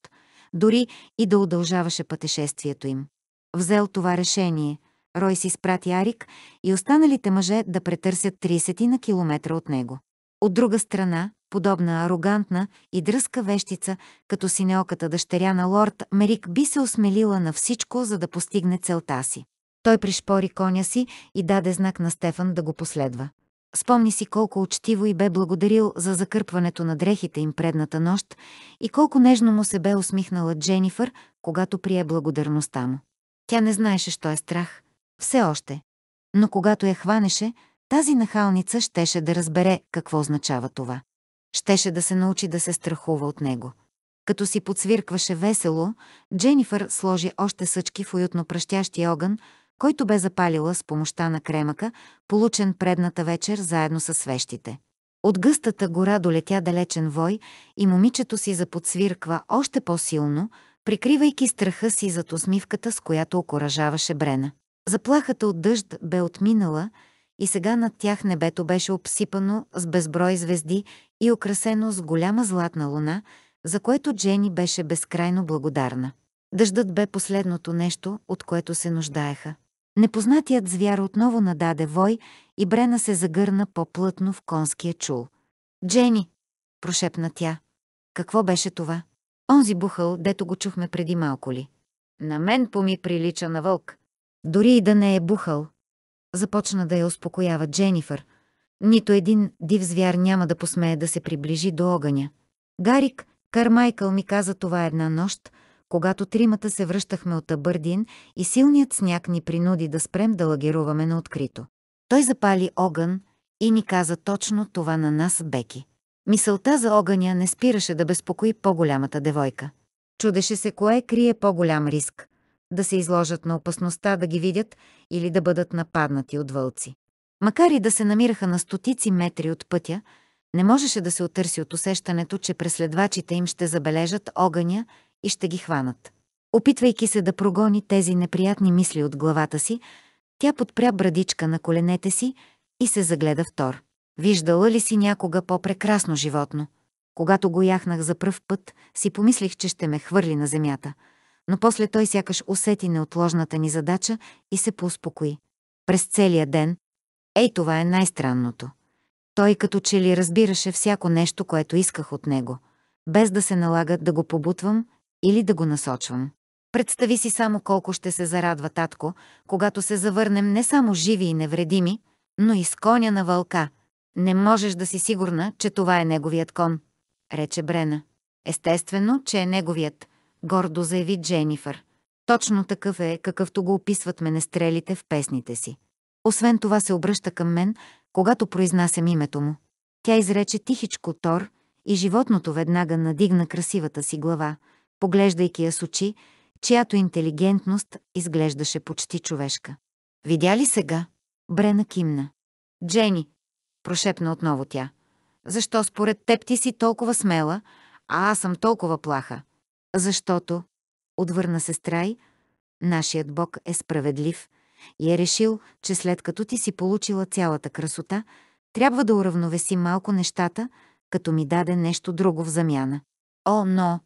дори и да удължаваше пътешествието им. Взел това решение, Рой си спрати Арик и останалите мъже да претърсят 30 на километра от него. От друга страна, подобна арогантна и дръска вещица, като синеоката дъщеря на лорд Мерик би се осмелила на всичко, за да постигне целта си. Той пришпори коня си и даде знак на Стефан да го последва. Спомни си колко учтиво и бе благодарил за закърпването на дрехите им предната нощ и колко нежно му се бе усмихнала Дженифър, когато прие благодарността му. Тя не знаеше, що е страх. Все още. Но когато я хванеше, тази нахалница щеше да разбере какво означава това. Щеше да се научи да се страхува от него. Като си подсвиркваше весело, Дженифър сложи още съчки в уютно пръщящия огън, който бе запалила с помощта на кремъка, получен предната вечер заедно с свещите. От гъстата гора долетя далечен вой и момичето си заподсвирква още по-силно, прикривайки страха си зад усмивката, с която окоръжаваше Брена. Заплахата от дъжд бе отминала и сега над тях небето беше обсипано с безброй звезди и украсено с голяма златна луна, за което Джени беше безкрайно благодарна. Дъждът бе последното нещо, от което се нуждаеха. Непознатият звяр отново нададе вой и Брена се загърна по-плътно в конския чул. «Джени!» – прошепна тя. «Какво беше това?» «Онзи бухал, дето го чухме преди малко ли?» «На мен поми прилича на вълк!» Дори и да не е бухал. Започна да я успокоява Дженифър. Нито един див звяр няма да посмее да се приближи до огъня. Гарик Кармайкъл ми каза това една нощ – когато тримата се връщахме от Абърдин и силният сняг ни принуди да спрем да лагеруваме на открито. Той запали огън и ни каза точно това на нас, Беки. Мисълта за огъня не спираше да безпокои по-голямата девойка. Чудеше се кое крие по-голям риск – да се изложат на опасността да ги видят или да бъдат нападнати от вълци. Макар и да се намираха на стотици метри от пътя, не можеше да се отърси от усещането, че преследвачите им ще забележат огъня и ще ги хванат. Опитвайки се да прогони тези неприятни мисли от главата си, тя подпря брадичка на коленете си и се загледа в Тор. Виждала ли си някога по-прекрасно животно? Когато го яхнах за пръв път, си помислих, че ще ме хвърли на земята. Но после той сякаш усети неотложната ни задача и се поуспокои. През целия ден. Ей, това е най-странното. Той като че ли разбираше всяко нещо, което исках от него. Без да се налага да го побутвам или да го насочвам. Представи си само колко ще се зарадва татко, когато се завърнем не само живи и невредими, но и с коня на вълка. Не можеш да си сигурна, че това е неговият кон, рече Брена. Естествено, че е неговият, гордо заяви Дженифър. Точно такъв е, какъвто го описват менестрелите в песните си. Освен това се обръща към мен, когато произнасям името му. Тя изрече тихичко Тор и животното веднага надигна красивата си глава, поглеждайки я с очи, чиято интелигентност изглеждаше почти човешка. «Видя ли сега?» Брена кимна. «Джени!» – прошепна отново тя. «Защо според теб ти си толкова смела, а аз съм толкова плаха?» «Защото», отвърна се страй, нашият Бог е справедлив и е решил, че след като ти си получила цялата красота, трябва да уравновеси малко нещата, като ми даде нещо друго в замяна. О, но,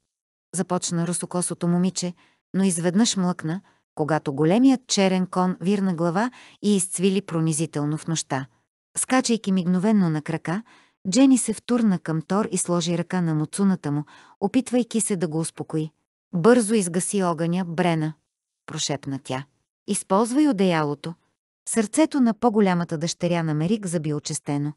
започна русокосото момиче, но изведнъж млъкна, когато големият черен кон вирна глава и изцвили пронизително в нощта. Скачайки мигновенно на крака, Джени се втурна към Тор и сложи ръка на муцуната му, опитвайки се да го успокои. «Бързо изгаси огъня, Брена!» – прошепна тя. «Използвай одеялото!» Сърцето на по-голямата дъщеря на Мерик заби очестено.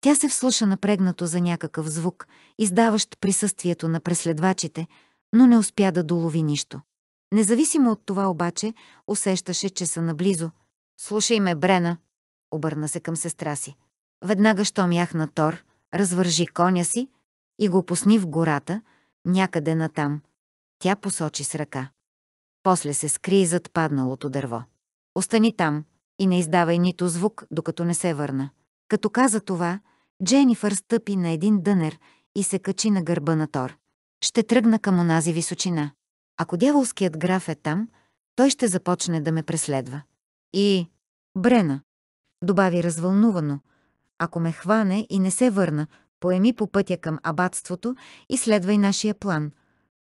Тя се вслуша напрегнато за някакъв звук, издаващ присъствието на преследвачите – но не успя да долови нищо. Независимо от това обаче, усещаше, че са наблизо. «Слушай ме, Брена!» Обърна се към сестра си. Веднага, щом на Тор, развържи коня си и го пусни в гората, някъде натам. Тя посочи с ръка. После се скри зад падналото дърво. Остани там и не издавай нито звук, докато не се върна. Като каза това, Дженифър стъпи на един дънер и се качи на гърба на Тор ще тръгна към онази височина. Ако дяволският граф е там, той ще започне да ме преследва. И... Брена, добави развълнувано, ако ме хване и не се върна, поеми по пътя към абатството и следвай нашия план.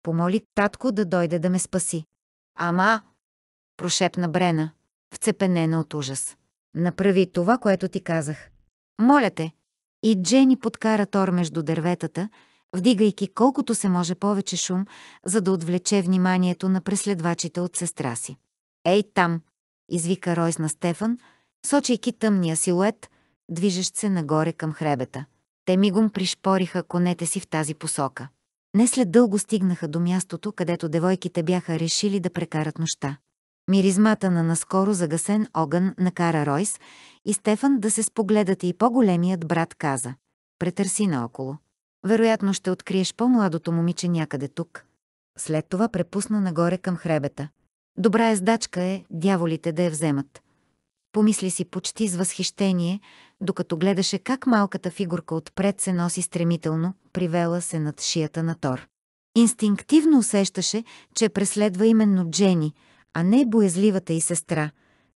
Помоли татко да дойде да ме спаси. Ама, прошепна Брена, вцепенена от ужас. Направи това, което ти казах. Моля те. И Джени подкара тор между дърветата, вдигайки колкото се може повече шум, за да отвлече вниманието на преследвачите от сестра си. «Ей, там!» – извика Ройс на Стефан, сочейки тъмния силует, движещ се нагоре към хребета. Те мигом пришпориха конете си в тази посока. Не след дълго стигнаха до мястото, където девойките бяха решили да прекарат нощта. Миризмата на наскоро загасен огън накара Ройс и Стефан да се спогледат и по-големият брат каза. Претърси наоколо. Вероятно ще откриеш по-младото момиче някъде тук. След това препусна нагоре към хребета. Добра ездачка е дяволите да я вземат. Помисли си почти с възхищение, докато гледаше как малката фигурка отпред се носи стремително, привела се над шията на Тор. Инстинктивно усещаше, че преследва именно Джени, а не боязливата й сестра,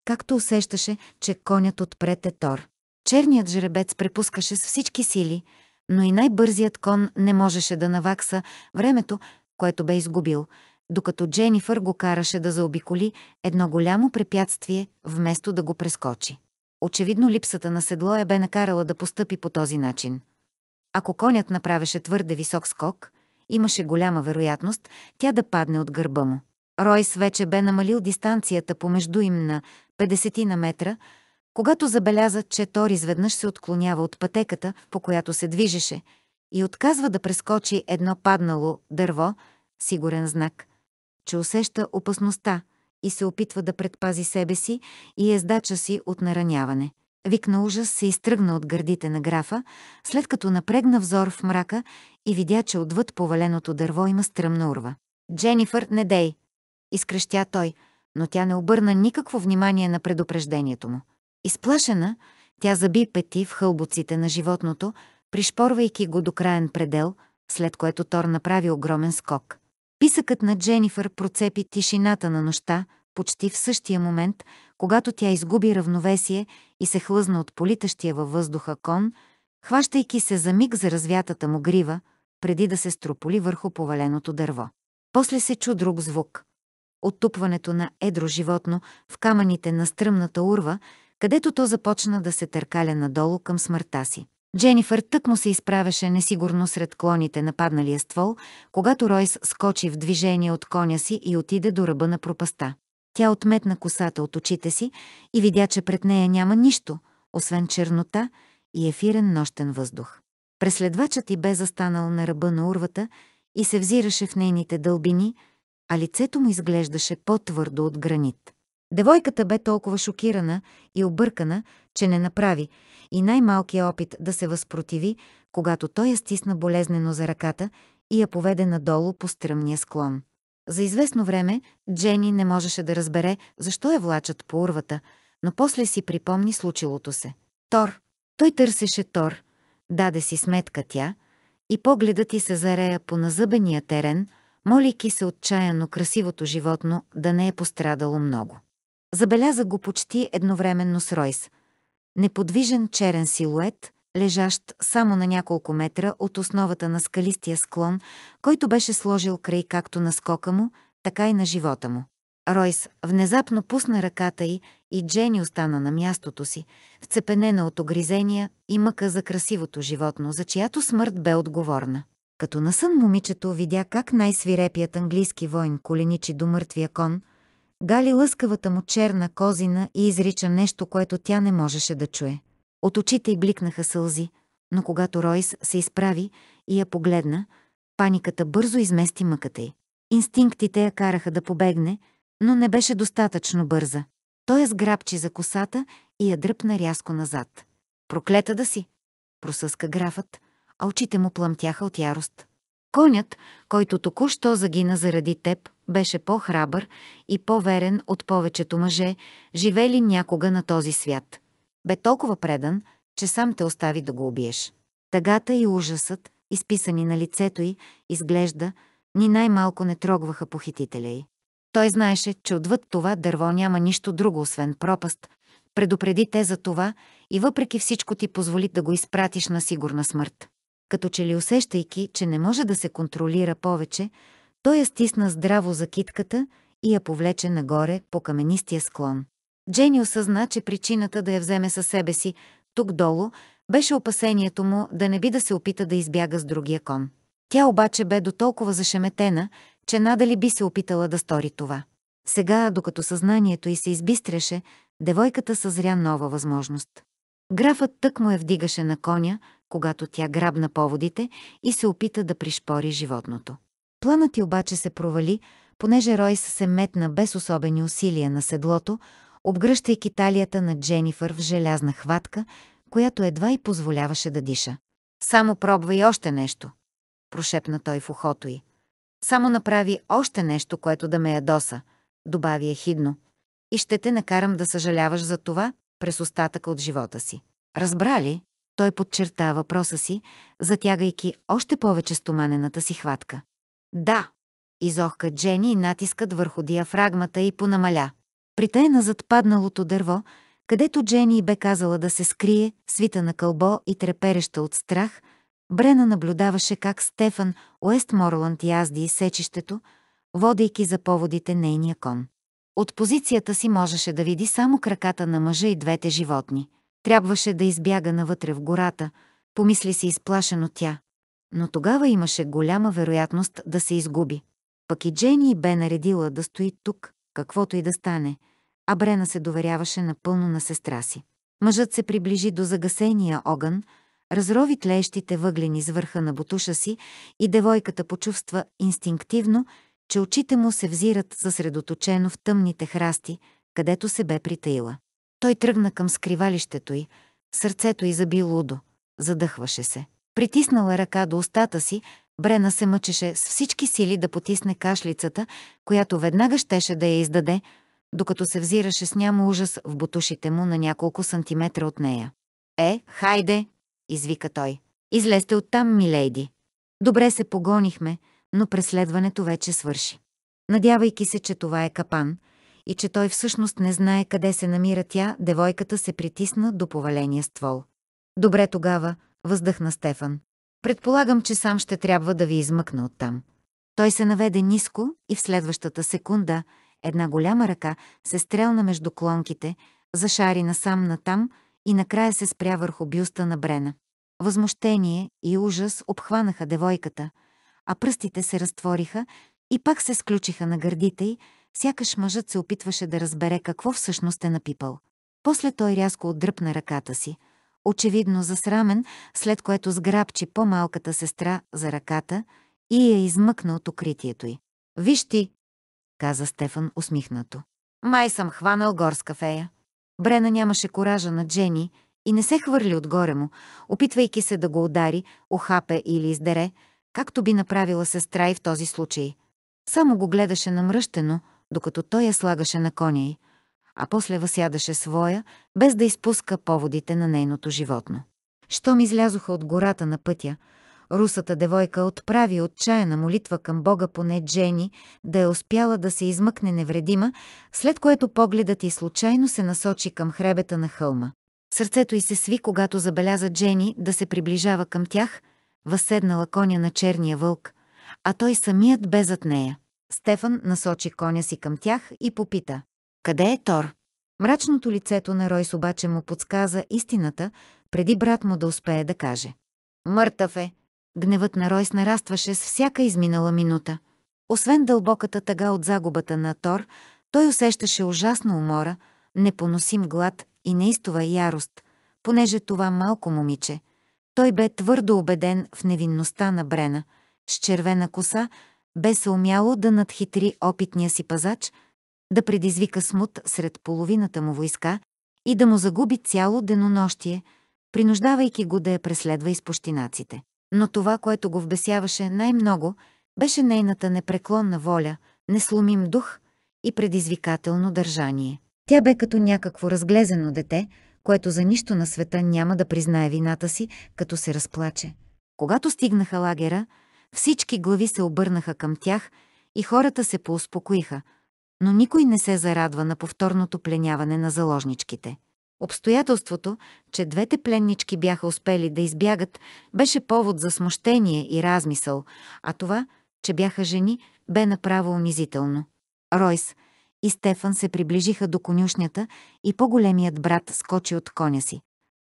както усещаше, че конят отпред е Тор. Черният жребец препускаше с всички сили, но и най-бързият кон не можеше да навакса времето, което бе изгубил, докато Дженифър го караше да заобиколи едно голямо препятствие, вместо да го прескочи. Очевидно липсата на седло я е бе накарала да постъпи по този начин. Ако конят направеше твърде висок скок, имаше голяма вероятност тя да падне от гърба му. Ройс вече бе намалил дистанцията помежду им на 50 на метра, когато забеляза, че Тор изведнъж се отклонява от пътеката, по която се движеше, и отказва да прескочи едно паднало дърво, сигурен знак, че усеща опасността и се опитва да предпази себе си и ездача си от нараняване. Вик на ужас се изтръгна от гърдите на графа, след като напрегна взор в мрака и видя, че отвъд поваленото дърво има стръмна урва. «Дженифър, не дей!» – изкрещя той, но тя не обърна никакво внимание на предупреждението му. Изплашена, тя заби пети в хълбоците на животното, пришпорвайки го до краен предел, след което Тор направи огромен скок. Писъкът на Дженифър процепи тишината на нощта, почти в същия момент, когато тя изгуби равновесие и се хлъзна от политащия във въздуха кон, хващайки се за миг за развятата му грива, преди да се строполи върху поваленото дърво. После се чу друг звук. Оттупването на едро животно в камъните на стръмната урва където то започна да се търкаля надолу към смъртта си. Дженифър тък му се изправеше несигурно сред клоните на падналия ствол, когато Ройс скочи в движение от коня си и отиде до ръба на пропаста. Тя отметна косата от очите си и видя, че пред нея няма нищо, освен чернота и ефирен нощен въздух. Преследвачът и бе застанал на ръба на урвата и се взираше в нейните дълбини, а лицето му изглеждаше по-твърдо от гранит. Девойката бе толкова шокирана и объркана, че не направи и най-малкия опит да се възпротиви, когато той я стисна болезнено за ръката и я поведе надолу по стръмния склон. За известно време Джени не можеше да разбере защо я влачат по урвата, но после си припомни случилото се. Тор. Той търсеше Тор. Даде си сметка тя и погледът ти се зарея по назъбения терен, молейки се отчаяно красивото животно да не е пострадало много. Забеляза го почти едновременно с Ройс. Неподвижен черен силует, лежащ само на няколко метра от основата на скалистия склон, който беше сложил край както на скока му, така и на живота му. Ройс внезапно пусна ръката й и Джени остана на мястото си, вцепенена от огризения и мъка за красивото животно, за чиято смърт бе отговорна. Като насън момичето видя как най-свирепият английски войн коленичи до мъртвия кон – Гали лъскавата му черна козина и изрича нещо, което тя не можеше да чуе. От очите й бликнаха сълзи, но когато Ройс се изправи и я погледна, паниката бързо измести мъката й. Инстинктите я караха да побегне, но не беше достатъчно бърза. Той я сграбчи за косата и я дръпна рязко назад. Проклета да си! Просъска графът, а очите му плъмтяха от ярост. Конят, който току-що загина заради теб, беше по-храбър и по-верен от повечето мъже, живели някога на този свят. Бе толкова предан, че сам те остави да го убиеш. Тъгата и ужасът, изписани на лицето й, изглежда, ни най-малко не трогваха похитителя й. Той знаеше, че отвъд това дърво няма нищо друго, освен пропаст. Предупреди те за това и въпреки всичко ти позволи да го изпратиш на сигурна смърт като че ли усещайки, че не може да се контролира повече, той я стисна здраво за китката и я повлече нагоре по каменистия склон. Джени осъзна, че причината да я вземе със себе си, тук долу, беше опасението му да не би да се опита да избяга с другия кон. Тя обаче бе до толкова зашеметена, че надали би се опитала да стори това. Сега, докато съзнанието й се избистреше, девойката съзря нова възможност. Графът тък му я вдигаше на коня, когато тя грабна поводите и се опита да пришпори животното. Планът ти обаче се провали, понеже Ройс се метна без особени усилия на седлото, обгръщайки талията на Дженифър в желязна хватка, която едва и позволяваше да диша. «Само пробвай още нещо», прошепна той в ухото й. «Само направи още нещо, което да ме ядоса», добави ехидно. «И ще те накарам да съжаляваш за това през остатъка от живота си. Разбрали? ли?» Той подчерта въпроса си, затягайки още повече стоманената си хватка. Да, изохка Джени и натискът върху диафрагмата и понамаля. Притайна зад падналото дърво, където Джени бе казала да се скрие, свита на кълбо и трепереща от страх, Брена наблюдаваше как Стефан Уестморланд язди и сечището, водейки за поводите нейния кон. От позицията си можеше да види само краката на мъжа и двете животни. Трябваше да избяга навътре в гората, помисли си изплашено тя. Но тогава имаше голяма вероятност да се изгуби. Пък и Джени бе наредила да стои тук, каквото и да стане, а Брена се доверяваше напълно на сестра си. Мъжът се приближи до загасения огън, разрови тлеещите въглени с върха на бутуша си и девойката почувства инстинктивно, че очите му се взират съсредоточено в тъмните храсти, където се бе притаила. Той тръгна към скривалището й, сърцето й заби лудо, задъхваше се. Притиснала ръка до устата си, Брена се мъчеше с всички сили да потисне кашлицата, която веднага щеше да я издаде, докато се взираше с няма ужас в бутушите му на няколко сантиметра от нея. «Е, хайде!» извика той. «Излезте оттам, милейди!» Добре се погонихме, но преследването вече свърши. Надявайки се, че това е капан, и че той всъщност не знае къде се намира тя, девойката се притисна до поваления ствол. Добре тогава, въздъхна Стефан. Предполагам, че сам ще трябва да ви измъкна оттам. Той се наведе ниско и в следващата секунда една голяма ръка се стрелна между клонките, зашари насам натам и накрая се спря върху бюста на Брена. Възмущение и ужас обхванаха девойката, а пръстите се разтвориха и пак се сключиха на гърдите й, сякаш мъжът се опитваше да разбере какво всъщност е напипал. После той рязко отдръпна ръката си, очевидно засрамен, след което сграбчи по-малката сестра за ръката и я измъкна от укритието й. «Виж ти!» каза Стефан усмихнато. «Май съм хванал горска фея». Брена нямаше коража на Джени и не се хвърли отгоре му, опитвайки се да го удари, охапе или издере, както би направила сестра и в този случай. Само го гледаше намръщено – докато той я слагаше на коня й, а после възсядаше своя, без да изпуска поводите на нейното животно. Щом излязоха от гората на пътя, русата девойка отправи отчаяна молитва към Бога поне Джени да е успяла да се измъкне невредима, след което погледът и случайно се насочи към хребета на хълма. Сърцето й се сви, когато забеляза Джени да се приближава към тях, възседнала коня на черния вълк, а той самият бе зад нея. Стефан насочи коня си към тях и попита. Къде е Тор? Мрачното лицето на Ройс обаче му подсказа истината, преди брат му да успее да каже. Мъртъв е. Гневът на Ройс нарастваше с всяка изминала минута. Освен дълбоката тъга от загубата на Тор, той усещаше ужасна умора, непоносим глад и неистова ярост, понеже това малко момиче. Той бе твърдо убеден в невинността на Брена, с червена коса, бе се умяло да надхитри опитния си пазач, да предизвика смут сред половината му войска и да му загуби цяло денонощие, принуждавайки го да я преследва из пущинаците. Но това, което го вбесяваше най-много, беше нейната непреклонна воля, несломим дух и предизвикателно държание. Тя бе като някакво разглезено дете, което за нищо на света няма да признае вината си, като се разплаче. Когато стигнаха лагера, всички глави се обърнаха към тях и хората се поуспокоиха, но никой не се зарадва на повторното пленяване на заложничките. Обстоятелството, че двете пленнички бяха успели да избягат, беше повод за смущение и размисъл, а това, че бяха жени, бе направо унизително. Ройс и Стефан се приближиха до конюшнята и по-големият брат скочи от коня си,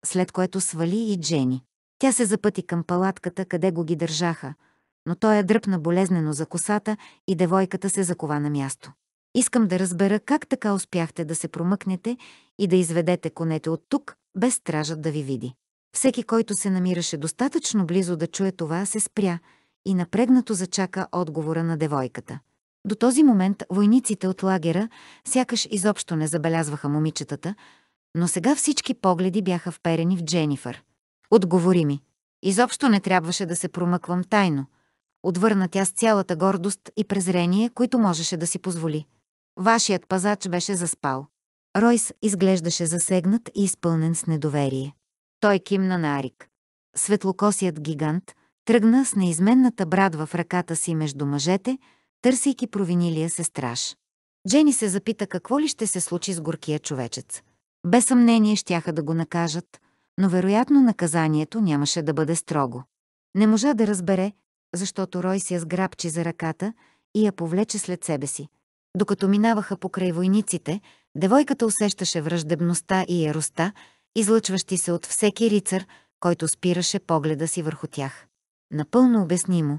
след което свали и Джени. Тя се запъти към палатката, къде го ги държаха – но той я е дръпна болезнено за косата и девойката се закова на място. Искам да разбера как така успяхте да се промъкнете и да изведете конете от тук, без стражът да ви види. Всеки, който се намираше достатъчно близо да чуе това, се спря и напрегнато зачака отговора на девойката. До този момент войниците от лагера сякаш изобщо не забелязваха момичетата, но сега всички погледи бяха вперени в Дженифър. Отговори ми. Изобщо не трябваше да се промъквам тайно – отвърна тя с цялата гордост и презрение, които можеше да си позволи. Вашият пазач беше заспал. Ройс изглеждаше засегнат и изпълнен с недоверие. Той кимна на Арик. Светлокосият гигант тръгна с неизменната брадва в ръката си между мъжете, търсейки провинилия се страж. Джени се запита какво ли ще се случи с горкия човечец. Без съмнение щяха да го накажат, но вероятно наказанието нямаше да бъде строго. Не можа да разбере защото Ройс я сграбчи за ръката и я повлече след себе си. Докато минаваха покрай войниците, девойката усещаше враждебността и яростта, излъчващи се от всеки рицар, който спираше погледа си върху тях. Напълно обяснимо.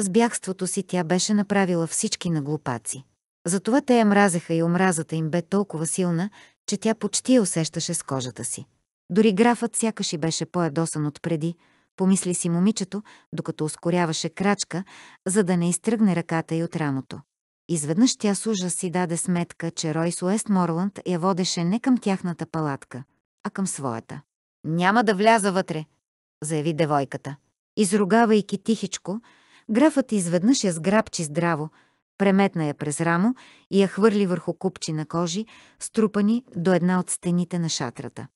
С бягството си тя беше направила всички на глупаци. Затова те я мразеха и омразата им бе толкова силна, че тя почти я усещаше с кожата си. Дори графът сякаш и беше по-ядосан преди помисли си момичето, докато ускоряваше крачка, за да не изтръгне ръката й от рамото. Изведнъж тя с ужас си даде сметка, че Ройс Уестморланд я водеше не към тяхната палатка, а към своята. «Няма да вляза вътре», заяви девойката. Изругавайки тихичко, графът изведнъж я сграбчи здраво, преметна я през рамо и я хвърли върху купчи на кожи, струпани до една от стените на шатрата.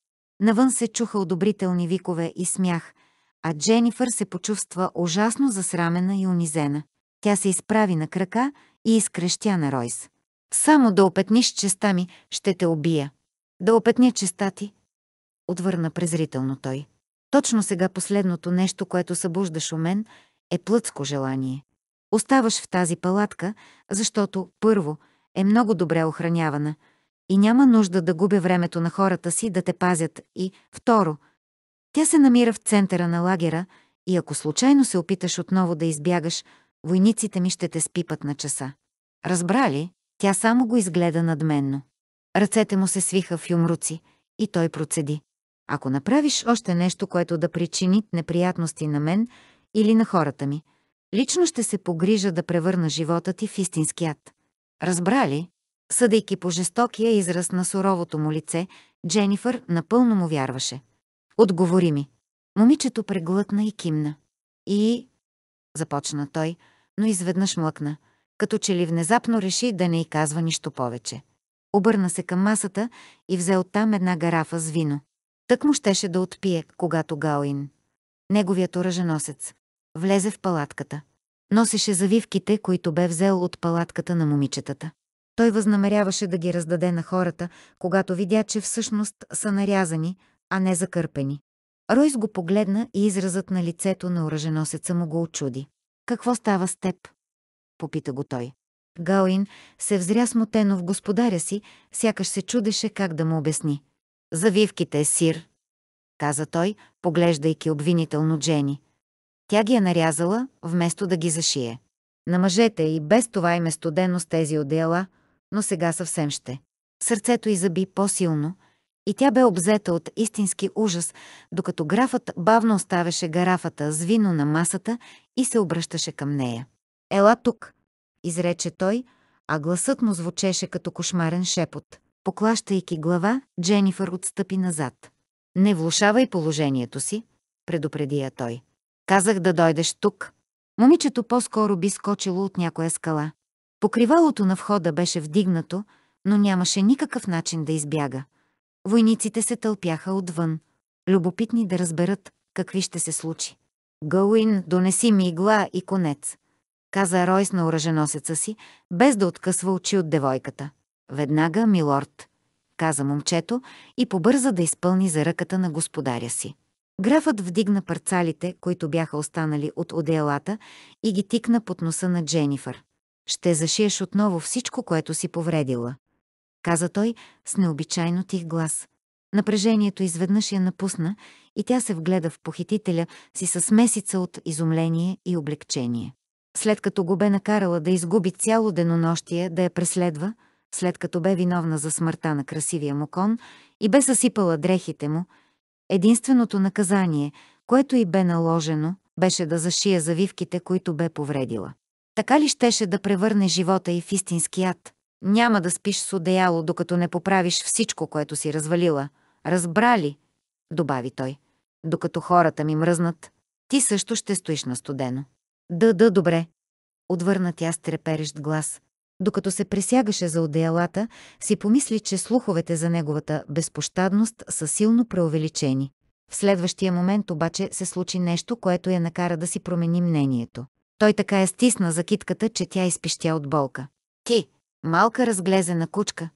Навън се чуха одобрителни викове и смях – а Дженифър се почувства ужасно засрамена и унизена. Тя се изправи на крака и изкрещя на Ройс. «Само да опетниш честа ми, ще те убия». «Да опетня честа ти», отвърна презрително той. Точно сега последното нещо, което събуждаш у мен, е плътско желание. Оставаш в тази палатка, защото, първо, е много добре охранявана и няма нужда да губя времето на хората си да те пазят и, второ, тя се намира в центъра на лагера и ако случайно се опиташ отново да избягаш, войниците ми ще те спипат на часа. Разбрали, Тя само го изгледа надменно. Ръцете му се свиха в юмруци и той процеди. Ако направиш още нещо, което да причини неприятности на мен или на хората ми, лично ще се погрижа да превърна живота ти в истински ад. Разбрали? Съдейки по жестокия израз на суровото му лице, Дженифър напълно му вярваше. Отговори ми. Момичето преглътна и кимна. И... Започна той, но изведнъж млъкна, като че ли внезапно реши да не й казва нищо повече. Обърна се към масата и взе оттам една гарафа с вино. Тък му щеше да отпие, когато Гаоин, неговият оръженосец, влезе в палатката. Носеше завивките, които бе взел от палатката на момичетата. Той възнамеряваше да ги раздаде на хората, когато видя, че всъщност са нарязани, а не закърпени. Ройс го погледна и изразът на лицето на оръженосеца му го очуди. «Какво става с теб?» — попита го той. Гауин се взря смутено в господаря си, сякаш се чудеше как да му обясни. «Завивките, сир!» — каза той, поглеждайки обвинително Джени. Тя ги е нарязала, вместо да ги зашие. На мъжете и без това им е студено с тези одеяла, но сега съвсем ще. Сърцето й заби по-силно, и тя бе обзета от истински ужас, докато графът бавно оставяше гарафата с вино на масата и се обръщаше към нея. «Ела тук!» – изрече той, а гласът му звучеше като кошмарен шепот. Поклащайки глава, Дженифър отстъпи назад. «Не влушавай положението си», предупреди я той. «Казах да дойдеш тук». Момичето по-скоро би скочило от някоя скала. Покривалото на входа беше вдигнато, но нямаше никакъв начин да избяга. Войниците се тълпяха отвън, любопитни да разберат какви ще се случи. Гауин, донеси ми игла и конец, каза Ройс на оръженосеца си, без да откъсва очи от девойката. Веднага, милорд, каза момчето и побърза да изпълни за ръката на господаря си. Графът вдигна парцалите, които бяха останали от одеялата, и ги тикна под носа на Дженифър. Ще зашиеш отново всичко, което си повредила каза той с необичайно тих глас. Напрежението изведнъж я напусна и тя се вгледа в похитителя си с месица от изумление и облегчение. След като го бе накарала да изгуби цяло денонощие да я преследва, след като бе виновна за смъртта на красивия му кон и бе съсипала дрехите му, единственото наказание, което й бе наложено, беше да зашия завивките, които бе повредила. Така ли щеше да превърне живота й в истински ад? Няма да спиш с одеяло, докато не поправиш всичко, което си развалила. Разбрали, Добави той. Докато хората ми мръзнат, ти също ще стоиш на студено. Да, да, добре. Отвърна тя с треперещ глас. Докато се пресягаше за одеялата, си помисли, че слуховете за неговата безпощадност са силно преувеличени. В следващия момент обаче се случи нещо, което я накара да си промени мнението. Той така е стисна за китката, че тя изпищя от болка. Ти, Малка разглезена кучка.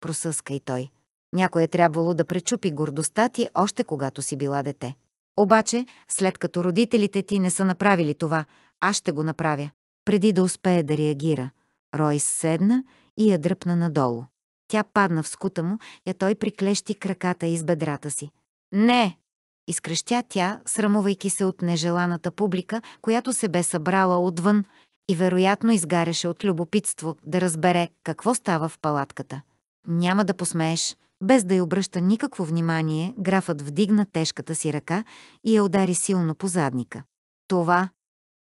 Просъска и той. Някой е трябвало да пречупи гордостта ти още когато си била дете. Обаче, след като родителите ти не са направили това, аз ще го направя. Преди да успее да реагира, Ройс седна и я дръпна надолу. Тя падна в скута му, я той приклещи краката из бедрата си. «Не!» – изкръщя тя, срамувайки се от нежеланата публика, която се бе събрала отвън и вероятно изгаряше от любопитство да разбере какво става в палатката. Няма да посмееш. Без да й обръща никакво внимание, графът вдигна тежката си ръка и я удари силно по задника. Това,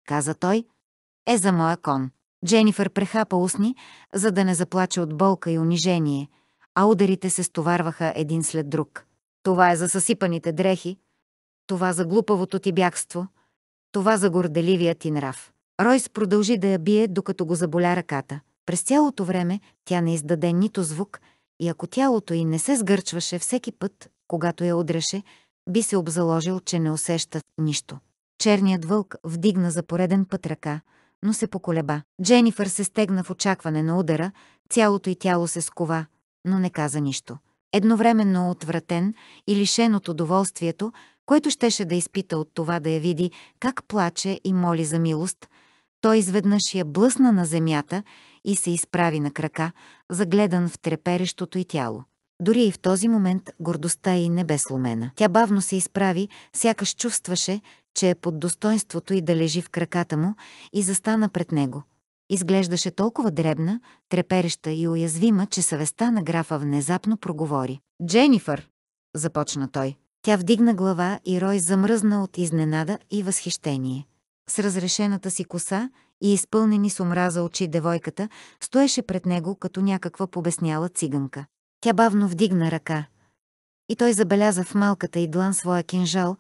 каза той, е за моя кон. Дженифър прехапа устни, за да не заплаче от болка и унижение, а ударите се стоварваха един след друг. Това е за съсипаните дрехи, това за глупавото ти бягство, това за горделивия ти нрав. Ройс продължи да я бие, докато го заболя ръката. През цялото време тя не издаде нито звук и ако тялото й не се сгърчваше всеки път, когато я удреше, би се обзаложил, че не усеща нищо. Черният вълк вдигна за пореден път ръка, но се поколеба. Дженифър се стегна в очакване на удара, цялото й тяло се скова, но не каза нищо. Едновременно отвратен и лишен от удоволствието, което щеше да изпита от това да я види, как плаче и моли за милост – той изведнъж я блъсна на земята и се изправи на крака, загледан в треперещото й тяло. Дори и в този момент гордостта й не бе сломена. Тя бавно се изправи, сякаш чувстваше, че е под достоинството й да лежи в краката му и застана пред него. Изглеждаше толкова дребна, трепереща и уязвима, че съвестта на графа внезапно проговори. «Дженифър!» – започна той. Тя вдигна глава и Рой замръзна от изненада и възхищение с разрешената си коса и изпълнени с омраза очи девойката, стоеше пред него като някаква побесняла циганка. Тя бавно вдигна ръка. И той забеляза в малката и длан своя кинжал,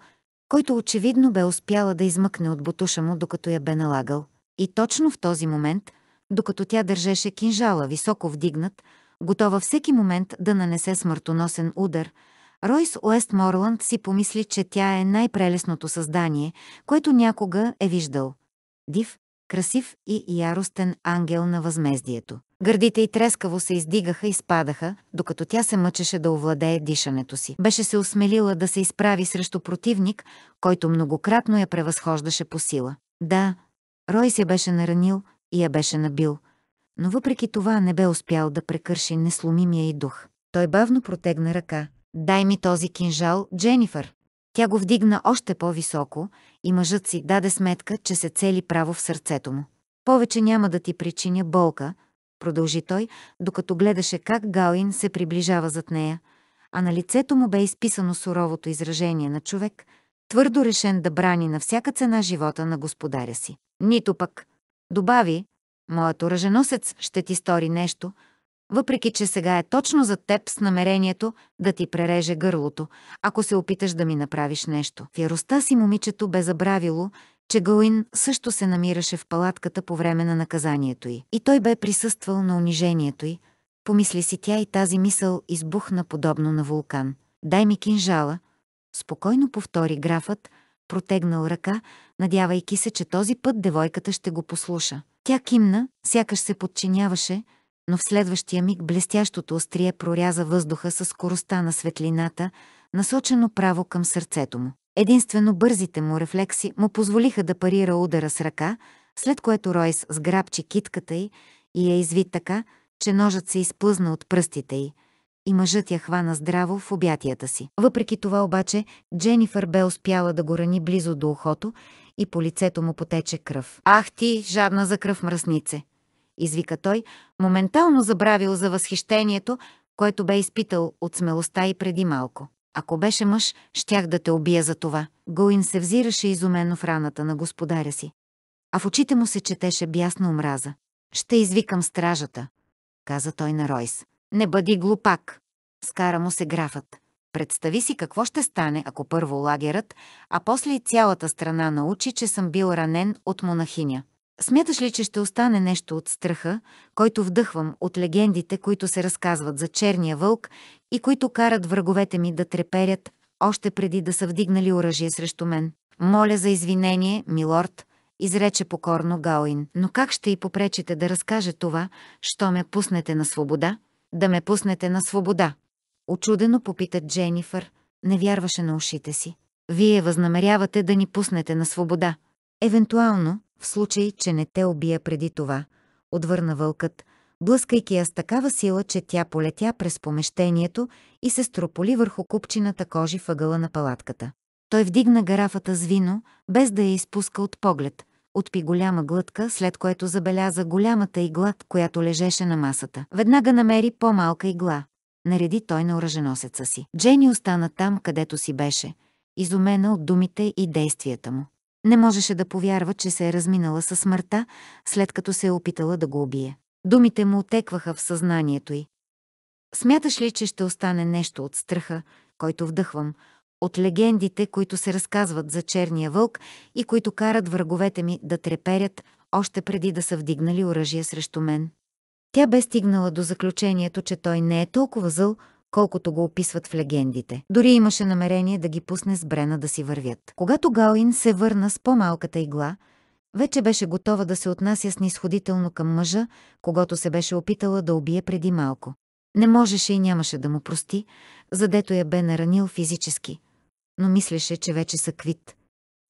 който очевидно бе успяла да измъкне от бутуша му, докато я бе налагал. И точно в този момент, докато тя държеше кинжала високо вдигнат, готова всеки момент да нанесе смъртоносен удар – Ройс Уестморланд си помисли, че тя е най-прелесното създание, което някога е виждал. Див, красив и яростен ангел на възмездието. Гърдите и трескаво се издигаха и спадаха, докато тя се мъчеше да овладее дишането си. Беше се осмелила да се изправи срещу противник, който многократно я превъзхождаше по сила. Да, Рой се беше наранил и я беше набил, но въпреки това не бе успял да прекърши несломимия и дух. Той бавно протегна ръка, Дай ми този кинжал, Дженифър. Тя го вдигна още по-високо и мъжът си даде сметка, че се цели право в сърцето му. Повече няма да ти причиня болка, продължи той, докато гледаше как Гауин се приближава зад нея, а на лицето му бе изписано суровото изражение на човек, твърдо решен да брани на всяка цена живота на господаря си. Нито пък, добави, моят оръженосец ще ти стори нещо, въпреки че сега е точно за теб с намерението да ти пререже гърлото, ако се опиташ да ми направиш нещо. В яростта си момичето бе забравило, че Гауин също се намираше в палатката по време на наказанието й. И той бе присъствал на унижението й, помисли си тя и тази мисъл избухна подобно на вулкан. «Дай ми кинжала», спокойно повтори графът, протегнал ръка, надявайки се, че този път девойката ще го послуша. Тя кимна, сякаш се подчиняваше, но в следващия миг блестящото острие проряза въздуха със скоростта на светлината, насочено право към сърцето му. Единствено бързите му рефлекси му позволиха да парира удара с ръка, след което Ройс сграбчи китката й и я изви така, че ножът се изплъзна от пръстите й и мъжът я хвана здраво в обятията си. Въпреки това обаче, Дженифър бе успяла да го рани близо до ухото и по лицето му потече кръв. «Ах ти, жадна за кръв мръснице!» извика той, моментално забравил за възхищението, което бе изпитал от смелостта и преди малко. Ако беше мъж, щях да те убия за това. Гоин се взираше изумено в раната на господаря си. А в очите му се четеше бясна омраза. Ще извикам стражата, каза той на Ройс. Не бъди глупак, скара му се графът. Представи си какво ще стане, ако първо лагерът, а после и цялата страна научи, че съм бил ранен от монахиня. Смяташ ли, че ще остане нещо от страха, който вдъхвам от легендите, които се разказват за черния вълк и които карат враговете ми да треперят още преди да са вдигнали оръжие срещу мен? Моля за извинение, милорд, изрече покорно Гаоин. Но как ще й попречите да разкаже това, що ме пуснете на свобода? Да ме пуснете на свобода. Очудено попита Дженифър. Не вярваше на ушите си. Вие възнамерявате да ни пуснете на свобода. Евентуално, в случай, че не те убия преди това, отвърна вълкът, блъскайки я с такава сила, че тя полетя през помещението и се строполи върху купчината кожи въгъла на палатката. Той вдигна гарафата с вино, без да я изпуска от поглед, отпи голяма глътка, след което забеляза голямата игла, която лежеше на масата. Веднага намери по-малка игла. Нареди той на оръженосеца си. Джени остана там, където си беше, изумена от думите и действията му. Не можеше да повярва, че се е разминала със смъртта, след като се е опитала да го убие. Думите му отекваха в съзнанието й. Смяташ ли, че ще остане нещо от страха, който вдъхвам, от легендите, които се разказват за черния вълк и които карат враговете ми да треперят още преди да са вдигнали оръжие срещу мен? Тя бе стигнала до заключението, че той не е толкова зъл, колкото го описват в легендите. Дори имаше намерение да ги пусне с Брена да си вървят. Когато Гауин се върна с по-малката игла, вече беше готова да се отнася снисходително към мъжа, когато се беше опитала да убие преди малко. Не можеше и нямаше да му прости, задето я бе наранил физически, но мислеше, че вече са квит.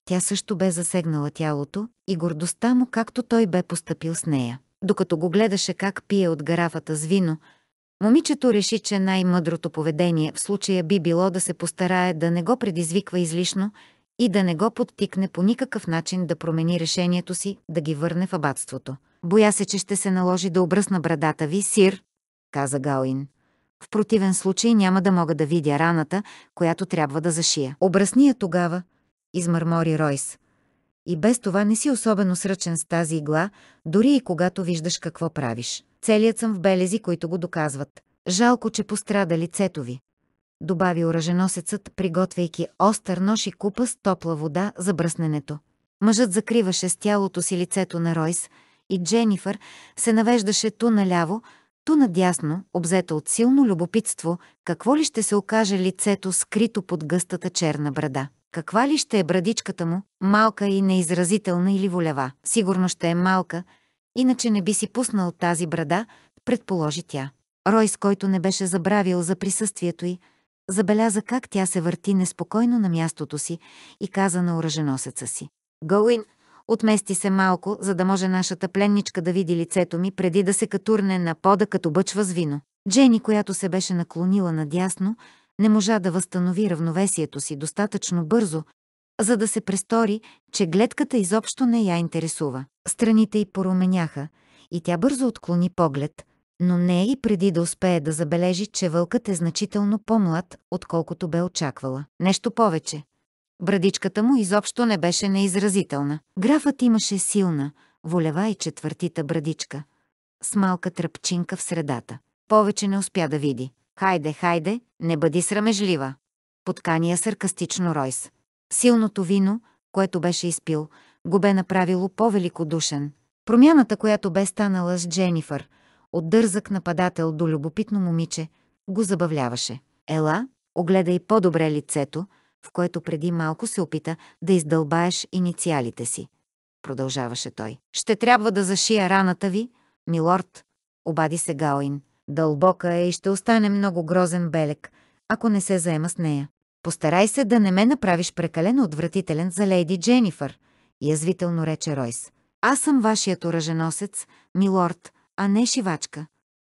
Тя също бе засегнала тялото и гордостта му, както той бе постъпил с нея. Докато го гледаше как пие от гарафата с вино, Момичето реши, че най-мъдрото поведение в случая би било да се постарае да не го предизвиква излишно и да не го подтикне по никакъв начин да промени решението си да ги върне в абатството. Боя се, че ще се наложи да обръсна брадата ви, сир, каза Гауин. В противен случай няма да мога да видя раната, която трябва да зашия. Обръсни я тогава, измърмори Ройс. И без това не си особено сръчен с тази игла, дори и когато виждаш какво правиш. Целият съм в белези, които го доказват. Жалко, че пострада лицето ви. Добави оръженосецът, приготвяйки остър нож и купа с топла вода за бръсненето. Мъжът закриваше с тялото си лицето на Ройс и Дженифър се навеждаше ту наляво, ту надясно, обзета от силно любопитство, какво ли ще се окаже лицето скрито под гъстата черна брада. Каква ли ще е брадичката му, малка и неизразителна или волева? Сигурно ще е малка, Иначе не би си пуснал тази брада, предположи тя. Ройс, който не беше забравил за присъствието й, забеляза как тя се върти неспокойно на мястото си и каза на оръженосеца си. Гоуин, отмести се малко, за да може нашата пленничка да види лицето ми преди да се катурне на пода като бъчва с вино. Джени, която се беше наклонила надясно, не можа да възстанови равновесието си достатъчно бързо, за да се престори, че гледката изобщо не я интересува. Страните й поруменяха и тя бързо отклони поглед, но не и преди да успее да забележи, че вълкът е значително по-млад, отколкото бе очаквала. Нещо повече. Брадичката му изобщо не беше неизразителна. Графът имаше силна, волева и четвъртита брадичка, с малка тръпчинка в средата. Повече не успя да види. Хайде, хайде, не бъди срамежлива. Подкания саркастично Ройс. Силното вино, което беше изпил, го бе направило по-великодушен. Промяната, която бе станала с Дженифър, от дързък нападател до любопитно момиче, го забавляваше. Ела, огледай по-добре лицето, в което преди малко се опита да издълбаеш инициалите си. Продължаваше той. Ще трябва да зашия раната ви, милорд, обади се Гаоин. Дълбока е и ще остане много грозен белек, ако не се заема с нея. Постарай се да не ме направиш прекалено отвратителен за леди Дженифър, язвително рече Ройс. Аз съм вашият оръженосец, милорд, а не шивачка,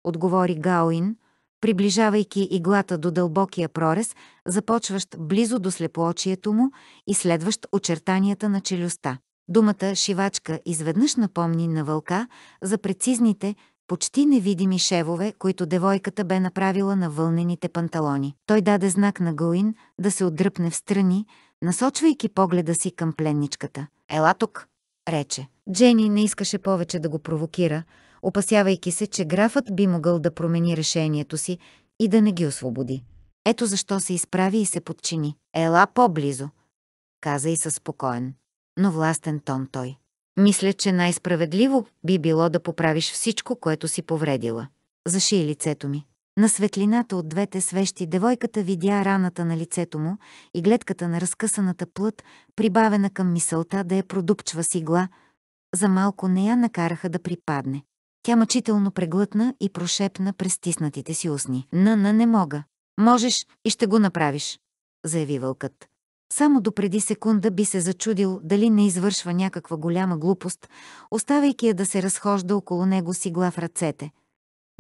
отговори Гаоин, приближавайки иглата до дълбокия прорез, започващ близо до слепоочието му и следващ очертанията на челюста. Думата «шивачка» изведнъж напомни на вълка за прецизните, почти невидими шевове, които девойката бе направила на вълнените панталони. Той даде знак на Галин да се отдръпне в страни, насочвайки погледа си към пленничката. «Ела тук!» рече. Джени не искаше повече да го провокира, опасявайки се, че графът би могъл да промени решението си и да не ги освободи. Ето защо се изправи и се подчини. «Ела по-близо!» каза и със спокоен, но властен тон той. Мисля, че най-справедливо би било да поправиш всичко, което си повредила. Заши лицето ми. На светлината от двете свещи девойката видя раната на лицето му и гледката на разкъсаната плът, прибавена към мисълта да я продупчва с игла, за малко не я накараха да припадне. Тя мъчително преглътна и прошепна през тиснатите си устни. «На, на, не мога. Можеш и ще го направиш», заяви вълкът. Само до преди секунда би се зачудил дали не извършва някаква голяма глупост, оставяйки я да се разхожда около него си глав ръцете.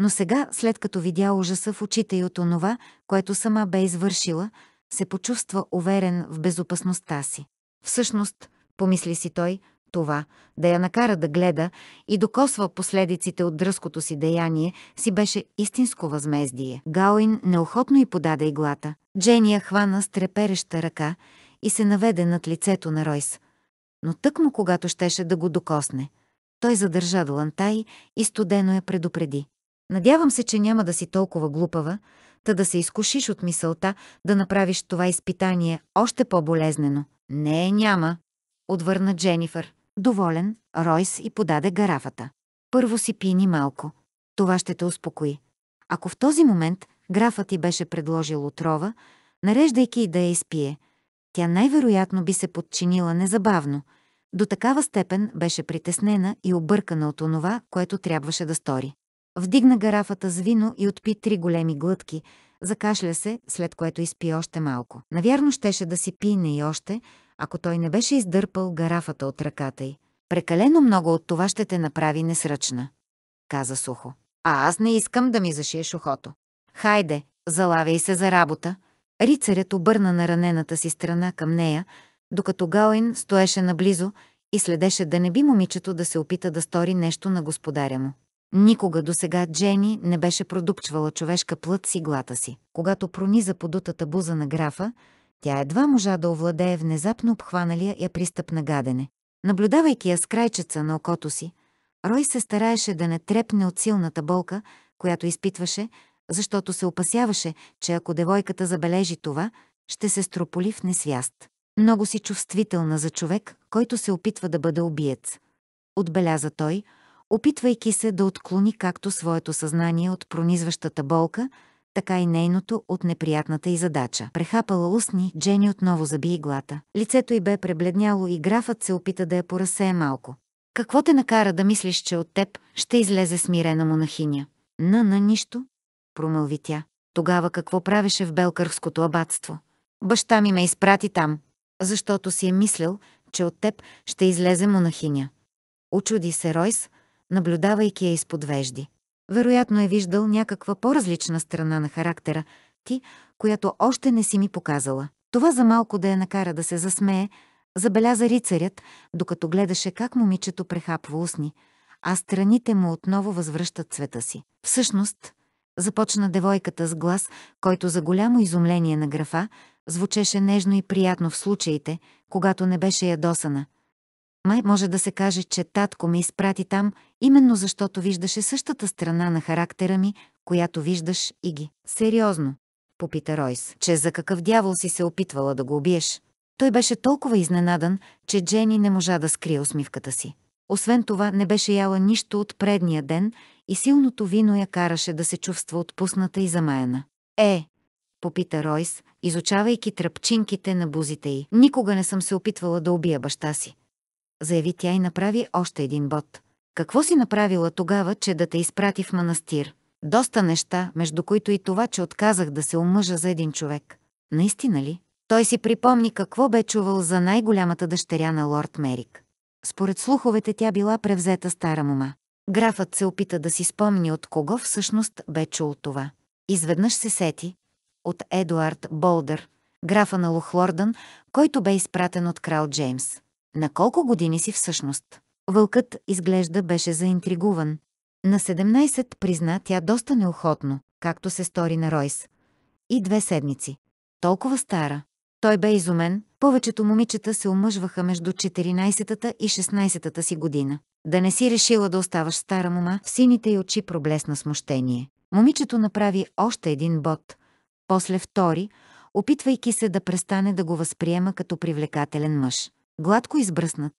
Но сега, след като видя ужаса в очите и от онова, което сама бе извършила, се почувства уверен в безопасността си. Всъщност, помисли си той, това, да я накара да гледа и докосва последиците от дръското си деяние, си беше истинско възмездие. Гауин неохотно и подаде иглата. Дженния хвана с трепереща ръка и се наведе над лицето на Ройс. Но тъкмо когато щеше да го докосне, той задържа длантай и студено я предупреди. Надявам се, че няма да си толкова глупава, та да се изкушиш от мисълта да направиш това изпитание още по-болезнено. Не, няма, отвърна Дженифър. Доволен, Ройс и подаде гарафата. Първо си пини малко. Това ще те успокои. Ако в този момент графът ти беше предложил отрова, нареждайки и да я изпие, тя най-вероятно би се подчинила незабавно. До такава степен беше притеснена и объркана от онова, което трябваше да стори. Вдигна гарафата с вино и отпи три големи глътки, закашля се, след което изпи още малко. Навярно щеше да си пине и още, ако той не беше издърпал гарафата от ръката й. Прекалено много от това ще те направи несръчна, каза сухо. А аз не искам да ми зашиеш ухото. Хайде, залавяй се за работа. Рицарят обърна на ранената си страна към нея, докато Гауин стоеше наблизо и следеше да не би момичето да се опита да стори нещо на господаря му. Никога досега Джени не беше продупчвала човешка плът с иглата си. Когато прониза подутата буза на графа, тя едва можа да овладее внезапно обхваналия я пристъп на гадене. Наблюдавайки я с крайчеца на окото си, Рой се стараеше да не трепне от силната болка, която изпитваше, защото се опасяваше, че ако девойката забележи това, ще се строполи в несвяст. Много си чувствителна за човек, който се опитва да бъде убиец. Отбеляза той, опитвайки се да отклони както своето съзнание от пронизващата болка, така и нейното от неприятната и задача. Прехапала устни, Джени отново заби иглата. Лицето й бе пребледняло и графът се опита да я поразсее малко. Какво те накара да мислиш, че от теб ще излезе смирена монахиня? На, на нищо, промълви тя. Тогава какво правеше в Белкърското абатство? Баща ми ме изпрати там, защото си е мислил, че от теб ще излезе монахиня. Очуди се Ройс, наблюдавайки я изподвежди. Вероятно е виждал някаква по-различна страна на характера ти, която още не си ми показала. Това за малко да я накара да се засмее, забеляза рицарят, докато гледаше как момичето прехапва устни, а страните му отново възвръщат цвета си. Всъщност, започна девойката с глас, който за голямо изумление на графа звучеше нежно и приятно в случаите, когато не беше ядосана. Май може да се каже, че татко ме изпрати там именно защото виждаше същата страна на характера ми, която виждаш и ги. Сериозно, попита Ройс, че за какъв дявол си се опитвала да го убиеш. Той беше толкова изненадан, че Джени не можа да скрие усмивката си. Освен това не беше яла нищо от предния ден и силното вино я караше да се чувства отпусната и замаяна. Е, попита Ройс, изучавайки тръпчинките на бузите й. Никога не съм се опитвала да убия баща си. Заяви тя и направи още един бот. Какво си направила тогава, че да те изпрати в манастир? Доста неща, между които и това, че отказах да се омъжа за един човек. Наистина ли? Той си припомни какво бе чувал за най-голямата дъщеря на лорд Мерик. Според слуховете тя била превзета стара мома. Графът се опита да си спомни от кого всъщност бе чул това. Изведнъж се сети от Едуард Болдър, графа на Лохлордън, който бе изпратен от крал Джеймс. На колко години си всъщност? Вълкът, изглежда, беше заинтригуван. На 17 призна тя доста неохотно, както се стори на Ройс. И две седмици. Толкова стара. Той бе изумен, повечето момичета се омъжваха между 14-та и 16-та си година. Да не си решила да оставаш стара мома, в сините й очи проблесна смущение. Момичето направи още един бот, после втори, опитвайки се да престане да го възприема като привлекателен мъж. Гладко избръснат,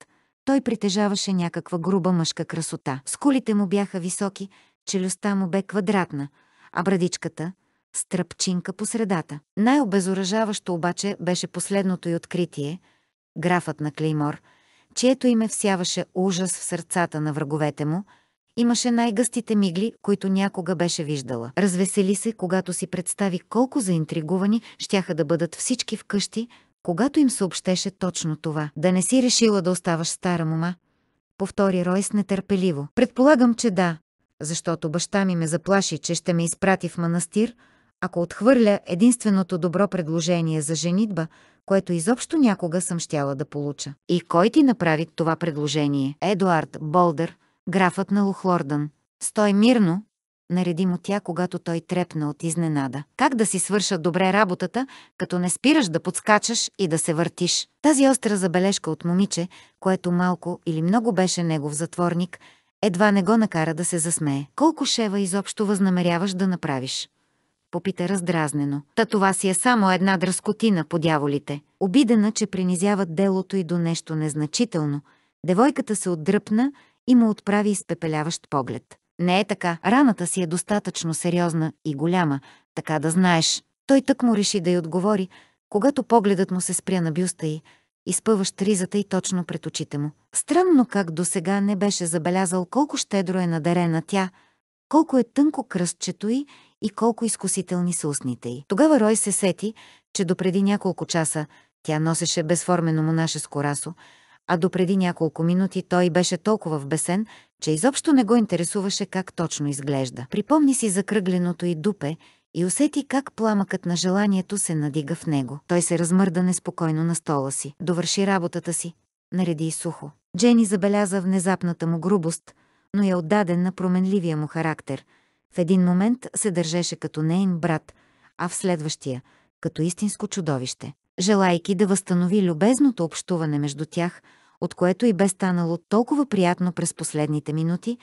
той притежаваше някаква груба мъжка красота. Скулите му бяха високи, челюстта му бе квадратна, а брадичката – стръпчинка по средата. Най-обезоръжаващо обаче беше последното й откритие – графът на Клеймор, чието име всяваше ужас в сърцата на враговете му – имаше най-гъстите мигли, които някога беше виждала. Развесели се, когато си представи колко заинтригувани щяха да бъдат всички вкъщи, когато им съобщеше точно това. Да не си решила да оставаш стара мома? Повтори Ройс нетърпеливо. Предполагам, че да, защото баща ми ме заплаши, че ще ме изпрати в манастир, ако отхвърля единственото добро предложение за женитба, което изобщо някога съм щяла да получа. И кой ти направи това предложение? Едуард Болдър, графът на Лохлордън. Стой мирно, нареди му тя, когато той трепна от изненада. Как да си свърша добре работата, като не спираш да подскачаш и да се въртиш? Тази остра забележка от момиче, което малко или много беше негов затворник, едва не го накара да се засмее. Колко шева изобщо възнамеряваш да направиш? Попита раздразнено. Та това си е само една дръскотина по дяволите. Обидена, че принизяват делото и до нещо незначително, девойката се отдръпна и му отправи изпепеляващ поглед. Не е така. Раната си е достатъчно сериозна и голяма, така да знаеш. Той тък му реши да й отговори, когато погледът му се спря на бюста й, изпъващ ризата и точно пред очите му. Странно как до сега не беше забелязал колко щедро е надарена тя, колко е тънко кръстчето й и колко изкусителни са устните й. Тогава Рой се сети, че допреди няколко часа тя носеше безформено монашеско расо, а допреди няколко минути той беше толкова вбесен, че изобщо не го интересуваше как точно изглежда. Припомни си закръгленото и дупе и усети как пламъкът на желанието се надига в него. Той се размърда неспокойно на стола си, довърши работата си, нареди и сухо. Джени забеляза внезапната му грубост, но я отдаден на променливия му характер. В един момент се държеше като нейн брат, а в следващия – като истинско чудовище. Желайки да възстанови любезното общуване между тях – от което и бе станало толкова приятно през последните минути,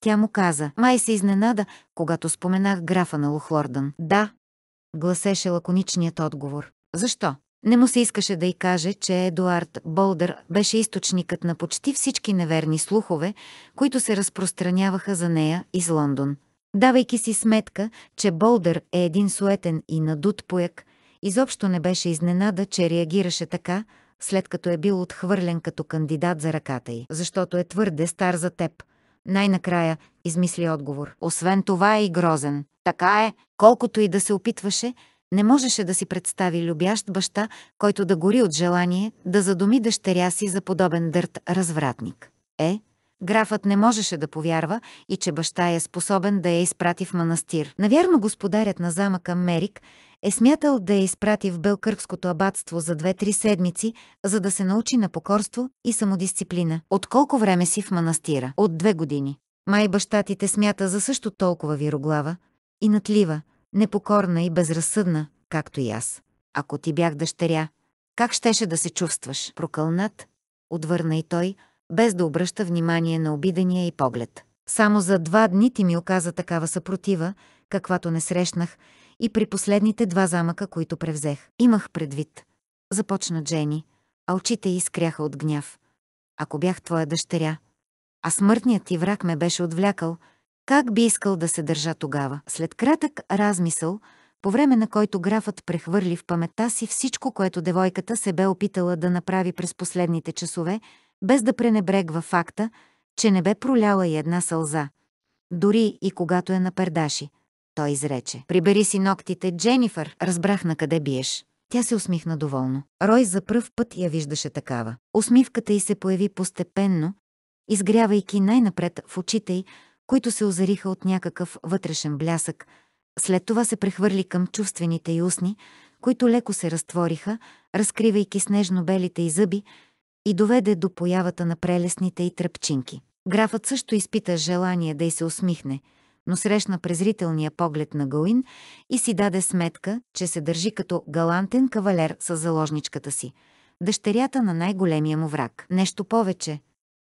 тя му каза, май се изненада, когато споменах графа на Лохлордън. Да, гласеше лаконичният отговор. Защо? Не му се искаше да й каже, че Едуард Болдър беше източникът на почти всички неверни слухове, които се разпространяваха за нея из Лондон. Давайки си сметка, че Болдър е един суетен и надут пояк, изобщо не беше изненада, че реагираше така, след като е бил отхвърлен като кандидат за ръката й, защото е твърде стар за теб. Най-накрая измисли отговор. Освен това е и грозен. Така е, колкото и да се опитваше, не можеше да си представи любящ баща, който да гори от желание да задуми дъщеря си за подобен дърт развратник. Е, Графът не можеше да повярва и че баща е способен да я изпрати в манастир. Навярно господарят на замъка Мерик е смятал да я изпрати в Белкъркското абатство за две-три седмици, за да се научи на покорство и самодисциплина. От колко време си в манастира? От две години. Май баща ти те смята за също толкова вироглава, и натлива, непокорна и безразсъдна, както и аз. Ако ти бях дъщеря, как щеше да се чувстваш? Прокълнат, отвърна и той – без да обръща внимание на обидения и поглед. Само за два дни ти ми оказа такава съпротива, каквато не срещнах, и при последните два замъка, които превзех. Имах предвид. Започна Джени, а очите изкряха от гняв. Ако бях твоя дъщеря, а смъртният ти враг ме беше отвлякал, как би искал да се държа тогава? След кратък размисъл, по време на който графът прехвърли в паметта си всичко, което девойката се бе опитала да направи през последните часове, без да пренебрегва факта, че не бе проляла и една сълза. Дори и когато е на пердаши, той изрече. Прибери си ногтите, Дженифър, разбрах на къде биеш. Тя се усмихна доволно. Рой за пръв път я виждаше такава. Усмивката й се появи постепенно, изгрявайки най-напред в очите й, които се озариха от някакъв вътрешен блясък. След това се прехвърли към чувствените й устни, които леко се разтвориха, разкривайки снежно белите й зъби, и доведе до появата на прелестните и тръпчинки. Графът също изпита желание да й се усмихне, но срещна презрителния поглед на Галин и си даде сметка, че се държи като галантен кавалер с заложничката си, дъщерята на най-големия му враг. Нещо повече,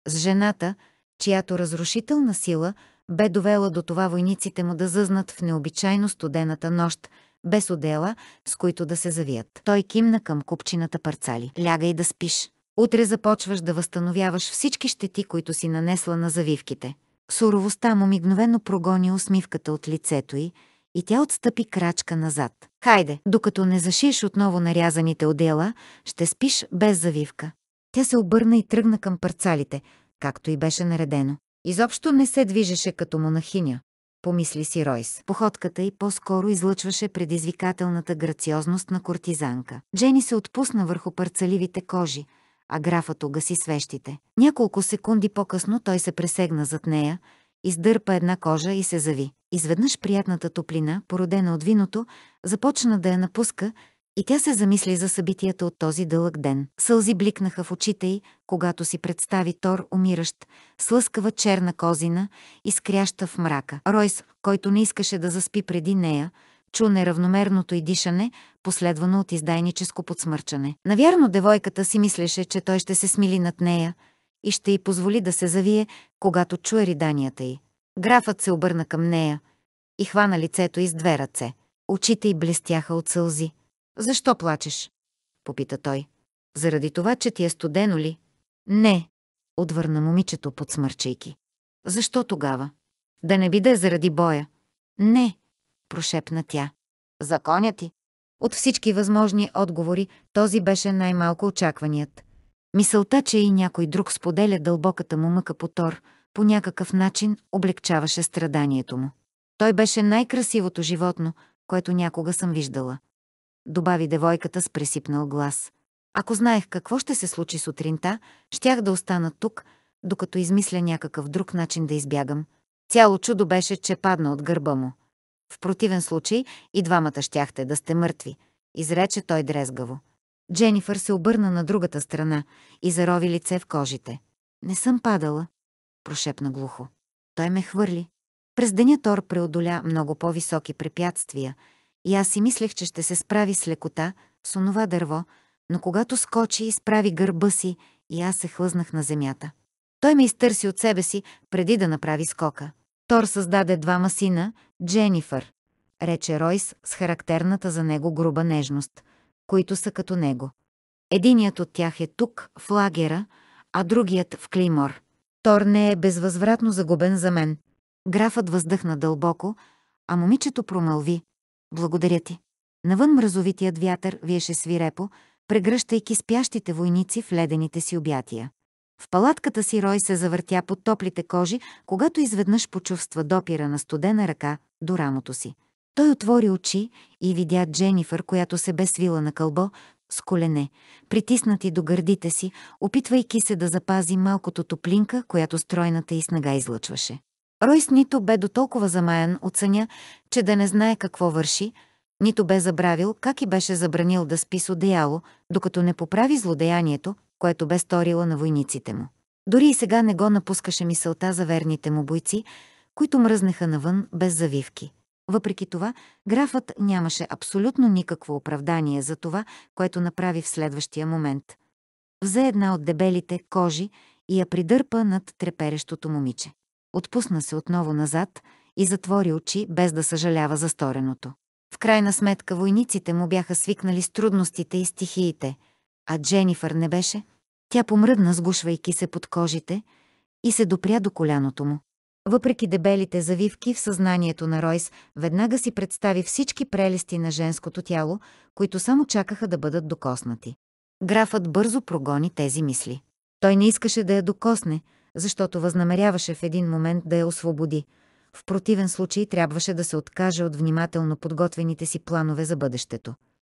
с жената, чиято разрушителна сила бе довела до това войниците му да зъзнат в необичайно студената нощ, без одела, с които да се завият. Той кимна към купчината парцали. Лягай да спиш. Утре започваш да възстановяваш всички щети, които си нанесла на завивките. Суровостта му мигновено прогони усмивката от лицето й и тя отстъпи крачка назад. Хайде, докато не зашиеш отново нарязаните отдела, ще спиш без завивка. Тя се обърна и тръгна към парцалите, както и беше наредено. Изобщо не се движеше като монахиня, помисли си Ройс. Походката й по-скоро излъчваше предизвикателната грациозност на кортизанка. Джени се отпусна върху парцаливите кожи – а графът угаси свещите. Няколко секунди по-късно той се пресегна зад нея, издърпа една кожа и се зави. Изведнъж приятната топлина, породена от виното, започна да я напуска и тя се замисли за събитията от този дълъг ден. Сълзи бликнаха в очите й, когато си представи Тор умиращ, слъскава черна козина, изкряща в мрака. Ройс, който не искаше да заспи преди нея, чу неравномерното и дишане, последвано от издайническо подсмърчане. Навярно девойката си мислеше, че той ще се смили над нея и ще й позволи да се завие, когато чуе риданията й. Графът се обърна към нея и хвана лицето из с две ръце. Очите й блестяха от сълзи. «Защо плачеш?» – попита той. «Заради това, че ти е студено ли?» «Не», – отвърна момичето подсмърчайки. «Защо тогава?» «Да не биде заради боя». «Не», прошепна тя. Законя ти. От всички възможни отговори, този беше най-малко очакваният. Мисълта, че и някой друг споделя дълбоката му мъка по Тор, по някакъв начин облегчаваше страданието му. Той беше най-красивото животно, което някога съм виждала. Добави девойката с пресипнал глас. Ако знаех какво ще се случи сутринта, щях да остана тук, докато измисля някакъв друг начин да избягам. Цяло чудо беше, че падна от гърба му. В противен случай и двамата щяхте да сте мъртви, изрече той дрезгаво. Дженифър се обърна на другата страна и зарови лице в кожите. Не съм падала, прошепна глухо. Той ме хвърли. През деня Тор преодоля много по-високи препятствия и аз си мислех, че ще се справи с лекота, с онова дърво, но когато скочи, изправи гърба си и аз се хлъзнах на земята. Той ме изтърси от себе си, преди да направи скока. Тор създаде двама сина, Дженифър, рече Ройс с характерната за него груба нежност, които са като него. Единият от тях е тук, в лагера, а другият в Климор. Тор не е безвъзвратно загубен за мен. Графът въздъхна дълбоко, а момичето промълви. Благодаря ти. Навън мразовитият вятър виеше свирепо, прегръщайки спящите войници в ледените си обятия. В палатката си Рой се завъртя под топлите кожи, когато изведнъж почувства допира на студена ръка до рамото си. Той отвори очи и видя Дженифър, която се бе свила на кълбо, с колене, притиснати до гърдите си, опитвайки се да запази малкото топлинка, която стройната и снага излъчваше. Ройс нито бе до толкова замаян от съня, че да не знае какво върши, нито бе забравил как и беше забранил да спи с одеяло, докато не поправи злодеянието, което бе сторила на войниците му. Дори и сега не го напускаше мисълта за верните му бойци, които мръзнеха навън без завивки. Въпреки това, графът нямаше абсолютно никакво оправдание за това, което направи в следващия момент. Взе една от дебелите кожи и я придърпа над треперещото момиче. Отпусна се отново назад и затвори очи, без да съжалява за стореното. В крайна сметка войниците му бяха свикнали с трудностите и стихиите – а Дженифър не беше. Тя помръдна, сгушвайки се под кожите, и се допря до коляното му. Въпреки дебелите завивки в съзнанието на Ройс, веднага си представи всички прелести на женското тяло, които само чакаха да бъдат докоснати. Графът бързо прогони тези мисли. Той не искаше да я докосне, защото възнамеряваше в един момент да я освободи. В противен случай трябваше да се откаже от внимателно подготвените си планове за бъдещето.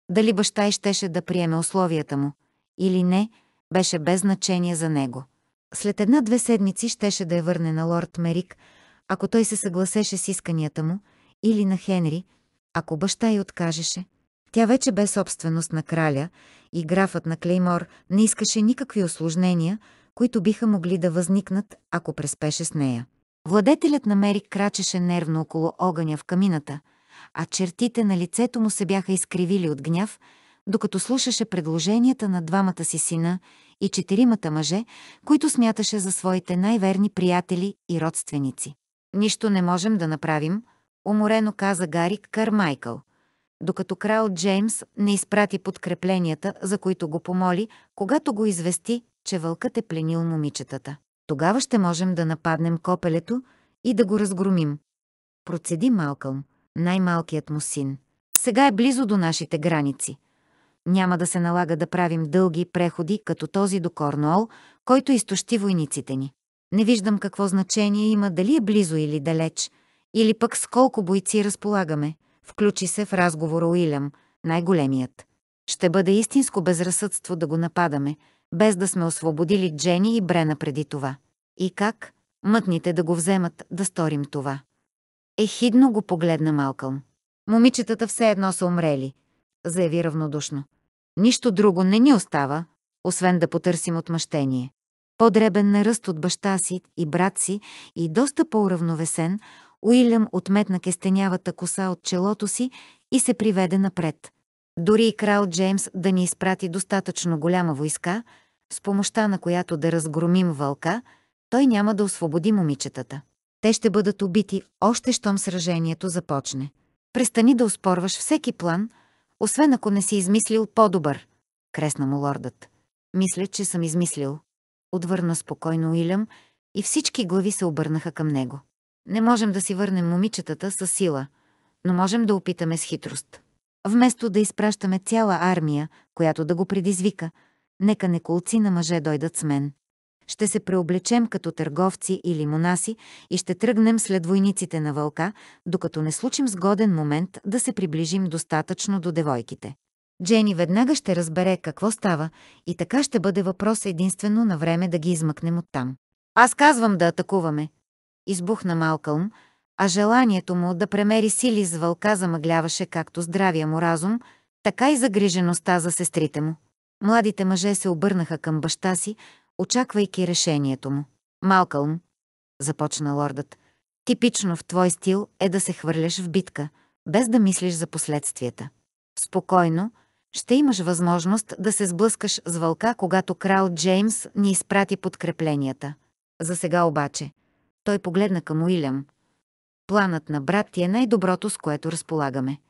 Дали баща и щеше да приеме условията му, или не, беше без значение за него. След една-две седмици щеше да я върне на лорд Мерик, ако той се съгласеше с исканията му, или на Хенри, ако баща й откажеше. Тя вече бе собственост на краля и графът на Клеймор не искаше никакви осложнения, които биха могли да възникнат, ако преспеше с нея. Владетелят на Мерик крачеше нервно около огъня в камината – а чертите на лицето му се бяха изкривили от гняв, докато слушаше предложенията на двамата си сина и четиримата мъже, които смяташе за своите най-верни приятели и родственици. «Нищо не можем да направим», уморено каза Гарик Кармайкъл, докато крал Джеймс не изпрати подкрепленията, за които го помоли, когато го извести, че вълкът е пленил момичетата. Тогава ще можем да нападнем копелето и да го разгромим. Процеди Малкълм най-малкият му син. Сега е близо до нашите граници. Няма да се налага да правим дълги преходи, като този до Корнуол, който изтощи войниците ни. Не виждам какво значение има дали е близо или далеч, или пък с колко бойци разполагаме. Включи се в разговора Уилям, най-големият. Ще бъде истинско безразсъдство да го нападаме, без да сме освободили Джени и Брена преди това. И как? Мътните да го вземат, да сторим това. Ехидно го погледна Малкълм. Момичетата все едно са умрели, заяви равнодушно. Нищо друго не ни остава, освен да потърсим отмъщение. Подребен на ръст от баща си и брат си и доста по-уравновесен, Уилям отметна кестенявата коса от челото си и се приведе напред. Дори и крал Джеймс да ни изпрати достатъчно голяма войска, с помощта на която да разгромим вълка, той няма да освободи момичетата. Те ще бъдат убити, още щом сражението започне. Престани да успорваш всеки план, освен ако не си измислил по-добър. Кресна му лордът. Мисля, че съм измислил. Отвърна спокойно Уилям и всички глави се обърнаха към него. Не можем да си върнем момичетата с сила, но можем да опитаме с хитрост. Вместо да изпращаме цяла армия, която да го предизвика, нека неколци на мъже дойдат с мен. Ще се преоблечем като търговци или монаси и ще тръгнем след войниците на вълка, докато не случим сгоден момент да се приближим достатъчно до девойките. Джени веднага ще разбере какво става и така ще бъде въпрос единствено на време да ги измъкнем оттам. Аз казвам да атакуваме. Избухна Малкълм, а желанието му да премери сили с вълка замъгляваше както здравия му разум, така и загрижеността за сестрите му. Младите мъже се обърнаха към баща си, очаквайки решението му. Малкълм, започна лордът, типично в твой стил е да се хвърляш в битка, без да мислиш за последствията. Спокойно, ще имаш възможност да се сблъскаш с вълка, когато крал Джеймс ни изпрати подкрепленията. За сега обаче. Той погледна към Уилям. Планът на брат ти е най-доброто, с което разполагаме.